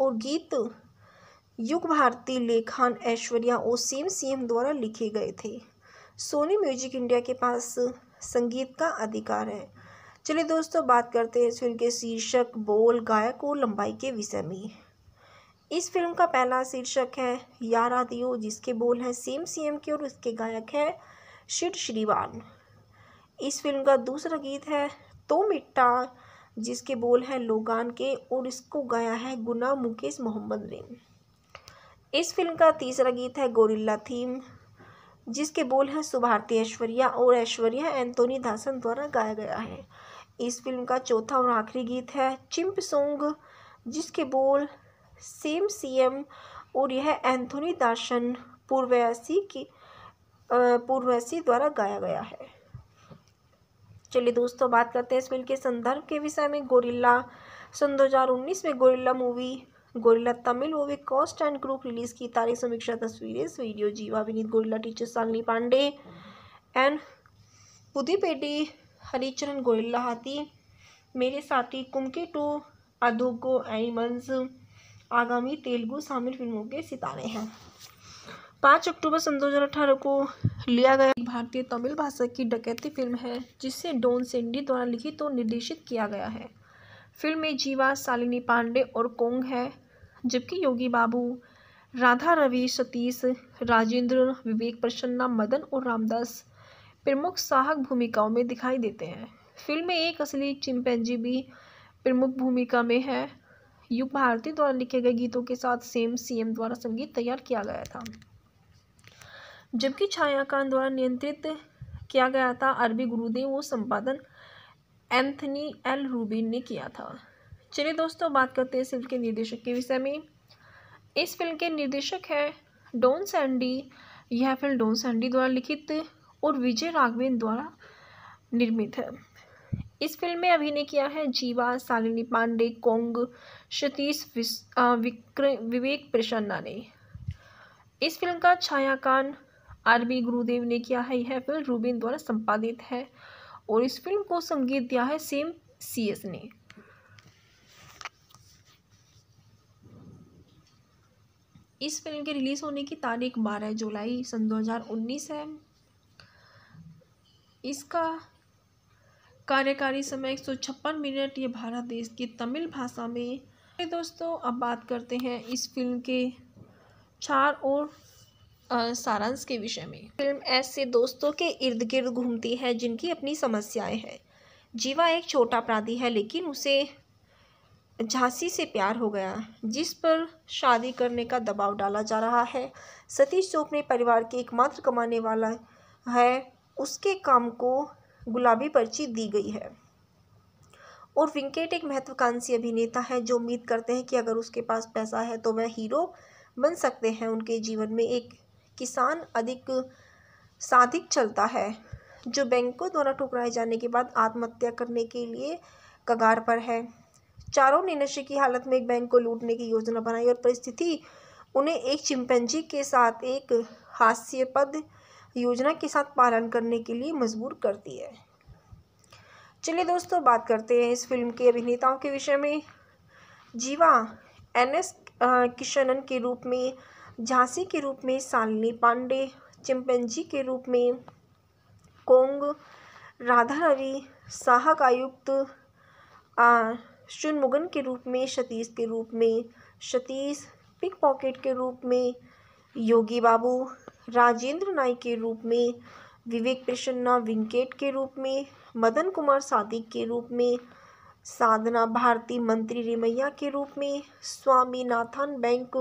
और गीत युग भारती लेखन ऐश्वर्या और सेम सीएम द्वारा लिखे गए थे सोनी म्यूजिक इंडिया के पास संगीत का अधिकार है चलिए दोस्तों बात करते हैं इस फिल्म के शीर्षक बोल गायक और लंबाई के विषय में इस फिल्म का पहला शीर्षक है यारा दियो जिसके बोल हैं सेम सीएम के और उसके गायक हैं शिव श्रीवान इस फिल्म का दूसरा गीत है तो मिट्टा जिसके बोल हैं लोगान के और इसको गाया है गुना मुकेश मोहम्मद ने इस फिल्म का तीसरा गीत है गोरिल्ला थीम जिसके बोल हैं सुभारती ऐश्वर्या और ऐश्वर्या एंथोनी दासन द्वारा गाया गया है इस फिल्म का चौथा और आखिरी गीत है चिम्प सोंग जिसके बोल सेम सीएम और यह एंथोनी दासन पूर्वैसी की पूर्वैसी द्वारा गाया गया है चलिए दोस्तों बात करते हैं इस फिल्म के संदर्भ के विषय में गोरिल्ला सन 2019 में Gorilla movie Gorilla Tamil movie cast and group release की तारीख समीक्षा तस्वीरें इस video Jiiva Vineet Gorilla teacher Sangli Pandey and पुदीपेटी हरिचरण गोरिल्ला हाथी मेरे साथी कुमके टू अधोगो एनिमल्स आगामी तेलुगु शामिल फिल्मों के सितारे हैं पाँच अक्टूबर सन दो को लिया गया भारतीय तमिल भाषा की डकैती फिल्म है जिसे डोन सेंडी द्वारा लिखित तो और निर्देशित किया गया है फिल्म में जीवा शालिनी पांडे और कोंग है जबकि योगी बाबू राधा रवि सतीश राजेंद्र विवेक प्रसन्ना मदन और रामदास प्रमुख साहक भूमिकाओं में दिखाई देते हैं फिल्म में एक असली चिंपैनजी भी प्रमुख भूमिका में है युग भारती द्वारा लिखे गए गीतों के साथ सेम सीएम द्वारा संगीत तैयार किया गया था जबकि छायाकान द्वारा नियंत्रित किया गया था अरबी गुरुदेव वो संपादन एंथनी एल रूबिन ने किया था चलिए दोस्तों बात करते हैं इस फिल्म के निर्देशक के विषय में इस फिल्म के निर्देशक है डोन सैंडी यह फिल्म डोन सैंडी द्वारा लिखित और विजय राघवेन द्वारा निर्मित है इस फिल्म में अभिनय किया है जीवा सालिनी पांडे कोंग सतीश विक्र विवेक प्रसन्ना ने इस फिल्म का छायाकान आरबी गुरुदेव ने किया है यह फिल्म रूबिन द्वारा संपादित है और इस फिल्म को संगीत दिया है सेम सी एस ने इस फिल्म के रिलीज़ होने की तारीख बारह जुलाई सन उन्नीस है इसका कार्यकारी समय एक सौ छप्पन मिनट ये भारत देश की तमिल भाषा में दोस्तों अब बात करते हैं इस फिल्म के चार और सारांश के विषय में फिल्म ऐसे दोस्तों के इर्द गिर्द घूमती है जिनकी अपनी समस्याएं हैं जीवा एक छोटा अपराधी है लेकिन उसे झांसी से प्यार हो गया जिस पर शादी करने का दबाव डाला जा रहा है सतीश जो अपने परिवार के एकमात्र कमाने वाला है उसके काम को गुलाबी पर्ची दी गई है और विंकेट एक महत्वाकांक्षी अभिनेता है जो उम्मीद करते हैं कि अगर उसके पास पैसा है तो वह हीरो बन सकते हैं उनके जीवन में एक किसान अधिक साधिक चलता है जो बैंकों द्वारा ठुकराए जाने के बाद आत्महत्या करने के लिए कगार पर है चारों ने नशे की हालत में एक बैंक को लूटने की योजना बनाई और परिस्थिति उन्हें एक चिंपैंजी के साथ एक हास्यपद योजना के साथ पालन करने के लिए मजबूर करती है चलिए दोस्तों बात करते हैं इस फिल्म के अभिनेताओं के विषय में जीवा एन एस किशनन के रूप में झांसी के रूप में सालिनी पांडे चिंपेंजी के रूप में कोंग राधा रवि साहक आयुक्त शुनमुगन के रूप में सतीश के रूप में सतीश पिक पॉकेट के रूप में योगी बाबू राजेंद्र नाई के रूप में विवेक प्रसन्ना विंकेट के रूप में मदन कुमार सादिक के रूप में साधना भारती मंत्री रेमैया के रूप में स्वामीनाथन बैंक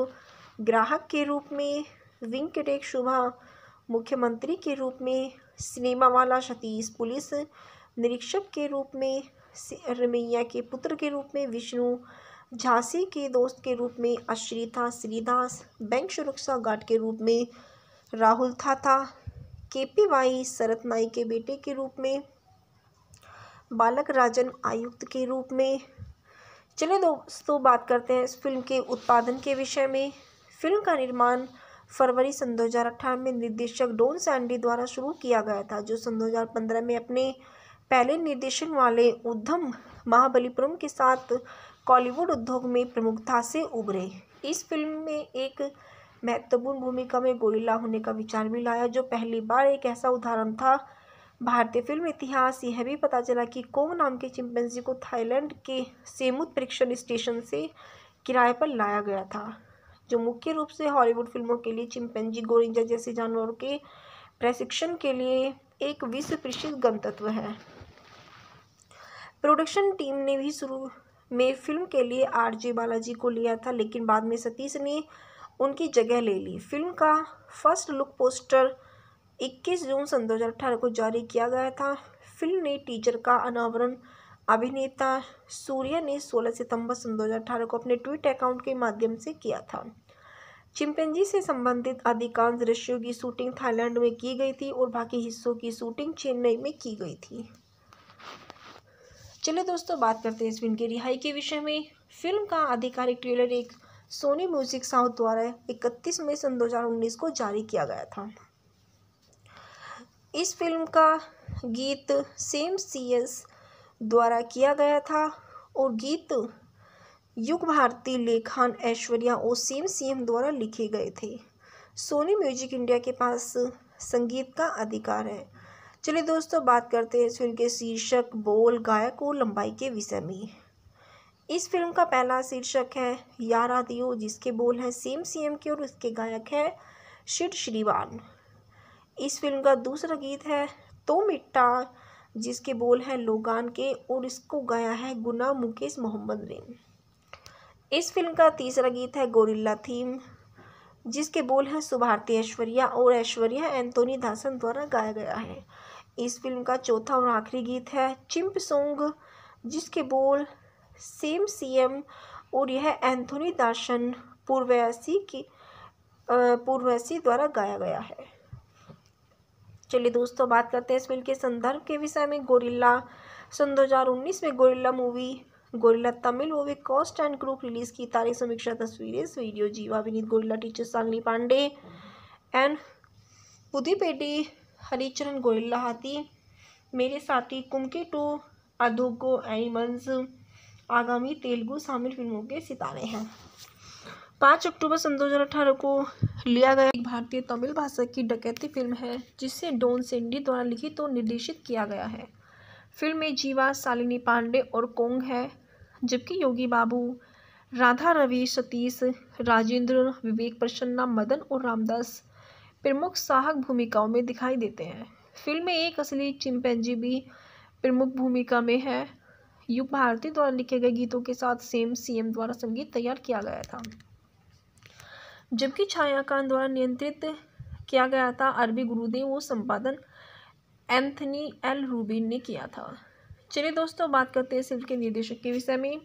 ग्राहक के रूप में वेंकटेश शुभा मुख्यमंत्री के रूप में सिनेमा वाला सतीश पुलिस निरीक्षक के रूप में रमैया के पुत्र के रूप में विष्णु झांसी के दोस्त के रूप में अश्रिता श्रीदास बैंक सुरक्षा गार्ड के रूप में राहुल था के पी वाई शरत नाई के बेटे के रूप में बालक राजन आयुक्त के रूप में चलिए दोस्तों बात करते हैं इस फिल्म के उत्पादन के विषय में फिल्म का निर्माण फरवरी सन दो में निर्देशक डोन सैंडी द्वारा शुरू किया गया था जो सन 2015 में अपने पहले निर्देशन वाले उद्धम महाबलीपुरम के साथ कॉलीवुड उद्योग में प्रमुखता से उभरे इस फिल्म में एक महत्वपूर्ण भूमिका में गोरिल्ला होने का विचार भी लाया जो पहली बार एक ऐसा उदाहरण था भारतीय फिल्म इतिहास यह भी पता चला कि कोंग नाम के चिंपेंजी को थाईलैंड के सेमुत परीक्षण स्टेशन से किराए पर लाया गया था जो मुख्य रूप से हॉलीवुड फिल्मों के लिए चिंपैंजी गोरिंजा जैसे जानवरों के प्रशिक्षण के लिए एक विश्व प्रसिद्ध गंतत्व है प्रोडक्शन टीम ने भी शुरू में फिल्म के लिए आरजे बालाजी को लिया था लेकिन बाद में सतीश ने उनकी जगह ले ली फिल्म का फर्स्ट लुक पोस्टर 21 जून सन दो को जारी किया गया था फिल्म ने टीचर का अनावरण अभिनेता सूर्या ने 16 सितंबर सन 2018 को अपने ट्विट अकाउंट के माध्यम से किया था चिंपेंजी से संबंधित अधिकांश दृश्यों की शूटिंग थाईलैंड में की गई थी और बाकी हिस्सों की शूटिंग चेन्नई में की गई थी चलिए दोस्तों बात करते हैं इस फिल्म की रिहाई के विषय में फिल्म का आधिकारिक ट्रेलर एक सोनी म्यूजिक साउथ द्वारा इकतीस मई सन दो को जारी किया गया था इस फिल्म का गीत सेम सी एस द्वारा किया गया था और गीत युग भारती लेखन ऐश्वर्या और सेम सीएम द्वारा लिखे गए थे सोनी म्यूजिक इंडिया के पास संगीत का अधिकार है चलिए दोस्तों बात करते हैं इस फिल्म के शीर्षक बोल गायक और लंबाई के विषय में इस फिल्म का पहला शीर्षक है यारा दियो जिसके बोल हैं सेम सीएम के और उसके गायक हैं शिव श्रीवान इस फिल्म का दूसरा गीत है तो मिट्टा जिसके बोल हैं लोगान के और इसको गाया है गुना मुकेश मोहम्मद ने इस फिल्म का तीसरा गीत है गोरिल्ला थीम जिसके बोल हैं सुभारती ऐश्वर्या और ऐश्वर्या एंथोनी दासन द्वारा गाया गया है इस फिल्म का चौथा और आखिरी गीत है चिम्प सोंग जिसके बोल सेम सीएम और यह एंथोनी दासन पूर्वैसी की पूर्वैसी द्वारा गाया गया है चलिए दोस्तों बात करते हैं इस फिल्म के संदर्भ के विषय में गोरिल्ला सन 2019 में Gorilla movie Gorilla Tamil movie cast and group release की तारीख समीक्षा तस्वीरें video Jiiva Vineet Gorilla teacher Shalini Pandey and पुदीपेटी हरिचरण गोरिल्ला हाथी मेरे साथी कुमके टू अधोगो एनिमल्स आगामी तेलुगु शामिल फिल्मों के सितारे हैं पाँच अक्टूबर सन अठारह को लिया गया एक भारतीय तमिल भाषा की डकैती फिल्म है जिसे डोन सेंडी द्वारा लिखित तो और निर्देशित किया गया है फिल्म में जीवा शालिनी पांडे और कोंग है जबकि योगी बाबू राधा रवि सतीश राजेंद्र विवेक प्रसन्ना मदन और रामदास प्रमुख साहक भूमिकाओं में दिखाई देते हैं फिल्म में एक असली चिंपैंजी भी प्रमुख भूमिका में है युग भारती द्वारा लिखे गए गीतों के साथ सेम सीएम द्वारा संगीत तैयार किया गया था जबकि छायाकान द्वारा नियंत्रित किया गया था अरबी गुरुदेव वो संपादन एंथनी एल रूबिन ने किया था चलिए दोस्तों बात करते हैं इस फिल्म के निर्देशक के विषय में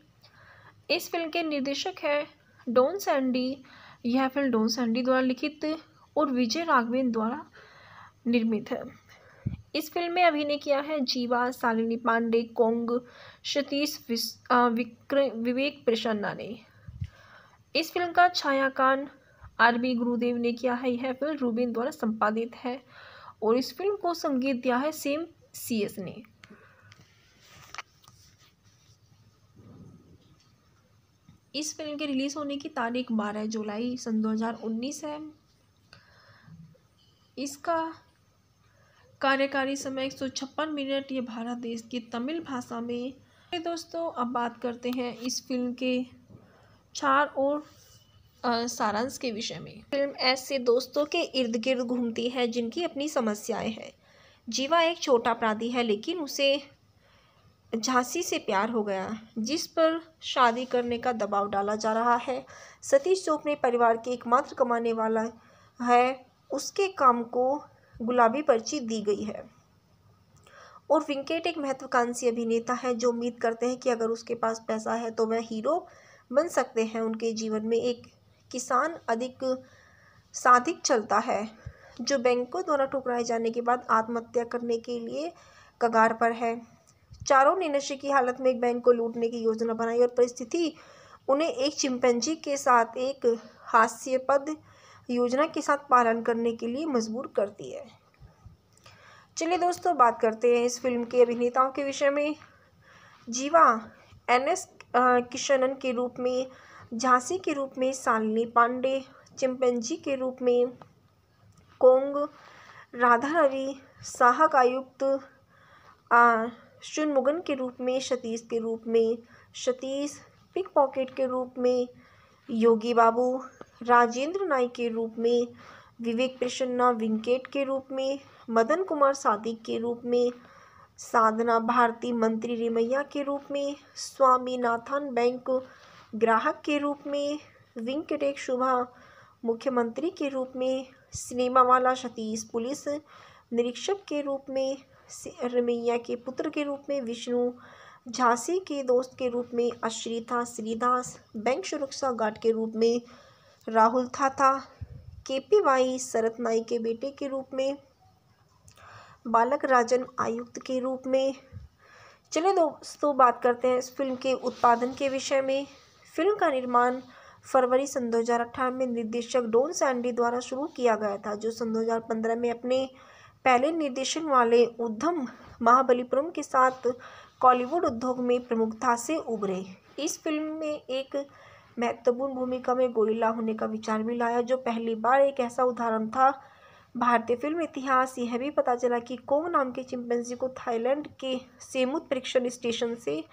इस फिल्म के निर्देशक है डोन सैंडी यह फिल्म डोन सैंडी द्वारा लिखित और विजय राघवेन द्वारा निर्मित है इस फिल्म में अभिनय किया है जीवा सालिनी पांडे कोंग सतीश विक्र विवेक प्रसन्ना ने इस फिल्म का छायाकान आर बी गुरुदेव ने किया है यह फिल्म रूबिन द्वारा संपादित है और इस फिल्म को संगीत दिया है सेम सी एस ने इस फिल्म के रिलीज़ होने की तारीख बारह जुलाई सन दो हजार उन्नीस है इसका कार्यकारी समय एक सौ छप्पन मिनट ये भारत देश की तमिल भाषा में दोस्तों अब बात करते हैं इस फिल्म के चार और सारांश के विषय में फिल्म ऐसे दोस्तों के इर्द गिर्द घूमती है जिनकी अपनी समस्याएं हैं जीवा एक छोटा अपराधी है लेकिन उसे झांसी से प्यार हो गया जिस पर शादी करने का दबाव डाला जा रहा है सतीश चोपड़े परिवार के एकमात्र कमाने वाला है उसके काम को गुलाबी पर्ची दी गई है और विंकेट एक महत्वाकांक्षी अभिनेता है जो उम्मीद करते हैं कि अगर उसके पास पैसा है तो वह हीरो बन सकते हैं उनके जीवन में एक किसान अधिक साधिक चलता है जो बैंकों द्वारा ठुकराए जाने के बाद आत्महत्या करने के लिए कगार पर है चारों ने नशे की हालत में एक बैंक को लूटने की योजना बनाई और परिस्थिति उन्हें एक चिंपैंजी के साथ एक हास्यपद योजना के साथ पालन करने के लिए मजबूर करती है चलिए दोस्तों बात करते हैं इस फिल्म के अभिनेताओं के विषय में जीवा एन एस किशनन के रूप में झांसी के रूप में शालिनी पांडे चिंपेंजी के रूप में कोंग राधा रवि साहक आयुक्त शुनमुगन के रूप में सतीश के रूप में सतीश पिक पॉकेट के रूप में योगी बाबू राजेंद्र नाई के रूप में विवेक प्रसन्ना विंकेट के रूप में मदन कुमार सादिक के रूप में साधना भारती मंत्री रेमैया के रूप में स्वामीनाथन बैंक ग्राहक के रूप में वेंकटेश शुभा मुख्यमंत्री के रूप में सिनेमा वाला सतीश पुलिस निरीक्षक के रूप में रमैया के पुत्र के रूप में विष्णु झांसी के दोस्त के रूप में अश्रिता श्रीदास बैंक सुरक्षा गार्ड के रूप में राहुल था के पी वाई शरत नाई के बेटे के रूप में बालक राजन आयुक्त के रूप में चलिए दोस्तों बात करते हैं इस फिल्म के उत्पादन के विषय में फिल्म का निर्माण फरवरी सन दो में निर्देशक डोन सैंडी द्वारा शुरू किया गया था जो सन दो में अपने पहले निर्देशन वाले उद्धम महाबलीपुरम के साथ कॉलीवुड उद्योग में प्रमुखता से उभरे इस फिल्म में एक महत्वपूर्ण भूमिका में गोरिल्ला होने का विचार भी लाया जो पहली बार एक ऐसा उदाहरण था भारतीय फिल्म इतिहास यह भी पता चला कि कोंग नाम के चिंपैंजी को थाईलैंड के सेमुत परीक्षण स्टेशन से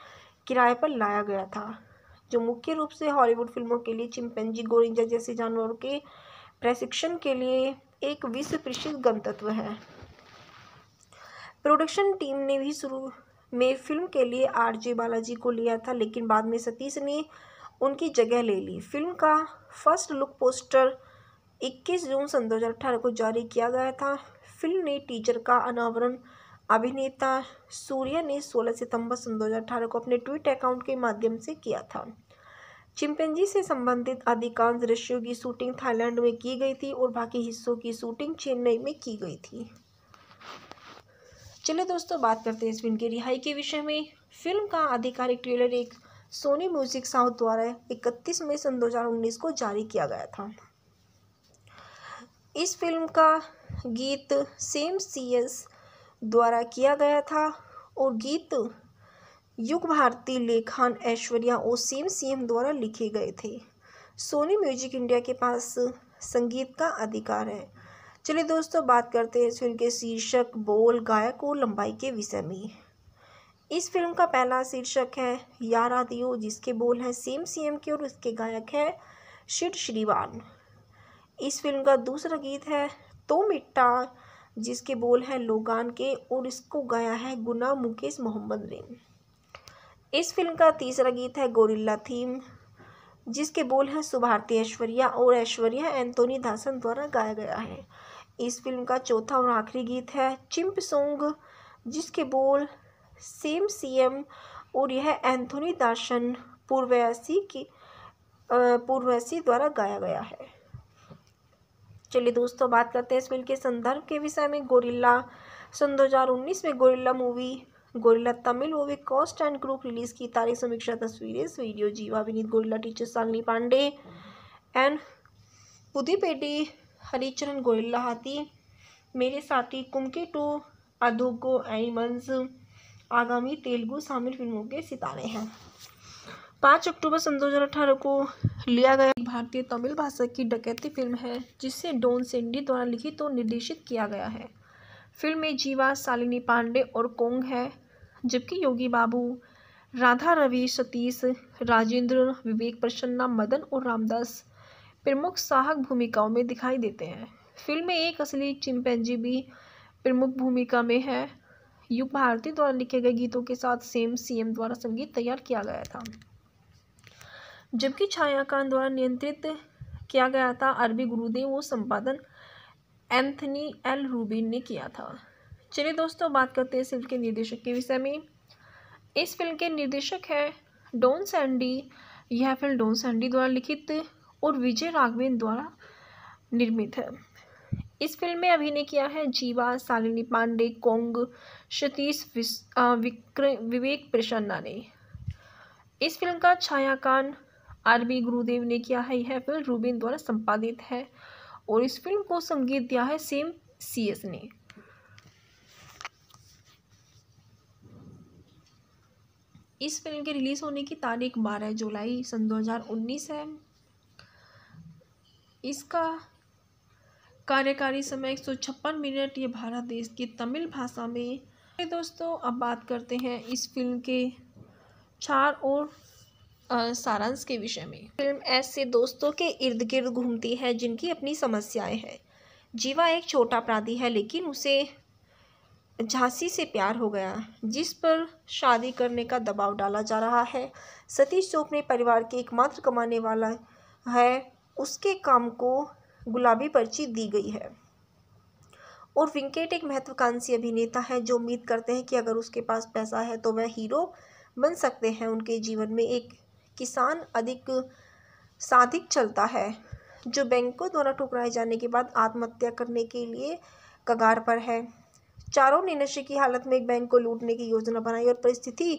किराए पर लाया गया था जो मुख्य रूप से हॉलीवुड फिल्मों के लिए चिंपैंजी गोरिंजा जैसे जानवरों के प्रशिक्षण के लिए एक विश्व प्रसिद्ध गंतत्व है प्रोडक्शन टीम ने भी शुरू में फिल्म के लिए आरजे बालाजी को लिया था लेकिन बाद में सतीश ने उनकी जगह ले ली फिल्म का फर्स्ट लुक पोस्टर 21 जून सन दो को जारी किया गया था फिल्म ने टीचर का अनावरण अभिनेता सूर्या ने 16 सितंबर सन दो को अपने ट्विट अकाउंट के माध्यम से किया था चिंपेंजी से संबंधित अधिकांश दृश्यों की शूटिंग थाईलैंड में की गई थी और बाकी हिस्सों की शूटिंग चेन्नई में की गई थी चलिए दोस्तों बात करते हैं इस फिल्म की रिहाई के विषय में फिल्म का आधिकारिक ट्रेलर एक सोनी म्यूजिक साउथ द्वारा इकतीस मई सन दो को जारी किया गया था इस फिल्म का गीत सेम सी एस द्वारा किया गया था और गीत युग भारती लेखन ऐश्वर्या और सेम सीएम द्वारा लिखे गए थे सोनी म्यूजिक इंडिया के पास संगीत का अधिकार है चलिए दोस्तों बात करते हैं इस फिल्म के शीर्षक बोल गायक और लंबाई के विषय में इस फिल्म का पहला शीर्षक है यारा दियो जिसके बोल हैं सेम सीएम के और उसके गायक हैं शिव श्रीवान इस फिल्म का दूसरा गीत है तो मिट्टा जिसके बोल हैं लोगान के और इसको गाया है गुना मुकेश मोहम्मद ने इस फिल्म का तीसरा गीत है गोरिल्ला थीम जिसके बोल हैं सुभारती ऐश्वर्या और ऐश्वर्या एंथोनी दासन द्वारा गाया गया है इस फिल्म का चौथा और आखिरी गीत है चिम्प सोंग जिसके बोल सेम सीएम और यह एंथोनी दासन पूर्वैसी की पूर्वैसी द्वारा गाया गया है चलिए दोस्तों बात करते हैं इस फिल्म के संदर्भ के विषय में गोरिल्ला सन 2019 में Gorilla movie Gorilla Tamil movie cast and group release की तारीख समीक्षा तस्वीरें video Jiiva Vineet Gorilla teacher Sangli Pandey and पुदीपेटी हरिचरण गोरिल्ला हाथी मेरे साथी कुमके टू अधोगो एनिमल्स आगामी तेलुगु शामिल फिल्मों के सितारे हैं पाँच अक्टूबर सन अठारह को लिया गया भारतीय तमिल भाषा की डकैती फिल्म है जिसे डोन सेंडी द्वारा लिखित तो और निर्देशित किया गया है फिल्म में जीवा शालिनी पांडे और कोंग है जबकि योगी बाबू राधा रवि सतीश राजेंद्र विवेक प्रसन्ना मदन और रामदास प्रमुख साहक भूमिकाओं में दिखाई देते हैं फिल्म में एक असली चिंपैनजी भी प्रमुख भूमिका में है युग भारती द्वारा लिखे गए गीतों के साथ सेम सीएम द्वारा संगीत तैयार किया गया था जबकि छायाकान द्वारा नियंत्रित किया गया था अरबी गुरुदेव वो संपादन एंथनी एल रूबिन ने किया था चलिए दोस्तों बात करते हैं इस फिल्म के निर्देशक के विषय में इस फिल्म के निर्देशक है डोन सैंडी यह फिल्म डोन सैंडी द्वारा लिखित और विजय राघवेन द्वारा निर्मित है इस फिल्म में अभिनय किया है जीवा सालिनी पांडे कोंग सतीश विक्र विवेक प्रसन्ना ने इस फिल्म का छायाकान आर बी गुरुदेव ने किया है यह फिल्म रूबिन द्वारा संपादित है और इस फिल्म को संगीत दिया है सेम सी एस ने इस फिल्म के रिलीज़ होने की तारीख बारह जुलाई सन उन्नीस है इसका कार्यकारी समय एक सौ छप्पन मिनट ये भारत देश की तमिल भाषा में दोस्तों अब बात करते हैं इस फिल्म के चार और सारांश के विषय में फिल्म ऐसे दोस्तों के इर्द गिर्द घूमती है जिनकी अपनी समस्याएं हैं जीवा एक छोटा अपराधी है लेकिन उसे झांसी से प्यार हो गया जिस पर शादी करने का दबाव डाला जा रहा है सतीश चोप ने परिवार के एकमात्र कमाने वाला है उसके काम को गुलाबी पर्ची दी गई है और विंकेट एक महत्वाकांक्षी अभिनेता है जो उम्मीद करते हैं कि अगर उसके पास पैसा है तो वह हीरो बन सकते हैं उनके जीवन में एक किसान अधिक साधिक चलता है जो बैंकों द्वारा ठुकराए जाने के बाद आत्महत्या करने के लिए कगार पर है चारों ने नशे की हालत में एक बैंक को लूटने की योजना बनाई और परिस्थिति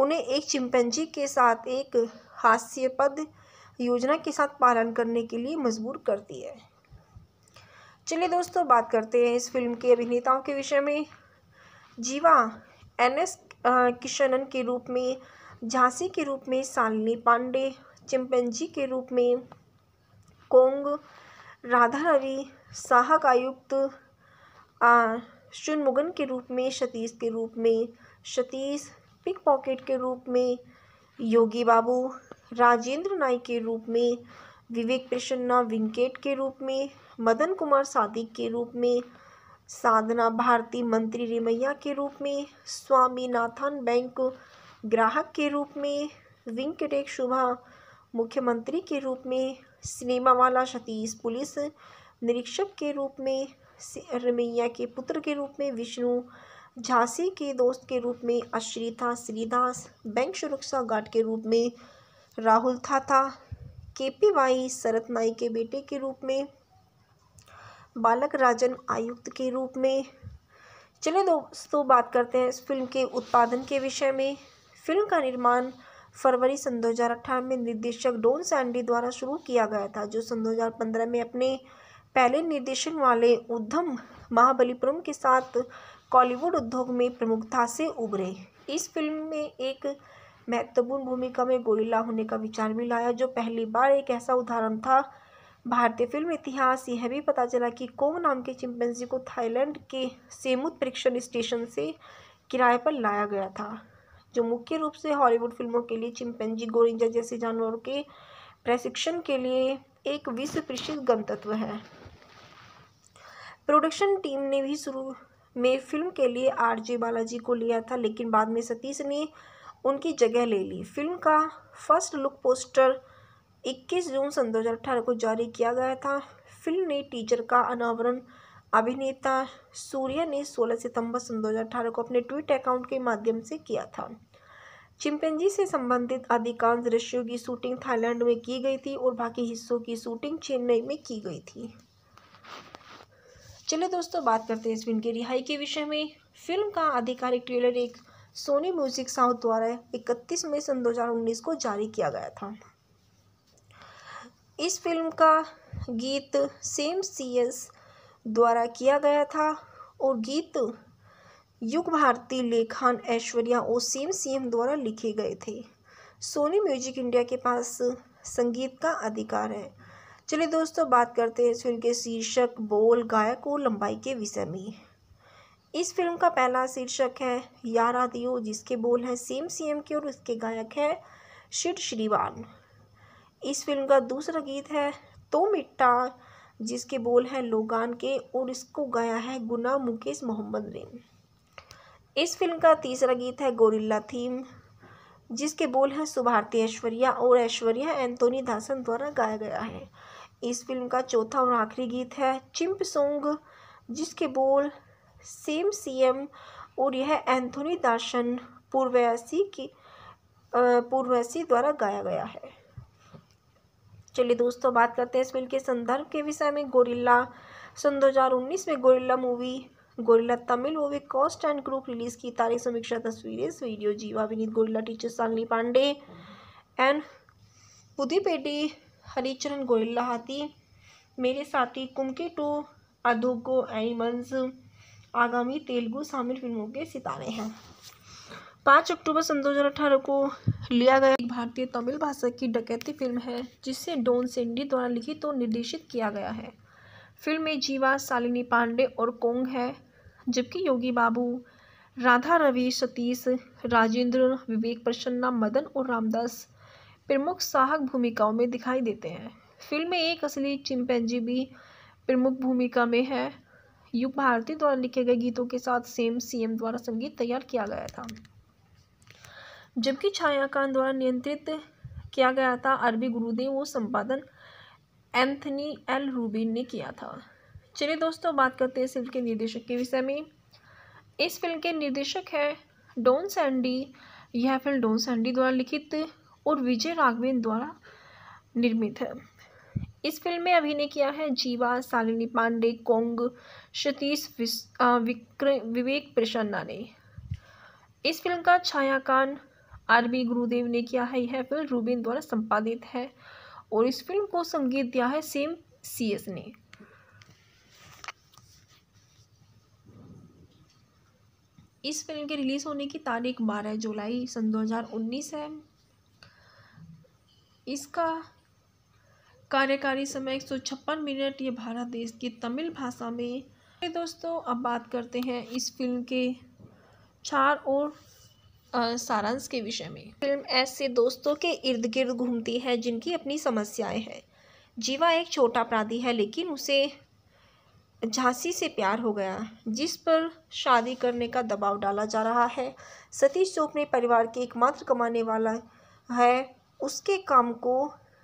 उन्हें एक चिंपैंजी के साथ एक हास्यपद योजना के साथ पालन करने के लिए मजबूर करती है चलिए दोस्तों बात करते हैं इस फिल्म के अभिनेताओं के विषय में जीवा एन एस किशनन के रूप में झांसी के रूप में शालिनी पांडे चिंपेंजी के रूप में कोंग राधा रवि साहक आयुक्त शुनमुगन के रूप में सतीश के रूप में सतीश पिक पॉकेट के रूप में योगी बाबू राजेंद्र नाई के रूप में विवेक प्रसन्ना विंकेट के रूप में मदन कुमार सादिक के रूप में साधना भारती मंत्री रेमैया के रूप में स्वामीनाथन बैंक ग्राहक के रूप में वेंकटेश शुभा मुख्यमंत्री के रूप में सिनेमा वाला सतीश पुलिस निरीक्षक के रूप में रमैया के पुत्र के रूप में विष्णु झांसी के दोस्त के रूप में अश्रिता श्रीदास बैंक सुरक्षा गार्ड के रूप में राहुल था के पी वाई शरत नाई के बेटे के रूप में बालक राजन आयुक्त के रूप में चलिए दोस्तों बात करते हैं इस फिल्म के उत्पादन के विषय में फिल्म का निर्माण फरवरी सन दो में निर्देशक डोन सैंडी द्वारा शुरू किया गया था जो सन दो में अपने पहले निर्देशन वाले उद्धम महाबलीपुरम के साथ कॉलीवुड उद्योग में प्रमुखता से उभरे इस फिल्म में एक महत्वपूर्ण भूमिका में गोरिल्ला होने का विचार भी लाया जो पहली बार एक ऐसा उदाहरण था भारतीय फिल्म इतिहास यह भी पता चला कि कोंग नाम के चिंपैंजी को थाईलैंड के सेमुत परीक्षण स्टेशन से किराए पर लाया गया था जो मुख्य रूप से हॉलीवुड फिल्मों के लिए चिंपैंजी गोरिंजा जैसे जानवरों के प्रशिक्षण के लिए एक विश्व प्रसिद्ध गंतत्व है प्रोडक्शन टीम ने भी शुरू में फिल्म के लिए आरजे बालाजी को लिया था लेकिन बाद में सतीश ने उनकी जगह ले ली फिल्म का फर्स्ट लुक पोस्टर 21 जून सन दो को जारी किया गया था फिल्म ने टीचर का अनावरण अभिनेता सूर्या ने 16 सितंबर सन दो को अपने ट्विट अकाउंट के माध्यम से किया था चिंपेंजी से संबंधित अधिकांश दृश्यों की शूटिंग थाईलैंड में की गई थी और बाकी हिस्सों की शूटिंग चेन्नई में की गई थी चलिए दोस्तों बात करते हैं इस फिल्म की रिहाई के विषय में फिल्म का आधिकारिक ट्रेलर एक सोनी म्यूजिक साउथ द्वारा इकतीस मई सन दो को जारी किया गया था इस फिल्म का गीत सेम सी एस द्वारा किया गया था और गीत युग भारती लेखन ऐश्वर्या और सेम सीएम द्वारा लिखे गए थे सोनी म्यूजिक इंडिया के पास संगीत का अधिकार है चलिए दोस्तों बात करते हैं इस फिल्म के शीर्षक बोल गायक और लंबाई के विषय में इस फिल्म का पहला शीर्षक है यारा दियो जिसके बोल हैं सेम सीएम के और उसके गायक हैं शिव श्रीवान इस फिल्म का दूसरा गीत है तो मिट्टा जिसके बोल हैं लोगान के और इसको गाया है गुना मुकेश मोहम्मद ने इस फिल्म का तीसरा गीत है गोरिल्ला थीम जिसके बोल हैं सुभारती ऐश्वर्या और ऐश्वर्या एंथोनी दासन द्वारा गाया गया है इस फिल्म का चौथा और आखिरी गीत है चिम्प सोंग जिसके बोल सेम सीएम और यह एंथोनी दासन पूर्वैसी की पूर्वैसी द्वारा गाया गया है चलिए दोस्तों बात करते हैं इस फिल्म के संदर्भ के विषय में गोरिल्ला सन दो में Gorilla movie Gorilla Tamil movie cast and group release की तारीख समीक्षा तस्वीरें video Jiiva Vineet Gorilla teacher Shalini Pandey and पुदीपेटी हरिचरण गोरिल्ला हाथी मेरे साथी कुमके टू अधोगो एनिमल्स आगामी तेलुगु शामिल फिल्मों के सितारे हैं पाँच अक्टूबर सन अठारह को लिया गया एक भारतीय तमिल भाषा की डकैती फिल्म है जिसे डोन सेंडी द्वारा लिखित और निर्देशित किया गया है फिल्म में जीवा शालिनी पांडे और कोंग है जबकि योगी बाबू राधा रवि सतीश राजेंद्र विवेक प्रसन्ना मदन और रामदास प्रमुख साहक भूमिकाओं में दिखाई देते हैं फिल्म में एक असली चिंपैनजी भी प्रमुख भूमिका में है युग भारती द्वारा लिखे गए गीतों के साथ सेम सीएम द्वारा संगीत तैयार किया गया था जबकि छायाकान द्वारा नियंत्रित किया गया था अरबी गुरुदेव वो संपादन एंथनी एल रूबिन ने किया था चलिए दोस्तों बात करते हैं इस फिल्म के निर्देशक के विषय में इस फिल्म के निर्देशक है डोन सैंडी यह फिल्म डोन सैंडी द्वारा लिखित और विजय राघवेन द्वारा निर्मित है इस फिल्म में अभिनय किया है जीवा सालिनी पांडे कोंग सतीश विवेक प्रसन्ना ने इस फिल्म का छायाकान आर बी गुरुदेव ने किया है यह फिल्म रूबिन द्वारा संपादित है और इस फिल्म को संगीत दिया है सेम सी एस ने इस फिल्म के रिलीज़ होने की तारीख बारह जुलाई सन दो हजार उन्नीस है इसका कार्यकारी समय एक सौ छप्पन मिनट ये भारत देश की तमिल भाषा में दोस्तों अब बात करते हैं इस फिल्म के चार और सारांश के विषय में फिल्म ऐसे दोस्तों के इर्द गिर्द घूमती है जिनकी अपनी समस्याएं हैं जीवा एक छोटा अपराधी है लेकिन उसे झांसी से प्यार हो गया जिस पर शादी करने का दबाव डाला जा रहा है सतीश चोपड़े परिवार के एकमात्र कमाने वाला है उसके काम को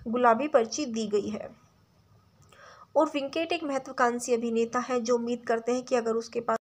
गुलाबी पर्ची दी गई है और विंकेट एक महत्वाकांक्षी अभिनेता है जो उम्मीद करते हैं कि अगर उसके पास